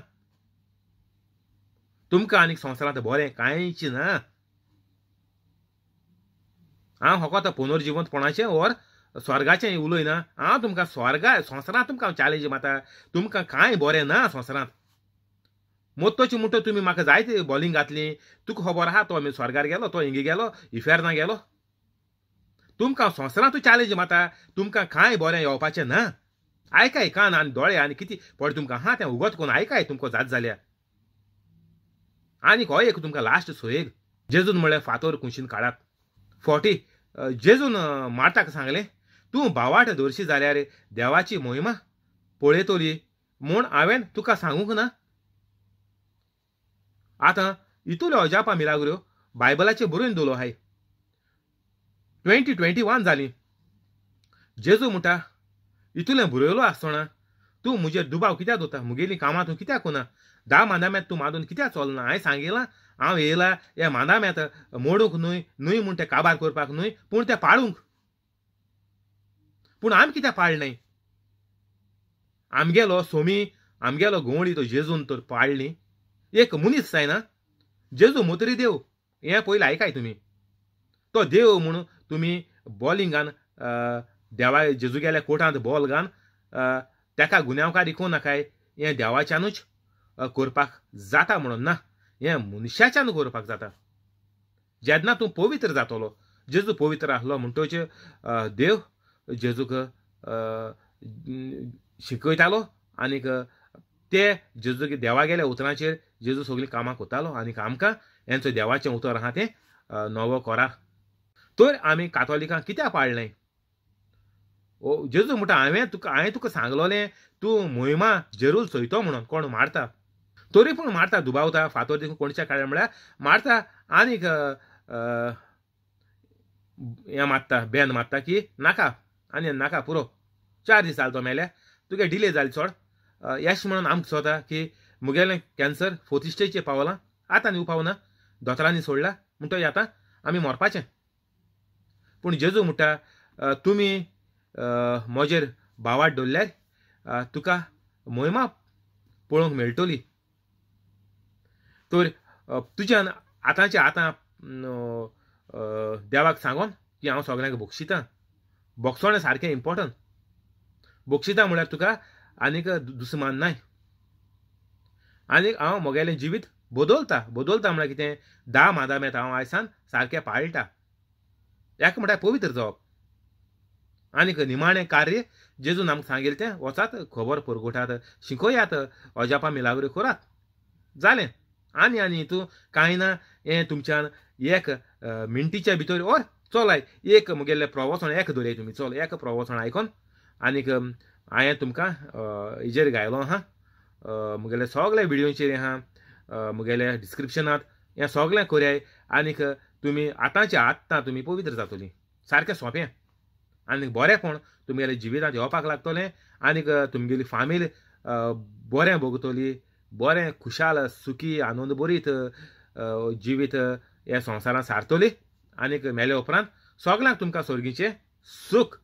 तुमकां आनीक संवसारांत बरें कांयच ना हांव फकत आतां पुनर्जिवंतपणाचें ओर स्वर्गाचें उलयना हांव तुमकां स्वर्गा संवसारांत तुमकां हांव चॅलेंज माता तुमकां कांय बरें ना संसारात मोत्तोची मोठं तुम्ही म्हाका जायते बॉलिंग घातली तुका खबर आहा तो मी स्वर्गार गेलो तो हिंगे गेलो इफेर्ना गेलो तुमकां संवसारा चॅलेंज माता तुमकां कांय बरें येवपाचें ना आयकाय कान आनी दोळे आनी कितें पड तुमकां हा तें उगत कोण आयकाय तुमकां जात जाल्या आणि हो एक तुमकां लास्ट सोयेग जेजून म्हळ्यार फातोर कुशीन काडात फोटी जेजून मारताक सांगलें तूं बावाट दोरशी जाल्यार देवाची मोहिमा पळयतली म्हूण हांवें तुका सांगूंक ना आता इतुल अजापा lhe बायबलाचे बरोवन दोलो हाय ट्वेंटी ट्वेंटी वन जाली जेजू म्हणटा इतुलें बरयलो आसतना तूं म्हजेर दुबाव कित्याक दोता म्हगेलीं कामां तूं कित्याक कोना धा मांदाम्यात तूं मादून कित्याक चलना हांवें सांगिलां हांव येयलां ह्या मांदाम्यात मोडूंक न्हय न्हय म्हूण तें काबार करपाक न्हय पूण तें पाळूंक पूण आमी कित्याक नाही आमगेलो सोमी आमगेलो घोवळी तो जेजून तर पाळली एक मुनीस सायना जेजू मुतरी देव हे पयलीं आयकाय तुमी तो देव म्हणून तुमी बॉलिंगान देवा जेजू गेल्या कोर्टांत बॉल घालून ताका गुन्यांवकारी करूं नाकाय हें देवाच्यानूच करपाक जाता म्हणून ना हे मनशाच्यान करपाक जाता जेन्ना तूं पवित्र जातलो जेजू पवित्र आसलो म्हणटच देव जेजूक शिकयतालो आनीक ते जेजू देवा गेल्या उतरांचेर जेजू सगळी कामाक वतालो आनी आमकां हेंचो देवाचें उतर आहा तें नवो करार तर आमी कातोलिकांक कित्याक पाळलें ओ जेजू म्हणटा हांवें तुका हांवें तुका सांगलोलें तूं मोहिमा जेरूल सोयतो म्हणून कोण मारता तरी पूण मारता दुबावता फातोर देखून कोणच्या काळार म्हळ्यार मारता आनीक हें मारता बॅन मारता की नाका आनी नाका पुरो चार दीस जालो तो मेल्या तुगे डिले जाली चड येश म्हणून आमकां सोता की मुगेलें कॅन्सर फोर्थ पावला पावलां आतां आनी पावना दोतोरांनी सोडला म्हणटगीर आतां आमी मरपाचें पूण जेजू म्हणटा तुमी म्हजेर भावाट दवरल्यार तुका मोहिमा पळोवंक मेळटली तर तुज्यान आतांचे आतां देवाक सांगोन की हांव सगळ्यांक भोगशितां बोक्सोणें सारकें इम्पोर्टंट बोक्षिता म्हळ्यार तुका आनीक दुस्मान नाय आनीक हांव म्हगेलें जिवीत बदलता बदलता म्हळ्यार कितें दा मादामेत हांव आयसान सारकें पाळटा एक म्हणटा पवित्र जावप आनीक निमाणें कार्य जेजून आमकां सांगिल्लें तें वचात खबर परगुटात शिकोयात अजापा मिलागरी करात जालें आनी आनी तूं कांय ना हें तुमच्यान एक मिनटीच्या भितर ओर चलाय एक मुगेले प्रवचण एक धरया तुमी चल एक प्रवचण आयकोन आनीक हांवें तुमकां हेजेर गायलो आहा मुगेले सगले व्हिडियोचेर आहा मुगेले डिस्क्रिप्शनांत हें सगळें कोरयाय आनीक तुमी आतांचे आत्तां तुमी पवित्र जातली सारकें सोंपें आनीक बरेंपण तुमगेले जिवितांत येवपाक लागतलें आनीक तुमगेली फामील बरें भोगतली बरें खुशाल सुखी आनंद बरीत जिवीत या संसारात सारतली आनीक मेले उपरांत सगळ्यांक तुमकां स्वर्गीचे सुख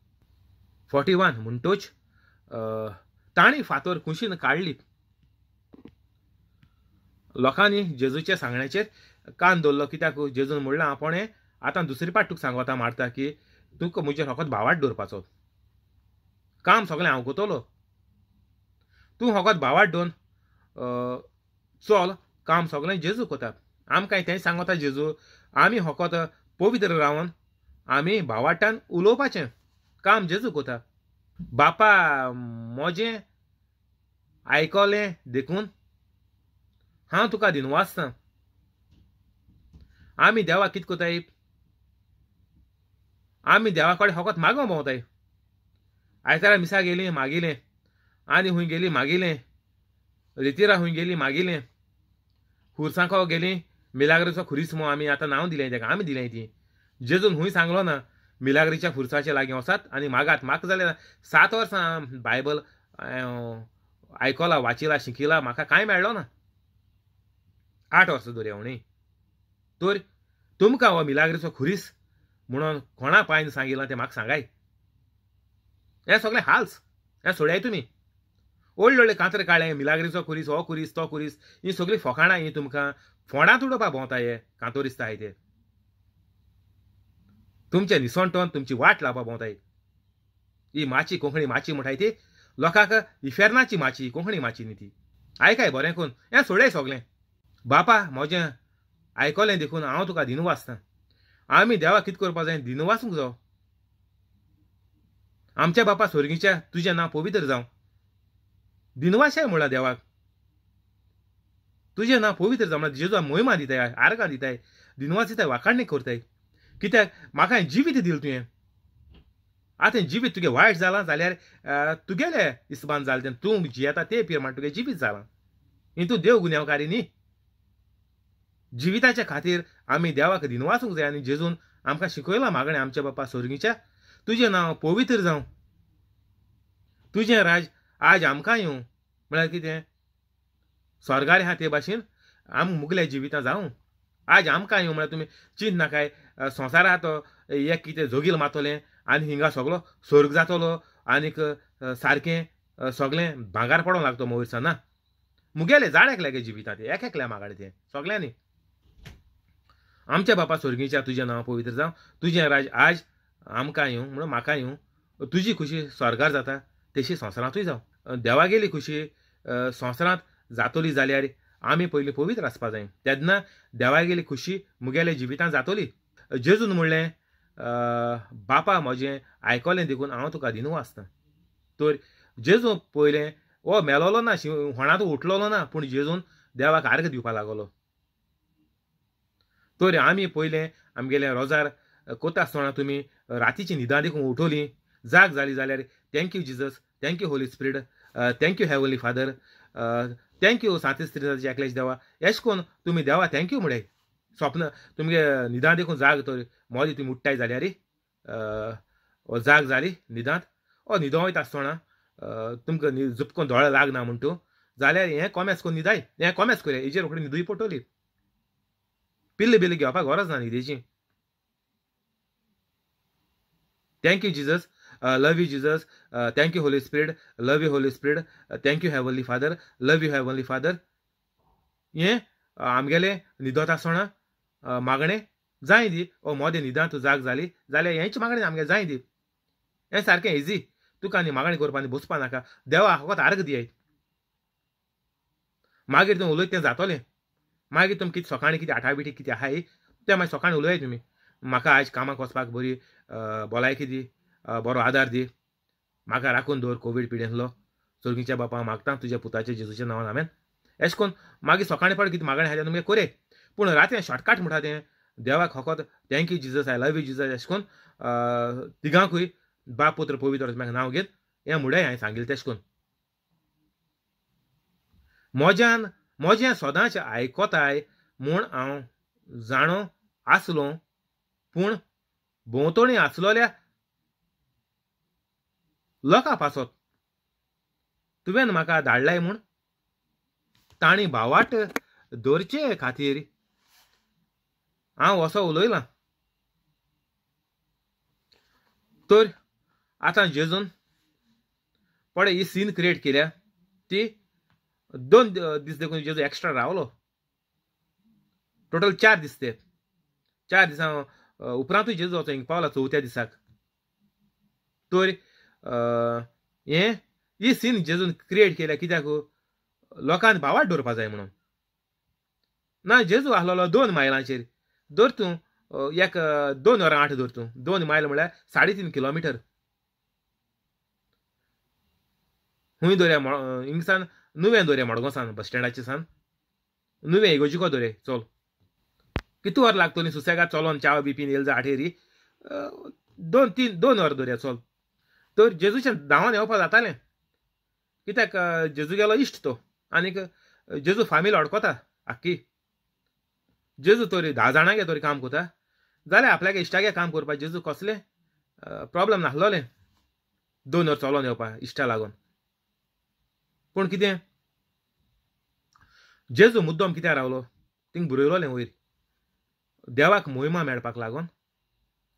फॉर्टी वन म्हणतोच ताणी फातर कुशीन काडली लोकांनी जेजूचे सांगण्याचे कान दवरलो कित्याक जेजून म्हणलां आपणें आतां दुसरी पाट तुका सांगोता मारता की तुका म्हजे फकत भावाट दवरपाचो काम सगळें हांव तू तूं फकत भावाट दोन चल काम सगळें जेजू कोता आमकां तें सांगता जेजू आमी फकत पवित्र रावन आमी भावाटान उलोवपाचें काम जेजू कोता बापा मोजे आयकलें देखून हांव तुका दिन आमी देवा कित कोताय आमी देवा कडेन मागो मागो भोंवताय आयतारा मिसा गेलीं मागिलें आनी हूंय गेलीं मागिलें रितीरा हूंय गेलीं मागिलें खुर्सांको गेलीं मिलाग्रेचो खुरीस म्हूण आमी आतां नांव दिलें तेका आमी दिलें ती जेजून हूंय सांगलो ना मिलाग्रीच्या खुर्साचे लागीं वसात आनी मागात म्हाका जाल्यार सात वर्सां बायबल आयकोला वाचिला शिकिला म्हाका कांय मेळ्ळो ना आठ वर्सां दर्यावणी तर तुमकां हो मिलाग्रेचो खुरीस म्हणून कोणा पायन सांगिलां तें म्हाका सांगाय हे सगळें हाल्स हे सोडाय तुमी व्हडले व्हडले कातर काळे मिलाग्रेचो खुरीस हो खुरीस तो खुरीस ही सगळीं फकाणां ही तुमकां फोंडांत उडोवपा भोंवता हे कांतोरिस्ताय ते तुमचे निसणटोन तुमची वाट लावपा भोंवताय ही माची कोंकणी माची म्हणटाय ती लोकांक इफेर्नाची माची कोंकणी माची न्ही ती आयकाय बरें करून हें सोडय सगळें बापा म्हजें आयकलें देखून हांव तुका दिनवासता आमी देवाक कित करपा जाय दिनवासूंक जाव आमच्या बापा स्वर्गीच्या तुजें नांव पवित्र जावं दिनवाशें म्हणला देवाक तुजें नांव पवित्र जावं म्हणल्यार जेजू मोहिमा दिताय आर्गां दिताय दिनवास दिताय वाखाणणी करताय कित्याक म्हाका जिवीत दिलें तुवें आतां जिवीत तुगे वायट जालां जाल्यार तुगेले इस्बान जालें तेन्ना तूं जियेता ते पिर म्हण तुगे जिवीत जालां हितून देव गुन्यांवकारी न्ही जिविताच्या खातीर आम्ही देवाक दिनवासूंक जाय आनी जेजून आमकां शिकयलां मागणे आमच्या बापा सोर्गीच्या तुजें नांव पवित्र जावं तुजें राज आज आमकां येवं म्हळ्यार कितें स्वर्गार आहा ते भाशेन आम मुगल्या जिवितां जावं आज आमकां येवं म्हळ्यार तुमी चिंत नाकाय संवसार आहा तो एक कितें जोगील मातोलें आनी हिंगा सगलो स्वर्ग जातलो आनीक सारकें सगळें भांगार पडोंक लागतो मोवरसाना मुगेले जाण्याक लागे जिवितां ते एक एकल्या मागाडे ते सगळ्यांनी आमच्या बापा स्वर्गीच्या तुझ्या नावा पवित्र जावं तुझे राज आज आमकां येवं म्हणून म्हाका येवं तुजी खुशी स्वर्गार जाता तशी संवसारांतूय जावं देवागेली खुशी संवसारांत जातली जाल्यार आमी पयलीं पवित्र आसपा जाय तेन्ना देवागेली खुशी मुगेले जिवितांत जातली जेजून म्हणलें बापा म्हजें आयकलें देखून हांव तुका दिनू आसता तर जेजू पयलें हो मेलोलो ना होणांत उठलोलो ना पूण जेजून देवाक आर्ग दिवपाक लागलो तर आम्ही पहिले आमगेल्या रोजार कोता आसतना तुमी रातीची न्हिदां देखून उठोली जाग जाली जाल्यार thank you Jesus thank you holy spirit thank you heavenly father thank you सांती स्त्री एकलेश देवा एश कोन तुमी देवा थँक्यू म्हणे स्वप्न तुमगे न्हिदां देखून जाग तर मोदी तुमी उठ्ठाय जाल्यार जाग जाली निदांत ओ न्हिदो वयता आसतना तुमकां झुपकोन दोळे लागना म्हण तूं जाल्यार हें कोमेस करून न्हिदाय हें कोमेस करया हेजेर रोखडी न्हिदूय पटोली Pille bile gyapa goras nani deji. Thank you, Jesus. love you, Jesus. thank you, Holy Spirit. Love you, Holy Spirit. thank you, Heavenly Father. Love you, Heavenly Father. हे आमगेले निदोता आसतना मागणे, जाय दी ओ मोदे निदां तूं जाग जाली जाल्यार हेंच मागणे आमगे जाय दी हें सारकें इजी तुका कानी मागणे करपा न्ही बसपा नाका देवा आखोत आर्ग दियाय मागीर तूं उलयत तें मागीर तुमी कितें सकाळीं कितें बिठी कितें आहाय तें मागीर सकाळीं तुम्ही तुमी म्हाका आयज कामाक वचपाक बरी भलायकी दी बरो आदार दी म्हाका राखून दवर कोवीड पिडेंतलो चुरगीच्या बापा मागता तुज्या पुताच्या जेजूच्या नांवान हांवें एशें करून मागीर सकाळीं पाड कितें मागणें आसा तें करे पूण रातें शॉर्टकट म्हणटा तें देवाक फकत thank you Jesus I love you Jesus एशें करून तिगांकूय बाप पुत्र पवित्र म्हाका नांव घेत हें म्हणय हांवें सांगिल्लें तेशें करून मोज्यान म्हजें सदांच आयकोताय म्हूण हांव जाणो आसलो पूण भोंवतणी आसलोल्या लोका पासोत तुवें म्हाका धाडलाय म्हूण ताणी बावाट दोरचे खातीर हांव असो उलयलां तर आतां जेजून पडे ही सीन क्रिएट केल्या ती दोन दीस देखून जेजू एक्स्ट्रा रावलो टोटल चार दीस ते चार दिसां उपरांतूय जेजू वचो हिंग पावला चवथ्या दिसाक तर हें ही सीन जेजून क्रिएट केल्या कित्याक लोकांक भावाट दवरपा जाय म्हणून ना जेजू आहलोलो दोन मायलांचेर धर तूं एक दोन वरां आठ धर तूं दोन मायल म्हळ्यार साडे तीन किलोमिटर हूंय दर्या हिंगसान नुवें दोरे मडगोसान बस स्टँडाचे सान नुवें को दोरे चल कितू वर लागतली सुसेगा चलोन चाव बी पिन येल जा आठेरी दोन तीन दोन वर दोरे चल तर जेजूच्या धांवान येवपा जातालें कित्याक जेजू गेलो इश्ट तो आनीक जेजू फामील अडकोता आख्खी जेजू तोरी धा जाणांगे तोरी काम कोता जाल्यार आपल्यागे इश्टागे काम करपा जेजू कसले प्रॉब्लम नासलोलें दोन वर चलोन येवपा इश्टा लागून पूण कितें जेजू मुद्दम कित्याक रावलो तिंग बुरयलोलें वयर देवाक मोहिमा मेळपाक लागोन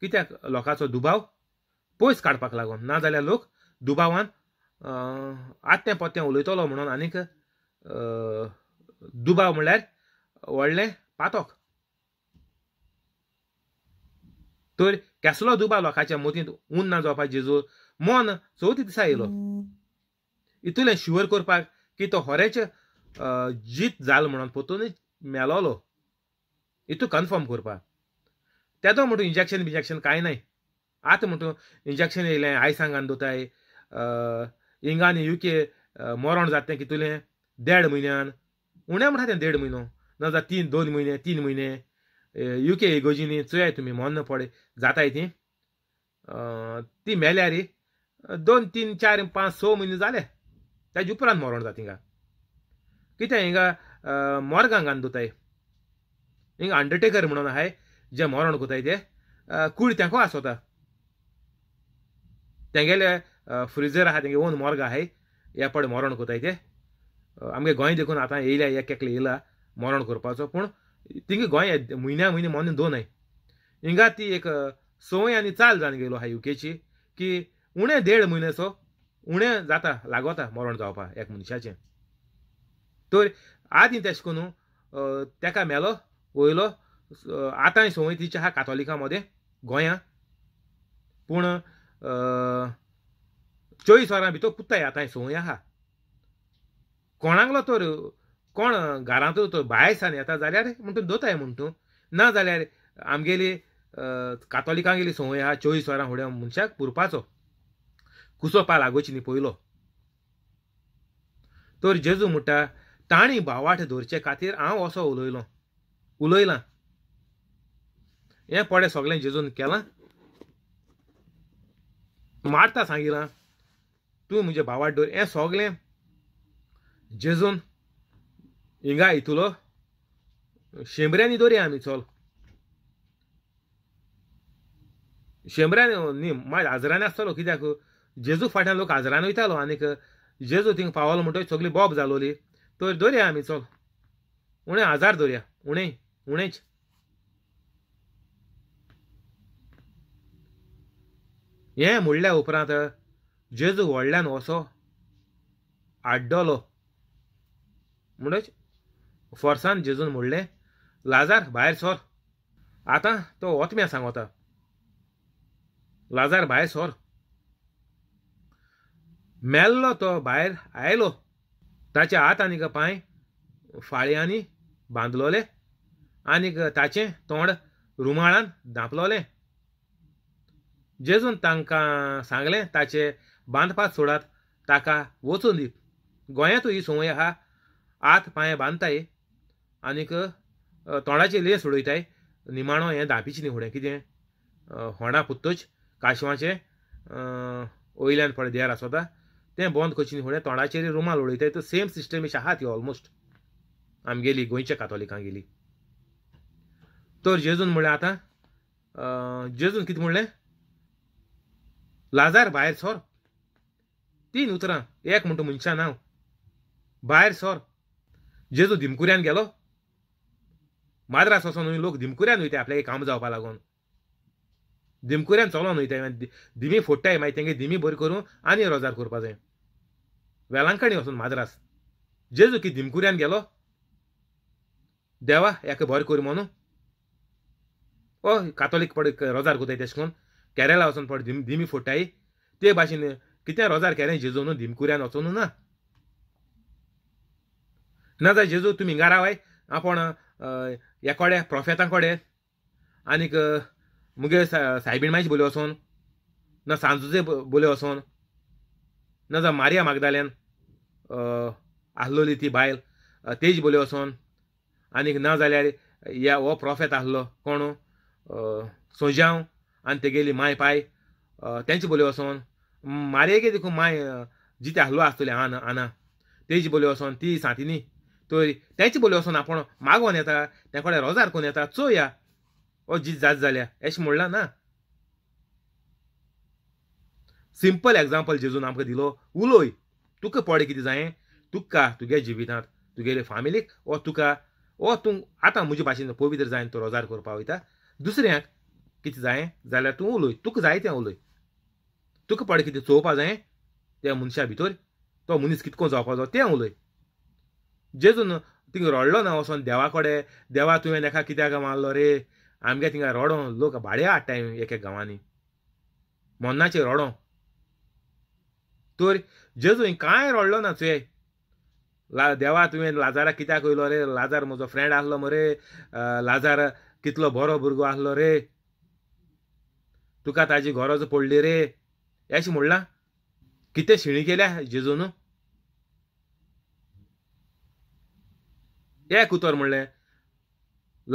कित्याक लोकांचो दुबाव पयस काडपाक लागोन नाजाल्यार लोक दुबावान आत्तें पोत्तें उलयतलो म्हणून आनीक दुबाव म्हणल्यार व्हडलें पातोक तर कसलो दुबाव लोकांच्या मतींत उन्ना जावपाक जेजू मोन चवथी दिसा येयलो इतुले शुअर करपाक की तो होरेच जीत जाल म्हणून पोतून मेलोलो इतू कन्फर्म करपाक तेदो म्हणून इंजेक्शन बिजेक्शन काय नाही आत म्हणतो इंजेक्शन येयलें आयसांगान दोताय इंगान युके मोरण जाते तें तुले देड म्हयन्यान उणें म्हणटा तें देड म्हयनो नाजाल्यार तीन दोन म्हयने तीन म्हयने युके इगोजिनी चोया तुमी मोन्न पडे जाताय ती ती रे दोन तीन चार पांच स म्हयने जाले त्याच्या उपरांत मरण जाता हिंगा कित्या हिंगा घालून दोताय हिंग अंडरटेकर म्हणून आहाय जे मरण कोताय ते कुळ तेंको आसोता तेंगेले फ्रिजर आहा तेंगे ओन मॉर्ग आहाय या पड मरण कोताय ते आमगे गोंय देखून आतां येयल्या एक एकले येयला मरण करपाचो पूण तिंग गोंय म्हयन्या म्हयने मरण दोन आहे हिंगा ती एक संवय आनी चाल जावन गेलो आहा युकेची की उणे देड म्हयन्याचो उणें जाता लागोता मरण जावपा एक मनशाचें तर आदीं तेश करून तेका मेलो वयलो आतांय संवय तिचे आहा कातोलिकां मदें गोंया पूण चोवीस वरां भितर पुत्ताय आतांय संवय आहा कोणांगलो तर कोण घरांत तर भायर सान येता जाल्यार म्हण तूं दोताय म्हण तूं ना जाल्यार आमगेली कातोलिकांगेली संवय आहा चोवीस वरां फुडें मनशाक पुरपाचो लागोची न्ही पयलो तर जेजू म्हणटा ताणी बावाट धरचे खातीर हांव असो उलयलो उलयलां हें पडे सगळें जेजून केलां मारता सांगिलां तूं म्हजे भावाट धर हें सगळें जेजून हिंगा इतुलो शेंबऱ्यांनी दवरया आमी चल शेंबऱ्यांनी न्ही मागीर हाजरांनी आसतलो कित्याक जेजू फाट्यान लोक आजरान वयतालो आनीक जेजू थिंग पावलो म्हणटकच सगली बॉब जालोली तर दोरया आमी चल उणें आजार दोर्या उणें उणेंच हें म्हणल्या उपरांत जेजू व्हडल्यान वसो आड्डलो म्हणच फोर्सान जेजून म्हणलें लाजार भायर सोर आतां तो वतम्या सांगोता लाजार भायर सोर मेल्लो तो भायर आयलो ताचे हात आनीक पांय फाळयांनी बांदलोले आनीक ताचें तोंड रुमाळान धांपलोलें जेजून तांकां सांगलें ताचे बांदपात सोडात ताका वचून दी गोंयांतूय ही संवय आहा आत पांय बांदताय आनीक तोंडाची लेस उडयताय निमाणो हें धापीचें न्ही फुडें कितें होणा पुत्तूच काशवाचें वयल्यान फळ देर आसोता तें बंद करचें फुडें तोंडाचेर रुमाल उडयताय तो सेम सिस्टम अशी आहा ती ऑलमोस्ट आमगेली गोंयच्या कातोलिकां गेली तर जेजून म्हणलें आतां जेजून कितें म्हणलें लाजार भायर सोर तीन उतरां एक म्हणटा मनशां नांव भायर सोर जेजू धिमकुऱ्यान गेलो माद्रास वचोन लोक धिमकुऱ्यान वयताय आपल्याक काम जावपा लागून दिमकुऱ्यान चलोन वयताय धिमी फोडटाय मागीर तेंगे धिमी बरी करूं आनी रोजार करपा जाय वेलांकणी वचून माद्रास की दिमकुऱ्यान गेलो देवा एक बरें कर म्हणू ओ कातोलीक पड रोजार कोताय तेश कोन केरला वचून पड दिम धिमी फोडटाय ते भाशेन कितें रोजार केले जेजू न्हू दिमकुऱ्यान वचून ना ना जाल्यार जेजू तुमी हिंगा रावाय आपण एकोडे प्रोफेता कोडे आनीक मुगे सायबीण मायची बोली वचून ना सांजुजे बोली वचून ना जाल्यार मारिया मागदाल्यान आहलोली ती बायल तेज बोली वचोन आनीक ना जाल्यार या हो प्रॉफेत आहलो कोण सोजांव आनी तेगेली माय पाय तेंचे बोली वचोन मारेगे देखून माय जिते आसलो आसतले आन आना तेज बोली वचोन ती सांतिनी तर तेंचे बोल्यो वचोन आपूण मागोन येता तेंकडे रोजार कोन येता चो या ओ जीत जात जाल्या एशें म्हणलां ना सिंपल एग्जाम्पल जेजून आमकां दिलो उलोय तुका पडे कितें जायें तुका तुगे जिवितांत तुगेले फामिलीक ओ तुका ओ तूं आतां म्हजे भाशेन पवित्र जाय तो रोजार करपा वयता दुसऱ्यांक कितें जायें जाल्यार तूं उलय तुका जाय तें उलय तुका पडे कितें चोवपा जायें त्या मनशा भितर तो मनीस कितको जावपाचो तें उलय जेजून तिंगा रडलो ना वचोन देवा कडेन देवा तुवें एका कित्याक मारलो रे आमगे तिंगा रडो लोक भाड्या हाडटाय एक गांवांनी मोन्नाचे रडो तर जेजूय कांय रडलो ना तुवें ला देवा तुवें लाजारा कित्याक वयलो रे लाजार म्हजो फ्रेंड आसलो मरे लाजार कितलो बरो भुरगो आसलो रे तुका ताजी गरज पडली रे अशें म्हणलां कितें शिणी केल्या जेजून एक उतर म्हणलें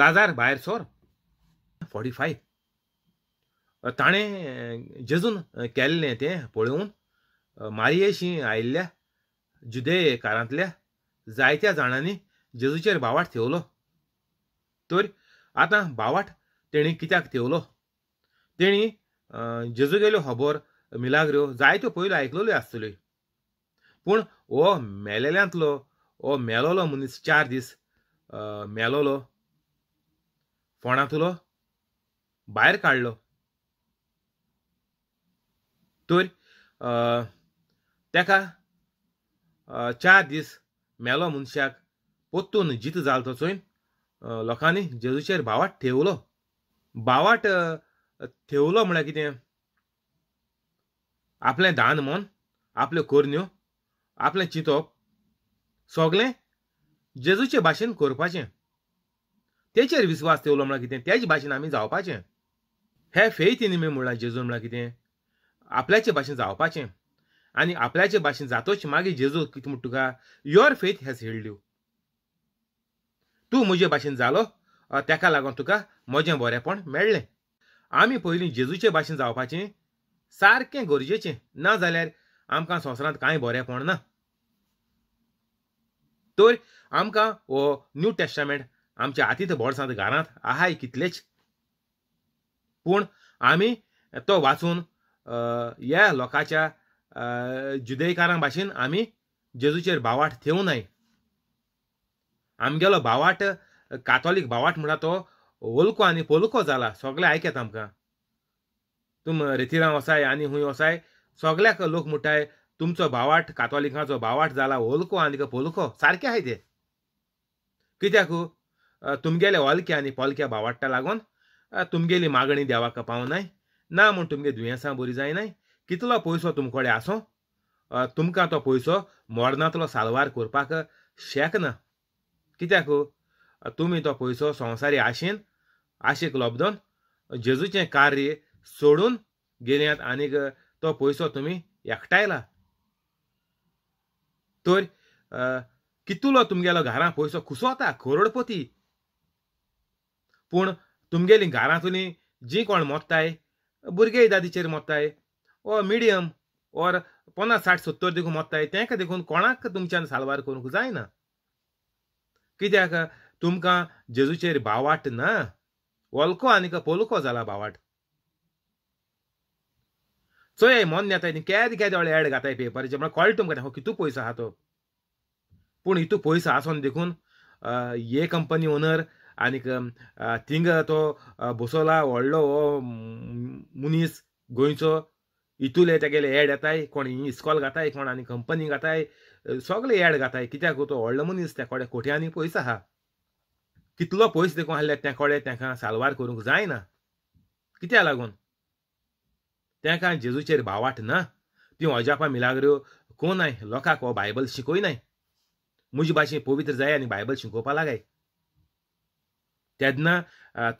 लाजार भायर सोर फोर्टी फायव ताणें जेजून केल्लें तें पळोवन मारियेशी आयिल्ल्या जुदेकारांतल्या जायत्या जाणांनी जेजूचेर बावाट थेवलो तर आतां बावाट तेणी कित्याक थेवलो तेणी जेजूगेल्यो खबर मिलाग्र्यो जायत्यो पयल्यो आयकलेल्यो आसतल्यो पूण हो मेलेल्यांतलो हो मेलोलो मनीस चार दीस मेलोलो फोंडांतलो भायर काडलो तर तेका चार दीस मेलो मनशाक पोत्तून जित जालो चोयन लोकांनी जेजूचेर बावाट ठेवलो बावाट ठेवलो म्हळ्यार कितें आपलें दान मन आपल्यो कोरन्यो आपलें चिंतप सगले जेजूचे भाशेन करपाचें तेचेर विस्वास ठेवलो म्हळ्यार कितें तेच भाशेन आमी जावपाचें हे फेथ इन मे म्हणल्यार जेजून म्हळ्यार कितें आपल्याचे भाशेन जावपाचें आणि आपल्याचे भाशेन जातोच मागे जेजू किती म्हूण तुका your faith has healed you तू म्हजे भाशेन जालो त्याका लागून तुका म्हजें बरेंपण मेळ्ळें आमी पयलीं जेजूचे भाशेन जावपाचें सारकें गरजेचें ना जाल्यार आमकां संवसारांत कांय बरेंपण ना तर आमकां हो न्यू टेस्टामेंट आमच्या आतीत बोडसांत घरांत आहाय कितलेच पूण आमी तो वाचून ह्या लोकांच्या जुदैकारां भाशेन आमी जेजूचेर भावाट थेवूं नाय आमगेलो भावाट कातोलीक भावाट म्हणटा तो ओलको आनी पोलको जाला सगळे आयकेत आमकां तुम रेथिरां वसाय आनी हूंय वसाय सगळ्याक लोक म्हणटाय तुमचो भावाट कातोलिकांचो भावाट जाला ओलको आनीक पोलको सारके आहाय ते कित्याक तुमगेले ओलके आनी पोलक्या भावाटा लागून तुमगेली मागणी देवाक पावनाय ना म्हूण तुमगे दुयेंसां बरी जायनाय कितलो पयसो तुमकडे आसो तुमकां तो पयसो मोडनांतलो सालवार करपाक शकना कित्याक तुमी तो पयसो संवसारी आशेन आशेक लोबदोन जेजूचें कार्य सोडून गेल्यात आनीक तो पयसो तुमी एकठायला तर कितलो तुमगेलो घरा पयसो कुसोता करोडपती पूण तुमगेली घरांतली जी कोण मोत्ताय भुरगे दादीचेर मोत्ताय ओ मिडियम ओर पन्नास साठ सत्तर देखून मोत्ताय तेका देखून कोणाक तुमच्यान साल्वार करूंक जायना कित्याक तुमकां जेजूचेर बावाट ना वोलको आनीक पोलको जाला बावाट चोय मोन येताय न्ही केद केदे वेळे एड घाताय पेपराचे म्हळ्यार कळटा तुमकां हो कितू पयसो आहा तो पूण हितू पयसो आसोन देखून हे कंपनी ओनर आनीक थिंग तो बसोला व्हडलो हो मुनीस गोंयचो इतुले तेगेले एड येताय कोण इस्कॉल घाताय कोण आनी कंपनी घाताय सगळे एड घाताय कित्याक तो व्हडलो मनीस कोडे कोट्यांनी पयस आहा कितलो पयस देखून आहले कोडे तेका साल्वार करूंक जायना कित्या लागून तेका जेजूचेर भावाट ना त्यो अजापा मिलाग्र्यो नाय लोकांक हो बायबल शिकोयनाय म्हजी भाशेन पवित्र जाय आनी बायबल शिकोवपा लागाय तेन्ना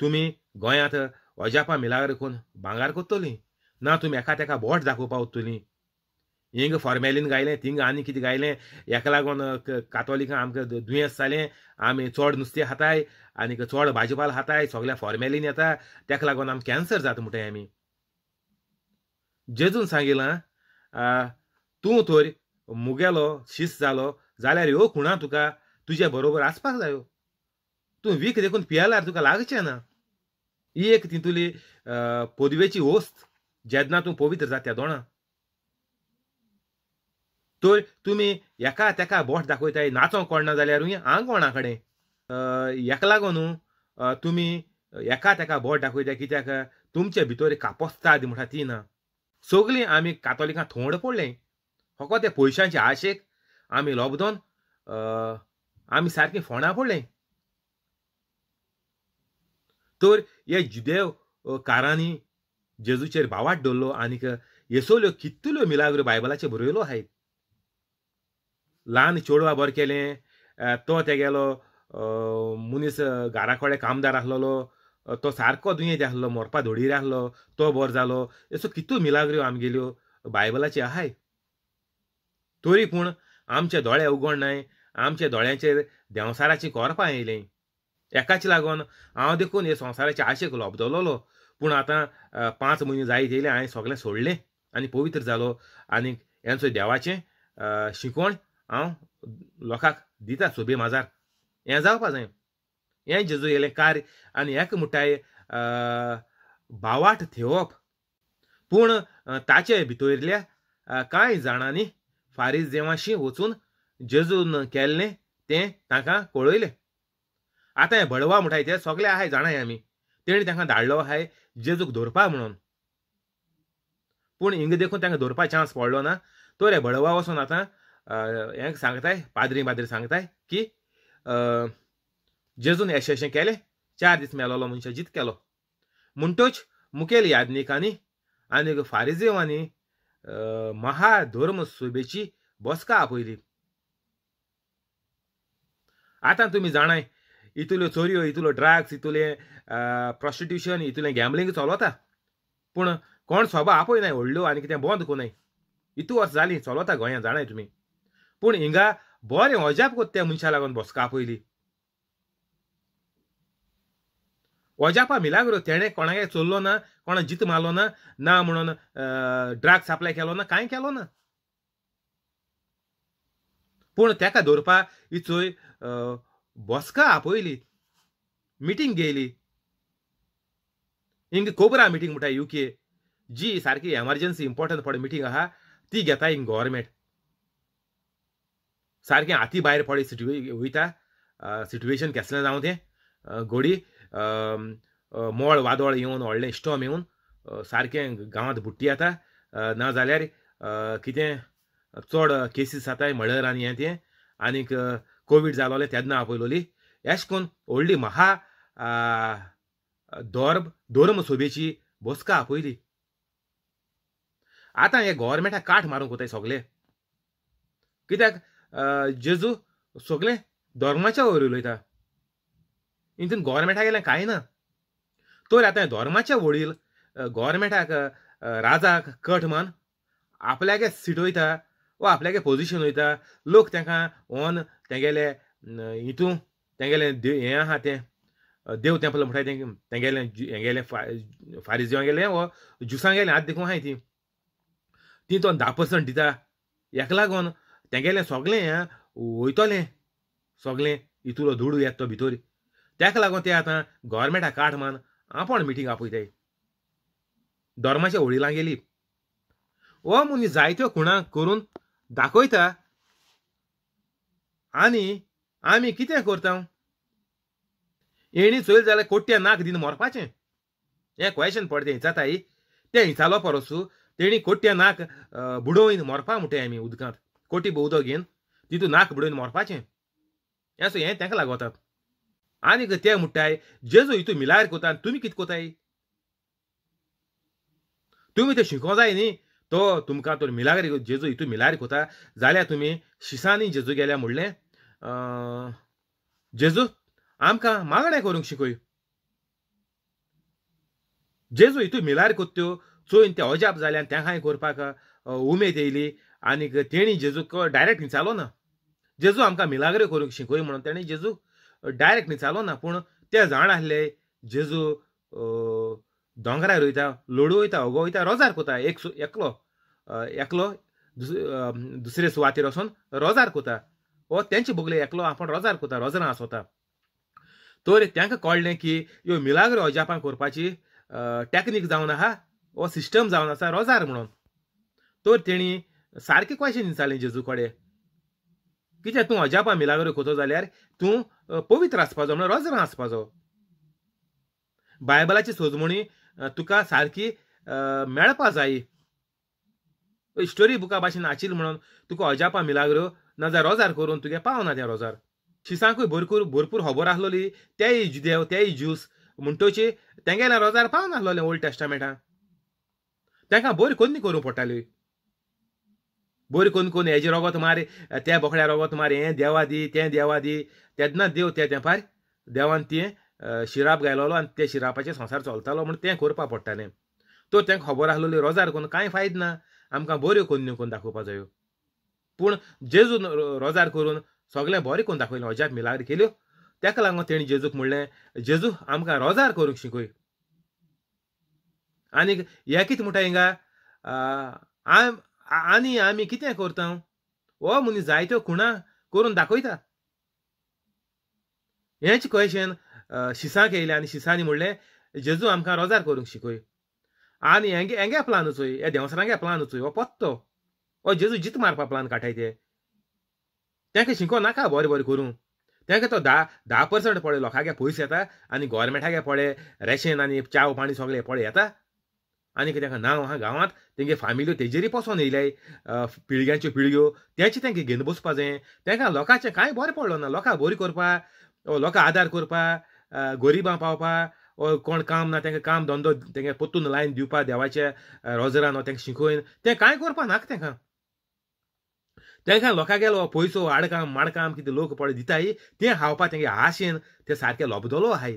तुमी गोंयांत अजापा मिलाग्र कोण भांगार कोत्तोली ना तुमी एका तेका बोट दाखोवपा पावतली हिंग फॉर्मेलीन गायलें थिंग आनी कितें गायलें हेका लागोन कातोलिकां आमकां दुयेंस जालें आमी चोड नुस्तें खाताय आनीक चोड भाजीपाल हाताय सगळ्या फॉर्मेलीन येता तेका लागोन आमी कॅन्सर जाता म्हणटाय आमी जेजून सांगिलां तूं तर मुगेलो शिस्त जालो जाल्यार ह्यो खुणा तुका तुजे बरोबर आसपाक जायो तूं वीक देखून पियाल्यार तुका लागचे ना ही एक तितुली पदवेची होस्त जेदना तूं पवित्र जाता दोणा तर तुमी एका तेका बोट दाखयताय कोण ना जाल्यारूय आंग कोणा कडेन हेका लागून तुमी एका तेका बोट दाखयता कित्याक तुमचे भितर कापोस्ताद म्हणटा ती ना सगलीं आमी कातोलिकां थोंड पडले फकत ते पयशांचे आशेक आमी लोबदोन आमी सारकीं फोंडां पडले तर हे जुदेव कारांनी जेजूचेर भावाट डोल्लो आणि येसोल्यो कितल्यो मिलाग्रो बायबलाचे बरयलो आहात ल्हान चेडवा बरं केलें तो तेगेलो मनीस घाराकडे कामदार आसलेलो तो सारको दुयेंत आसलो मोरपा धोडीर आसलो तो बरो जालो असो कितू मिलाग्र्यो आमगेल्यो बायबलाचे आहाय तरी पूण आमचे दोळे उगोडनाय आमच्या दोळ्यांचेर देवसाराची कोरपां येयलीं एकाच लागून हांव देखून हे संवसाराचे आशेक लोबदलोलो पूण आतां पांच म्हयने जायत येयले हांवें सगळें सोडलें आनी पवित्र जालो आनी हेंचो देवाचें शिकवण हांव लोकांक दिता सोबे माजार हें जावपा जाय हें जेजू येयलें कार्य आनी एक मुठाय भावाट थेवप पूण ताचे भितरल्या कांय जाणांनी फारीज देवाशी वचून जेजून केल्लें तें तांकां कळयलें आतां हें भडवा म्हणटाय तें सगळे आहाय जाणाय आमी तेणी तांकां धाडलो आहाय जेजूक दोरपा म्हणून पूण हिंग देखून तांकां धोरपा चान्स पडलो ना तो रे बळवा वचून आतां हे सांगताय पाद्री पाद्री सांगताय की जेजून अशें अशें केलें चार दीस मेलोलो मनशां जीत केलो म्हणटूच मुखेल याज्ञिकांनी आनी फारिजेवांनी महाधर्म सुबेची बसका आपयली आतां तुमी जाणाय इतुल्यो चोरयो इतुल्यो ड्रग्स इतुले प्रॉस्टिट्युशन हितूंतलें गॅमलींग चलोता पूण कोण सभा नाही व्हडल्यो आनी कितें बंद कोनाय इतू वर्स जालीं चलोता गोंयां जाणाय तुमी पूण हिंगा बरें अजाप कोत्ता त्या मनशा लागून बसका पयली अजापा मिलाग्रो तेणें कोणागे चोरलो ना कोणा जीत मारलो ना ना म्हणून ड्रग्स सप्लाय केलो ना कांय केलो ना पूण तेका दवरपा इचोय बसका आपयली मिटींग घेयली हिंग कोबरा मिटींग म्हणटा के जी सारकी एमर्जन्सी इम्पॉर्टंट फॉर मिटींग आहा ती घेता हिंग गव्हर्मेंट सारकें हाती भायर पडे सिट्युए वयता सिट्युएशन केसलें जावं तें घोडी मोळ वादोळ येवन व्हडलें स्टॉम येवन सारकें गांवांत बुट्टी ना जाल्यार कितें चड केसीस जाताय मर्डर आनी हें तें आनीक कोवीड जालोलें तेन्ना आपयलोली एश कोन व्हडली महा धर्म दोरम सोबेची बसका आपयली आतां हे गोवोरमेंटा काठ मारूंक कोताय सगले कित्याक जेजू सगले धर्माच्या वयर उलयता हितून गोवोरमेंटा गेले कांय ना तर आतां धर्माच्या वडील गोवोरमेंटाक राजाक कट मान आपल्यागे सीट वयता वा आपल्यागे पोजिशन वयता लोक तेंका ऑन तेंगेले हितूं तेंगेले हें आहा तें देव तें पळय म्हणटाय तें तें गेलें हें गेलें फारिजेवां गेलें वो जुसां गेलें आतां देखून आहाय ती ती तो धा पर्संट दिता हेका लागोन तेंगेलें सगलें हें वयतलें सगलें इतुलो धूड येत तो भितर तेका लागोन ते आतां गोवोरमेंटा काट मान आपण मिटींग आपयताय धर्माच्या होळीला गेली हो मुनी जायत्यो खुणां करून दाखयता आनी आमी कितें करता येणी चोयल जाल्यार कोट्या नाक दिन मोरपाचें हें क्वेश्चन पड तें हिंचाताय तें हिंचालो परसू तेणी कोट्ट्या नाक बुडोवन मरपा म्हणटे आमी उदकांत कोटी उदक घेवन तितून नाक बुडोवन मोरपाचें हें सो हें तांकां लागतात आनीक ते म्हणटाय जेजू हितू मिलार कोता आनी तुमी कित कोताय तुमी तें शिको जाय न्ही तो तुमकां तर मिलार जेजू हितू मिलार कोता जाल्यार तुमी शिसांनी जेजू गेल्या म्हणलें जेजू आमकां मागणें करूंक शिकोय जेजू हितू मिलार कोत्त्यो चोयन ते अजाप जाल्यान तेंकांय करपाक उमेद येयली आनीक तेणी जेजूक डायरेक्ट विचारलो ना जेजू आमकां मिलाग्र्यो करूंक शिकय म्हणून तेणी जेजूक डायरेक्ट विचारलो ना पूण ते जाण आसले जेजू दोंगरार रोयता लोडू वयता ओगो वयता रोजार कोता एक एकलो एकलो दुसरे सुवातेर वचून रोजार कोता वो हो, तेंचे बोगले एकलो आपण रोजार कोता रोजरां आसोता तर तांकां कळ्ळें की ह्यो मिलाग्र अजापां करपाची टॅक्नीक जावन आहा हो सिस्टम जावन आसा रोजार म्हणून तर तेणी सारकें क्वेश्चन विचारलें जेजू कडेन कित्याक तूं अजापां मिलाग्रो करतो जाल्यार तूं पवित्र आसपाचो म्हणून रोजार आसपाचो बायबलाची सोजमणी तुका सारकी मेळपा जायी स्टोरी बुका भाशेन आशिल्ली म्हणून तुका अजापा मिलाग्र नाजाल्यार रोजार करून तुगे पावना त्या रोजार शिसांकूय भरपूर भरपूर खबर आसलोली तेय देव तेय ज्यूस म्हणटोची तेंगेल्या रोजार पावन आसलोलें ओल्ड टेस्टामेंटा तेंकां बरी कोन्नी करूंक पडटाल्यो बरी कोन्न कोन्न हेजे रोगोत मार त्या बोकड्या रोगोत मार हे देवा दी तें देवा दी तेदना देव ते तेंपार देवान तें शिराप गायलोलो आनी त्या शिरापाचेर संसार चलतालो म्हण तें करपा पडटालें तो तेंकां खबर आसलोली रोजार कोन्न कांय फायद ना आमकां बऱ्यो कोन्न्यो कोन्न दाखोवपा जायो पूण जेजून रोजार करून सगळे बरें करून दाखयलें अजाप मिलाग्री केल्यो तेका लागून तेणी जेजूक म्हणलें जेजू आमकां रोजार करूंक शिकय आनी हे कितें म्हणटा हिंगा आनी आमी कितें करता हो मनीस जायत्यो खुणां करून दाखयता हेच क्वेशन शिसांक येयलें आनी शिसांनी म्हणलें जेजू आमकां रोजार करूंक शिकोय आनी हेंगे हेंगे प्लान वचय हे देंवसरांगे प्लान वचय हो पत्तो हो जेजू जीत मारपा प्लान काटाय ते तेंका शिको नाका बरें बरें करू तेंका तो धा धा पर्संट पळे लोकांगे पयस येता आनी गोवोरमेंटागे पळे रेशन आणि चाव पाणी सगळे पडे येता आणि तेंका नांव आहा गावात तेंगे फामिल्यो तेजेरी पसून येयल्याय पिळग्यांच्यो पिळग्यो त्याचे ते घेवन बसपा जाय तेंका लोकांचे कांय बरें पडलो ना लोकां बरी करपा लोकां आदार करपा गरिबां पावपा कोण काम ना त्यांना काम धंदो तेंगे पोत्तून लायन दिवपा देवाच्या रोजरान ते शिकोवन ते काय करपा नाका तेंका तेंकां लोकागेलो पयसो आडकाम माडकाम कितें लोक पडे दिताय ते खावपा तेंगे आशेन ते सारखे लोबदोलो हाय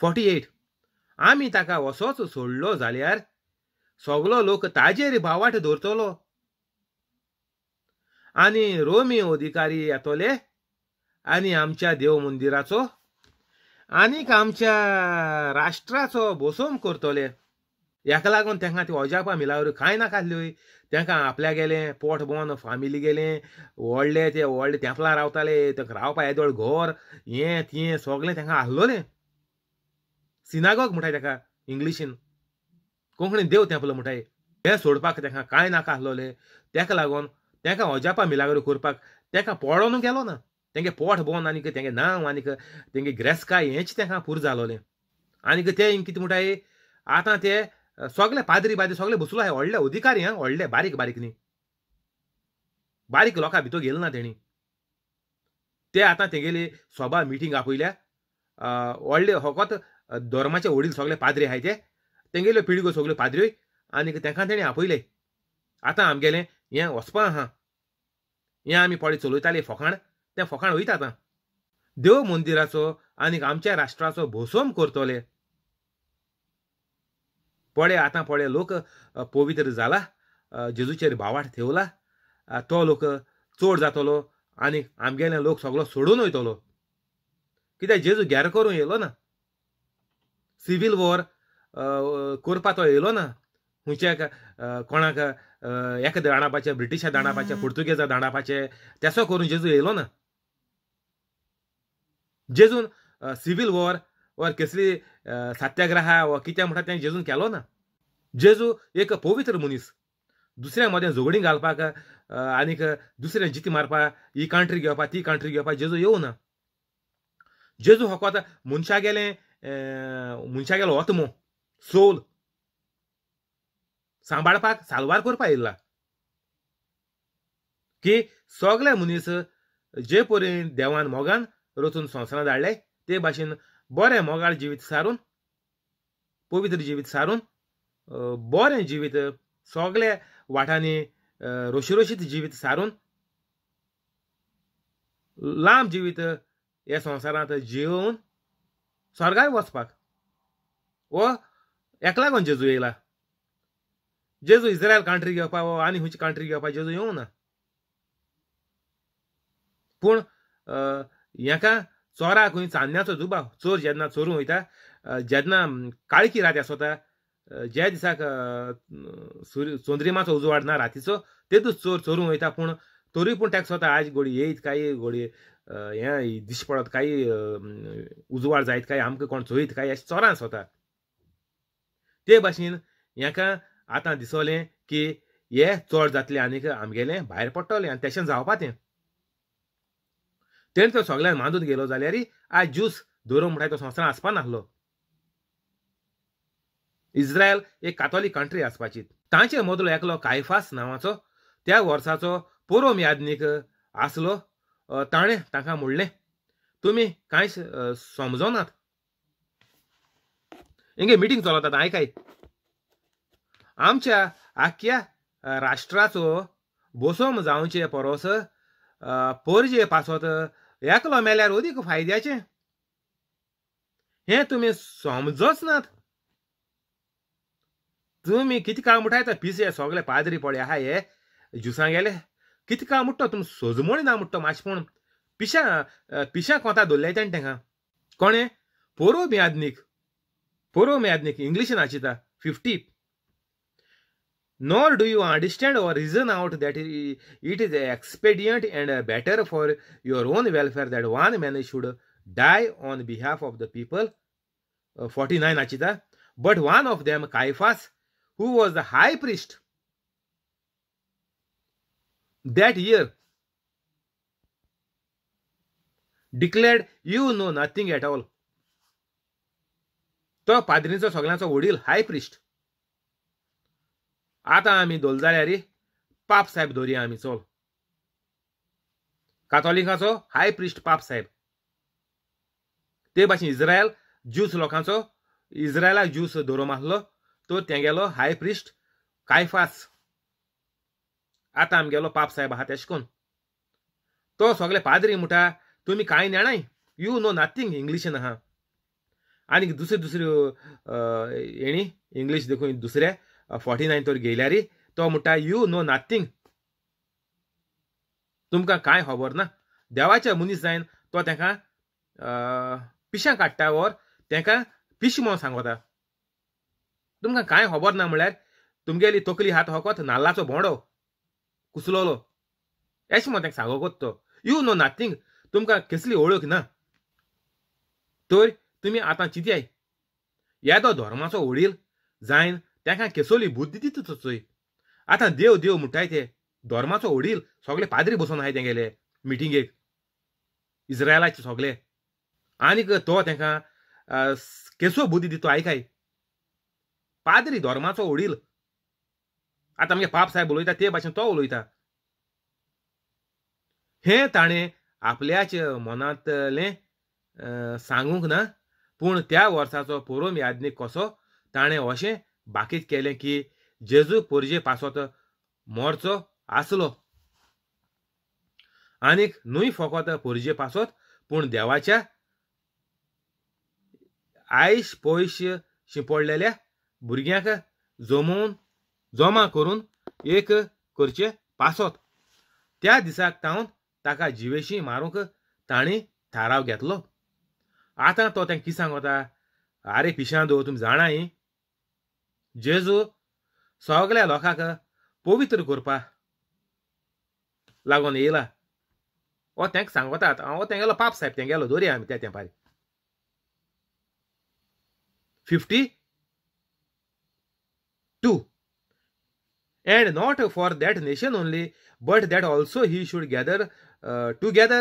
फॉर्टी एट आम्ही ताका वसोच सोडलो जाल्यार सगलो लोक ताजेर बावाट धरतलो आणि रोमी अधिकारी येतोले आणि आमच्या देव मंदिराचो आणि आमच्या राष्ट्राचो बोसोम करतले हेका लागून तांकां ती अजापा मिलावर कांय ना खाल्ल्योय तांकां आपल्या गेलें पोट बंद फामिली गेलें व्हडले ते व्हडले तेंपलां रावताले तांकां रावपा येदोळ घर हें तें सगलें तांकां आहलोलें सिनागोग म्हणटाय तेका इंग्लिशीन कोंकणीन देव तेंपलो म्हणटाय हें सोडपाक तेंकां कांय नाका आहलोलें तेका लागून तेंका अजापा मिलावर करपाक तेका पडोनू गेलो ना तेंगे पोट बोन आनीक तेंगे नांव आनीक तेंगे ग्रेस्काय हेंच तेका पुरो जालोलें आनीक ते कितें म्हणटाय आतां ते सगळे पाद्री बादी सगळे बसलो आहे व्हडले अधिकारी हा व्हडले बारीक बारीक न्ही बारीक लोकां भितर गेल ना तेणी ते आतां तेगेली सोबा मिटींग आपयल्या व्हडले फकत धर्माचे वडील सगळे पाद्री आहाय ते तेंगेल्यो पिळग्यो सगल्यो पाद्र्यो आनी तेंकां तेणी आपयले आतां आमगेलें हें वचपा आहा हें आमी पडे चलयताले फोकाण तें फोकाण वयता आतां देव मंदिराचो आणि आमच्या राष्ट्राचो भोसोम करतले पोळे आता पोळे लोक पवित्र झाला जेजूचेर भावाट ठेवला तो लोक चोड जातलो आनी आमगेले लोक सगळो सोडून वयतलो कित्याक जेजू घेर करूं येयलो ना सिवील वॉर करपा तो येयलो ना खंयच्या कोणाक एका दाणापाचे ब्रिटिशा दाणापाचे पुर्तुगेजा दाणापाचे तेसो करून जेजू येयलो ना जेजून सिवील वॉर वर केसली सत्याग्रहा व कित्या म्हणटा तें जेजून केलो ना जेजू एक पवित्र मनीस दुसऱ्या मध्ये झोगडी घालपाक आणि दुसऱ्या जिती मारपाक ही कंट्री घेवपाक ती कंट्री घेवपाक जेजू येऊ ना जेजू होको मनशागेले गेलो मनशागेलो ओतमो सोल सांबाळपाक सालवार करपाक येयला की सगळे मनीस जे परेन देवान मोगान रचून संवसारांत धाडले ते भाशेन बरें मोगाळ जिवीत सारून पवित्र जिवीत सारून बरें जिवीत सगळे रोशी रोशीत जिवीत सारून लांब जिवीत ह्या संवसारांत जिवून स्वर्गाय वचपाक वो एक लागून जेजू येयला जेजू इस्रायल कंट्री घेवपा वो आनी खंयची कंट्री घेवपा जेजू येवंक ना पूण हेका चोरा खुंय चान्न्याचो जुबाव चोर जेन्ना चोरूं वयता जेन्ना काळखी राती आसोता ज्या दिसाक सूर्य चंद्रिमाचो उजवाड ना रातीचो तेतूच चोर चोरूं वयता पूण तोरूय पूण टॅक्स वता आज घोडी येयत काय घोडी हे दिश पडत काय उजवाड जायत काय आमकां कोण चोयत काय अशें चोरां स्वता ते भाशेन हेका आतां दिसोलें की हे चोर जातलें आनीक आमगेलें भायर पडटलें आनी तशें जावपा तें तेणे तो सगळ्यांनी मांदूत गेलो जाल्यार आज ज्यूस धरून तो संवसार आसपा नासलो इस्रायल एक कातोलीक कंट्री आसपाची तांचे मदलो एकलो कायफास नांवाचो त्या वर्साचो पुरोम यादनीक आसलो ताणें तांकां म्हणलें तुमी कांयच समजोनात इंगे मिटींग चलतात आयकाय आमच्या आख्या राष्ट्राचो बोसोम जावचे परोस पोरजे पासत एकलो मेल्यार अदीक फायद्याचे हे तुमी समजच नात तुमी किती काम उठायता पिसे सगळे पादरी पडे आहा हे जुसां गेले किती काम मुट्टो तुमी सोजमोळ ना मुट्टो माशपूण पिशा पिशा कोता दोल्ले तेणे तेंकां कोणे पोरो मेयादनीक पोरो मेयादनीक इंग्लिशीन आशिता fifty nor do you understand or reason out that it is expedient and better for your own welfare that one man should die on behalf of the people. Uh, 49 Achita. But one of them, Caiaphas, who was the high priest that year, declared, You know nothing at all. तो Padrinza सगळ्यांचो वडील high priest. आतां आमी दोल रे पाप साहेब धोरया आमी चल कातोलिकाचो हाय priest पाप साहेब ते भाशेन इस्रायल ज्यूस लोकांचो इज्रायलाक ज्यूस दोरो आसलो तो तेंगेलो हाय प्रिस्ट कायफास आतां आमगेलो पाप साहेब आहा तेश कोन तो सगळे पाद्री म्हुटा तुमी कांय नेणाय यू नो नथींग इंग्लिशीन आहा आनीक दुसरी दुसरे हेणी इंग्लीश देखून दुसऱ्या ಫಾರ್ಟಿ तर गेल्या रे तो म्हणटा यू नो नाथिंग तुमकां कांय खबर ना देवाच्या मनीस जायन तो तेका पिशां काडटा वर तेका पिश म्हणून सांगता तुमकां कांय खबर ना म्हळ्यार तुमगेली तकली हात होकत नाल्लाचो बोंडो कुसलोलो एश म्हणून तेका सांगोकोत तो यू नो नाथिंग तुमकां कसली ओळख ना तर तुमी आतां चिंत्याय येदो धर्माचो वडील जायन तांकां केसोली बुद्धी दित आता देव देव म्हणटाय ते धर्माचो वडील सगळे पाद्री बसून आहे ते गेले मिटिंगेक इस्रायलाचे सगळे आनीक तो तांकां केसो बुद्धी दितो आयकाय पाद्री धर्माचो वडील आता आमगे म्हणजे पाप साहेब उलयता ते भाशेन तो उलयता हे ताणें आपल्याच मनातले सांगूंक ना पूण त्या वर्साचो पोरोम यादनीक कसो ताणें अशें बाकीच केले की जेजू पोरजे पासोत मोरचो आसलो आणि नुई फकत पोरजे पासोत पूण देवाच्या आयश पयश शिंपडलेल्या भुरग्यांक जमोवन जमा करून एक करचे पासोत त्या दिसाक तावन ताका जिवेशी मारूंक ताणी थाराव घेतलो आतां तो तें किसांक वता आरे पिशांदो तुमी जाणां जेजू सगळ्या लोकांक पवित्र करपा लागून येयला हो तांकां सांगतात हांव तेंगेलो पाप साहेब तेंगेलो दोरया आमी त्या तेंपारी fifty two and not for that nation only, but that also he should gather uh, together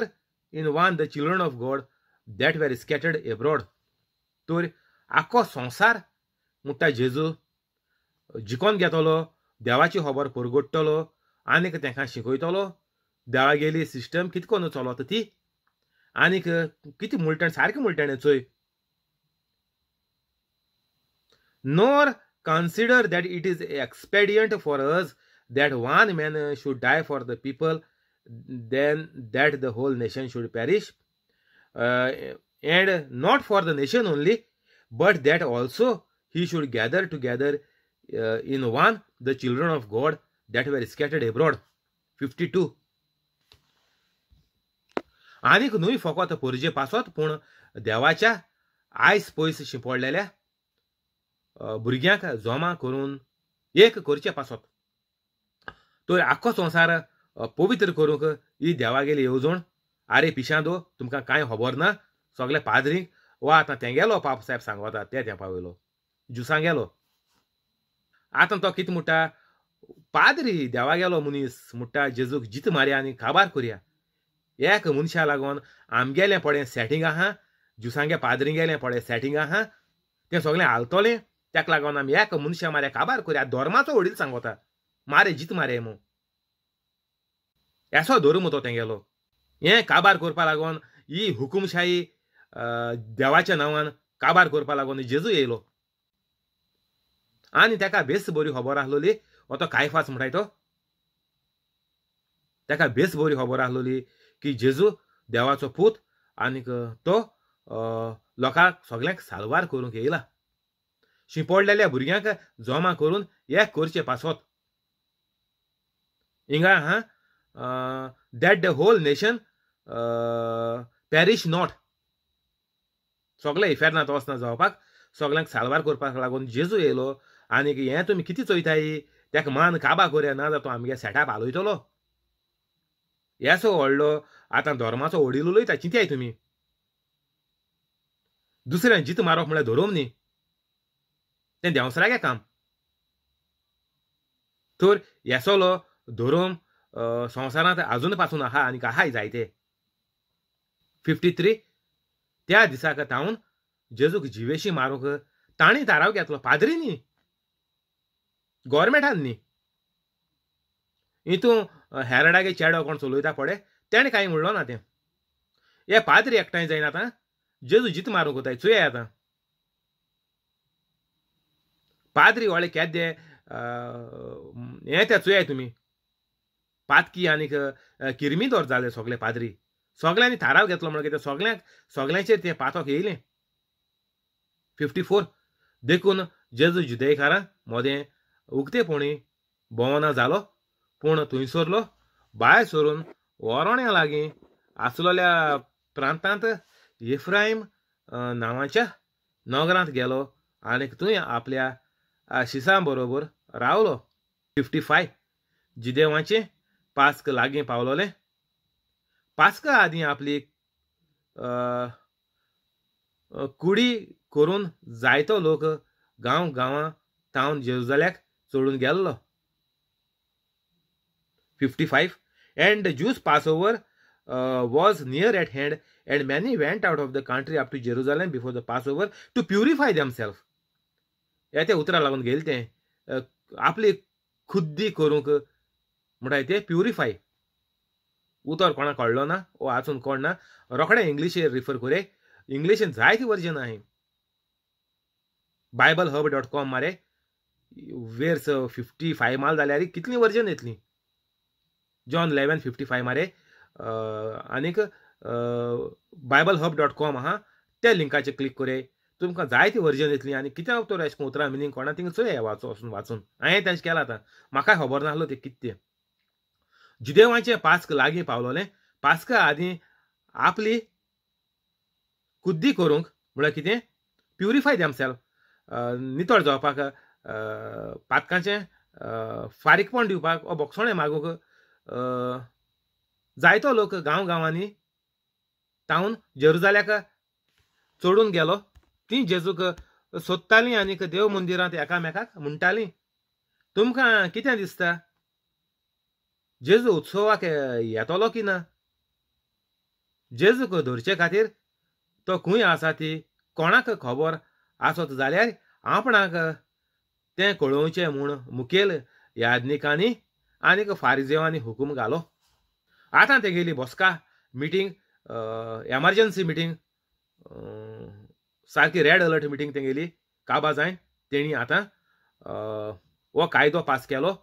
in one the children of God that were scattered abroad. तर आखो संसार म्हणटा जेजू देवाची खबर देवची आनीक परगडतो आणि देवा गेली सिस्टम कित करून चलत ती आणि कित सारकें सारखी चोय nor consider that it is expedient for us that one man should die for the people then that the whole nation should perish and not for the nation only but that also he should gather together uh, in one the children of god that were scattered abroad 52 आनीक न्हूय फकत पोरजे पासत पूण देवाच्या eyes पयस शिंपडलेल्या भुरग्यांक जोमा करून एक करचे पासत तो आख्खो संसार पवित्र करूंक ही देवागेली येवजण आरे पिशांदो तुमकां कांय खबर ना सगळे पाद्रींक वा आतां तेंगेलो पाप साहेब सांगवता ते तेंपा वयलो जुसां गेलो आतां तो कितें म्हणटा पाद्री देवा गेलो मनीस म्हणटा जेजूक जित मारया आनी काबार कोरया एक मनशा लागोन आमगेलें पडे सेटिंग आहा जुसांगे पाद्री गेलें पडे सॅटींग आहा तें सगलें हालतलें तेका लागोन आमी एक मनशा मारे काबार कोरया धर्माचो वडील सांगोता मारे जीत मारे मू एसो धर्म तो तेंगेलो हे काबार करपा लागोन ही हुकुमशाही देवाच्या नांवान काबार करपा लागोन जेजू येयलो आणि बेस बोरी खबर आसलोली तो तो कायफास ಕಾಯಫಾಸ್ तो तेका बेस बरी खबर आसलोली की जेजू देवाचो पूत आणि तो लोकांक सगळ्यांक साल्वार करूंक येयला शिंपडलेल्या भुरग्यांक जोमा करून एक करचे पासवत इंगा हा that the whole nation perish not सगळे तो वचना जावपाक सगळ्यांक साल्वार करपाक लागून जेजू येयलो आनीक हें तुमी कितें चोयताय तेका मान काबा कोरया ना तो आमगे सेटाप हालोयतलो येसो व्हडलो आतां धर्माचो वडील उलयता चिंत्याय तुमी दुसऱ्यान जित मारप म्हळ्यार धरोम न्ही तें देंवसरागे काम तर येसोलो धरोम संवसारांत आजून पासून आहा आनी आहाय जायते फिफ्टी थ्री त्या दिसाक तावून जेजूक जिवेशी मारूंक ताणी थाराव घेतलो न्ही गोवोरमेंटान न्ही हितूं हॅरडागे चेडो कोण चलयता पडे तेणें कांय म्हणलो ना तें हे पाद्री एकठांय जायना आतां जेजू जीत मारूंक कोताय चुये आतां पाद्री व्हळे केदे हें ते चुयाय तुमी पातकी आनीक किरमी दोर जाले सगले पाद्री सगल्यांनी थाराव घेतलो म्हणून कित्याक सगल्यांक सगल्यांचेर तें पातोक येयलें फिफ्टी फोर देखून जेजू जुदेकारां मोदें पुणी भोंवना जालो पूण थंय सोरलो भायर सोरून वरोण्या लागीं आसलोल्या प्रांतांत इफ्रायम नांवाच्या नगरांत गेलो आनीक थंय आपल्या शिसां बरोबर रावलो फिफ्टी फाय जिदेवाचें पास्क लागीं पावलोलें पास्क आदी आपली कुडी करून जायतो लोक गांव गांवां तावन जेवजाल्याक सोडून गेल्लो fifty five and Jews passover was near at hand and many went out of the country up to Jerusalem before the passover to purify them self या त्या उतरा लागून गेले ते आपली खुद्दी करूंक म्हणटाय ते प्युरिफाय उतर कोणा कळलो ना ओ आसून कोण ना रोखडे इंग्लिशे रिफर करे इंग्लिशीन जायती वर्जन आहे बायबल हब डॉट कॉम मारे वेर्स फिफ्टी फाय माल जाल्यार कितलीं वर्जन येतली जॉन इलेवन फिफ्टी फाय मारे आनीक बायबल हब डॉट कॉम आहा त्या लिंकाचेर क्लिक करे तुमकां ती वर्जन येतली आनी कित्याक तो अशें करून उतरां मिनींग कोणा थिंग चोय वाचो वचून वाचून हांवें तेशें केलां आतां म्हाकाय खबर नासलो तें कितें जुदेवाचे पास्क लागीं पावलोलें पास्का आदीं आपली कुद्दी करूंक म्हळ्यार कितें प्युरिफाय देमसेल्फ नितळ जावपाक पातकांचे फारीकपण दिवपाक वा बोक्षोणें मागूंक जायतो लोक गांव गांवांनी तावन जेरुजाल्याक चडून गेलो ती जेजूक सोदतालीं आनीक देव मंदिरांत एकामेकाक म्हणटालीं तुमकां कितें दिसता जेजू उत्सवाक येतलो की ना जेजूक धरचे खातीर तो खूंय आसा ती कोणाक खबर आसत जाल्यार आपणाक तें कळोवचें म्हूण मुखेल याज्ञिकांनी आनीक फारिजेवांनी हुकूम घालो आतां तेगेली बसका मिटींग एमरजंसी मिटींग सारकी रेड अलर्ट मिटींग तेगेली काबा जायन तेणी आतां हो कायदो पास केलो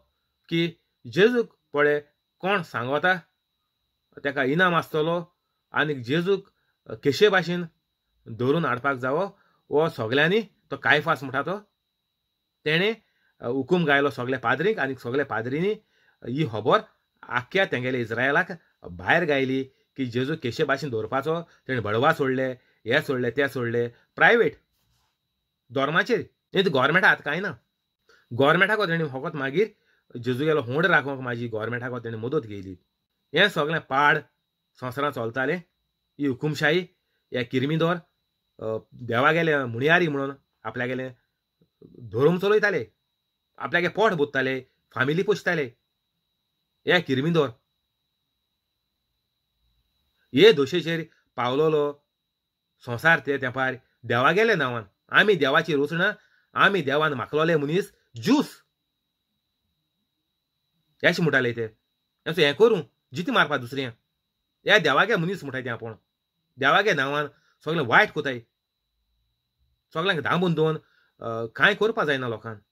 की जेजूक पळय कोण सांगोता तेका इनाम आसतलो आनीक जेजूक केशे भाशेन धरून हाडपाक जावो वो सगल्यांनी तो कायफास म्हणटा तो तेणें हुकूम गायलो सगले पाद्रींक आनी सगल्या पाद्रींनी ही खबर आख्या तेंगेले इज्रायलाक भायर गायली की जेजू केशे भाशेन दवरपाचो तेणें बडवा सोडले हे सोडले ते सोडले प्रायवेट दोर्माचेर हे गोवोरमेंटा हात कांय ना गोवोरमेंटाको तेणें फकत मागीर गेलो होंड राखोंक म्हाजी गोवोरमेंटाको तेणें मदत घेयली हें सगलें पाड संवसारां चलतालें ही हुकुमशाही हे देवा देवागेले मुणयारी म्हणून आपल्यागेलें ধরম चलयताले आपल्यागे पोट भोत्ताले फामिली पोसताले हे किरमिंदोर हे दोशेचेर पावलोलो संसार ते तेंपार गेले नांवान आमी देवाची रोचणा आमी देवान माखलोले मनीस जूस हेश म्हणटाले ते हेचो हें करूं जिती मारपा दुसऱ्यां हे देवागे मनीस म्हणटाय ते आपण देवागे नांवान सगळें वायट कोताय सगळ्यांक धांबून दोन कांय करपा जायना लोकांक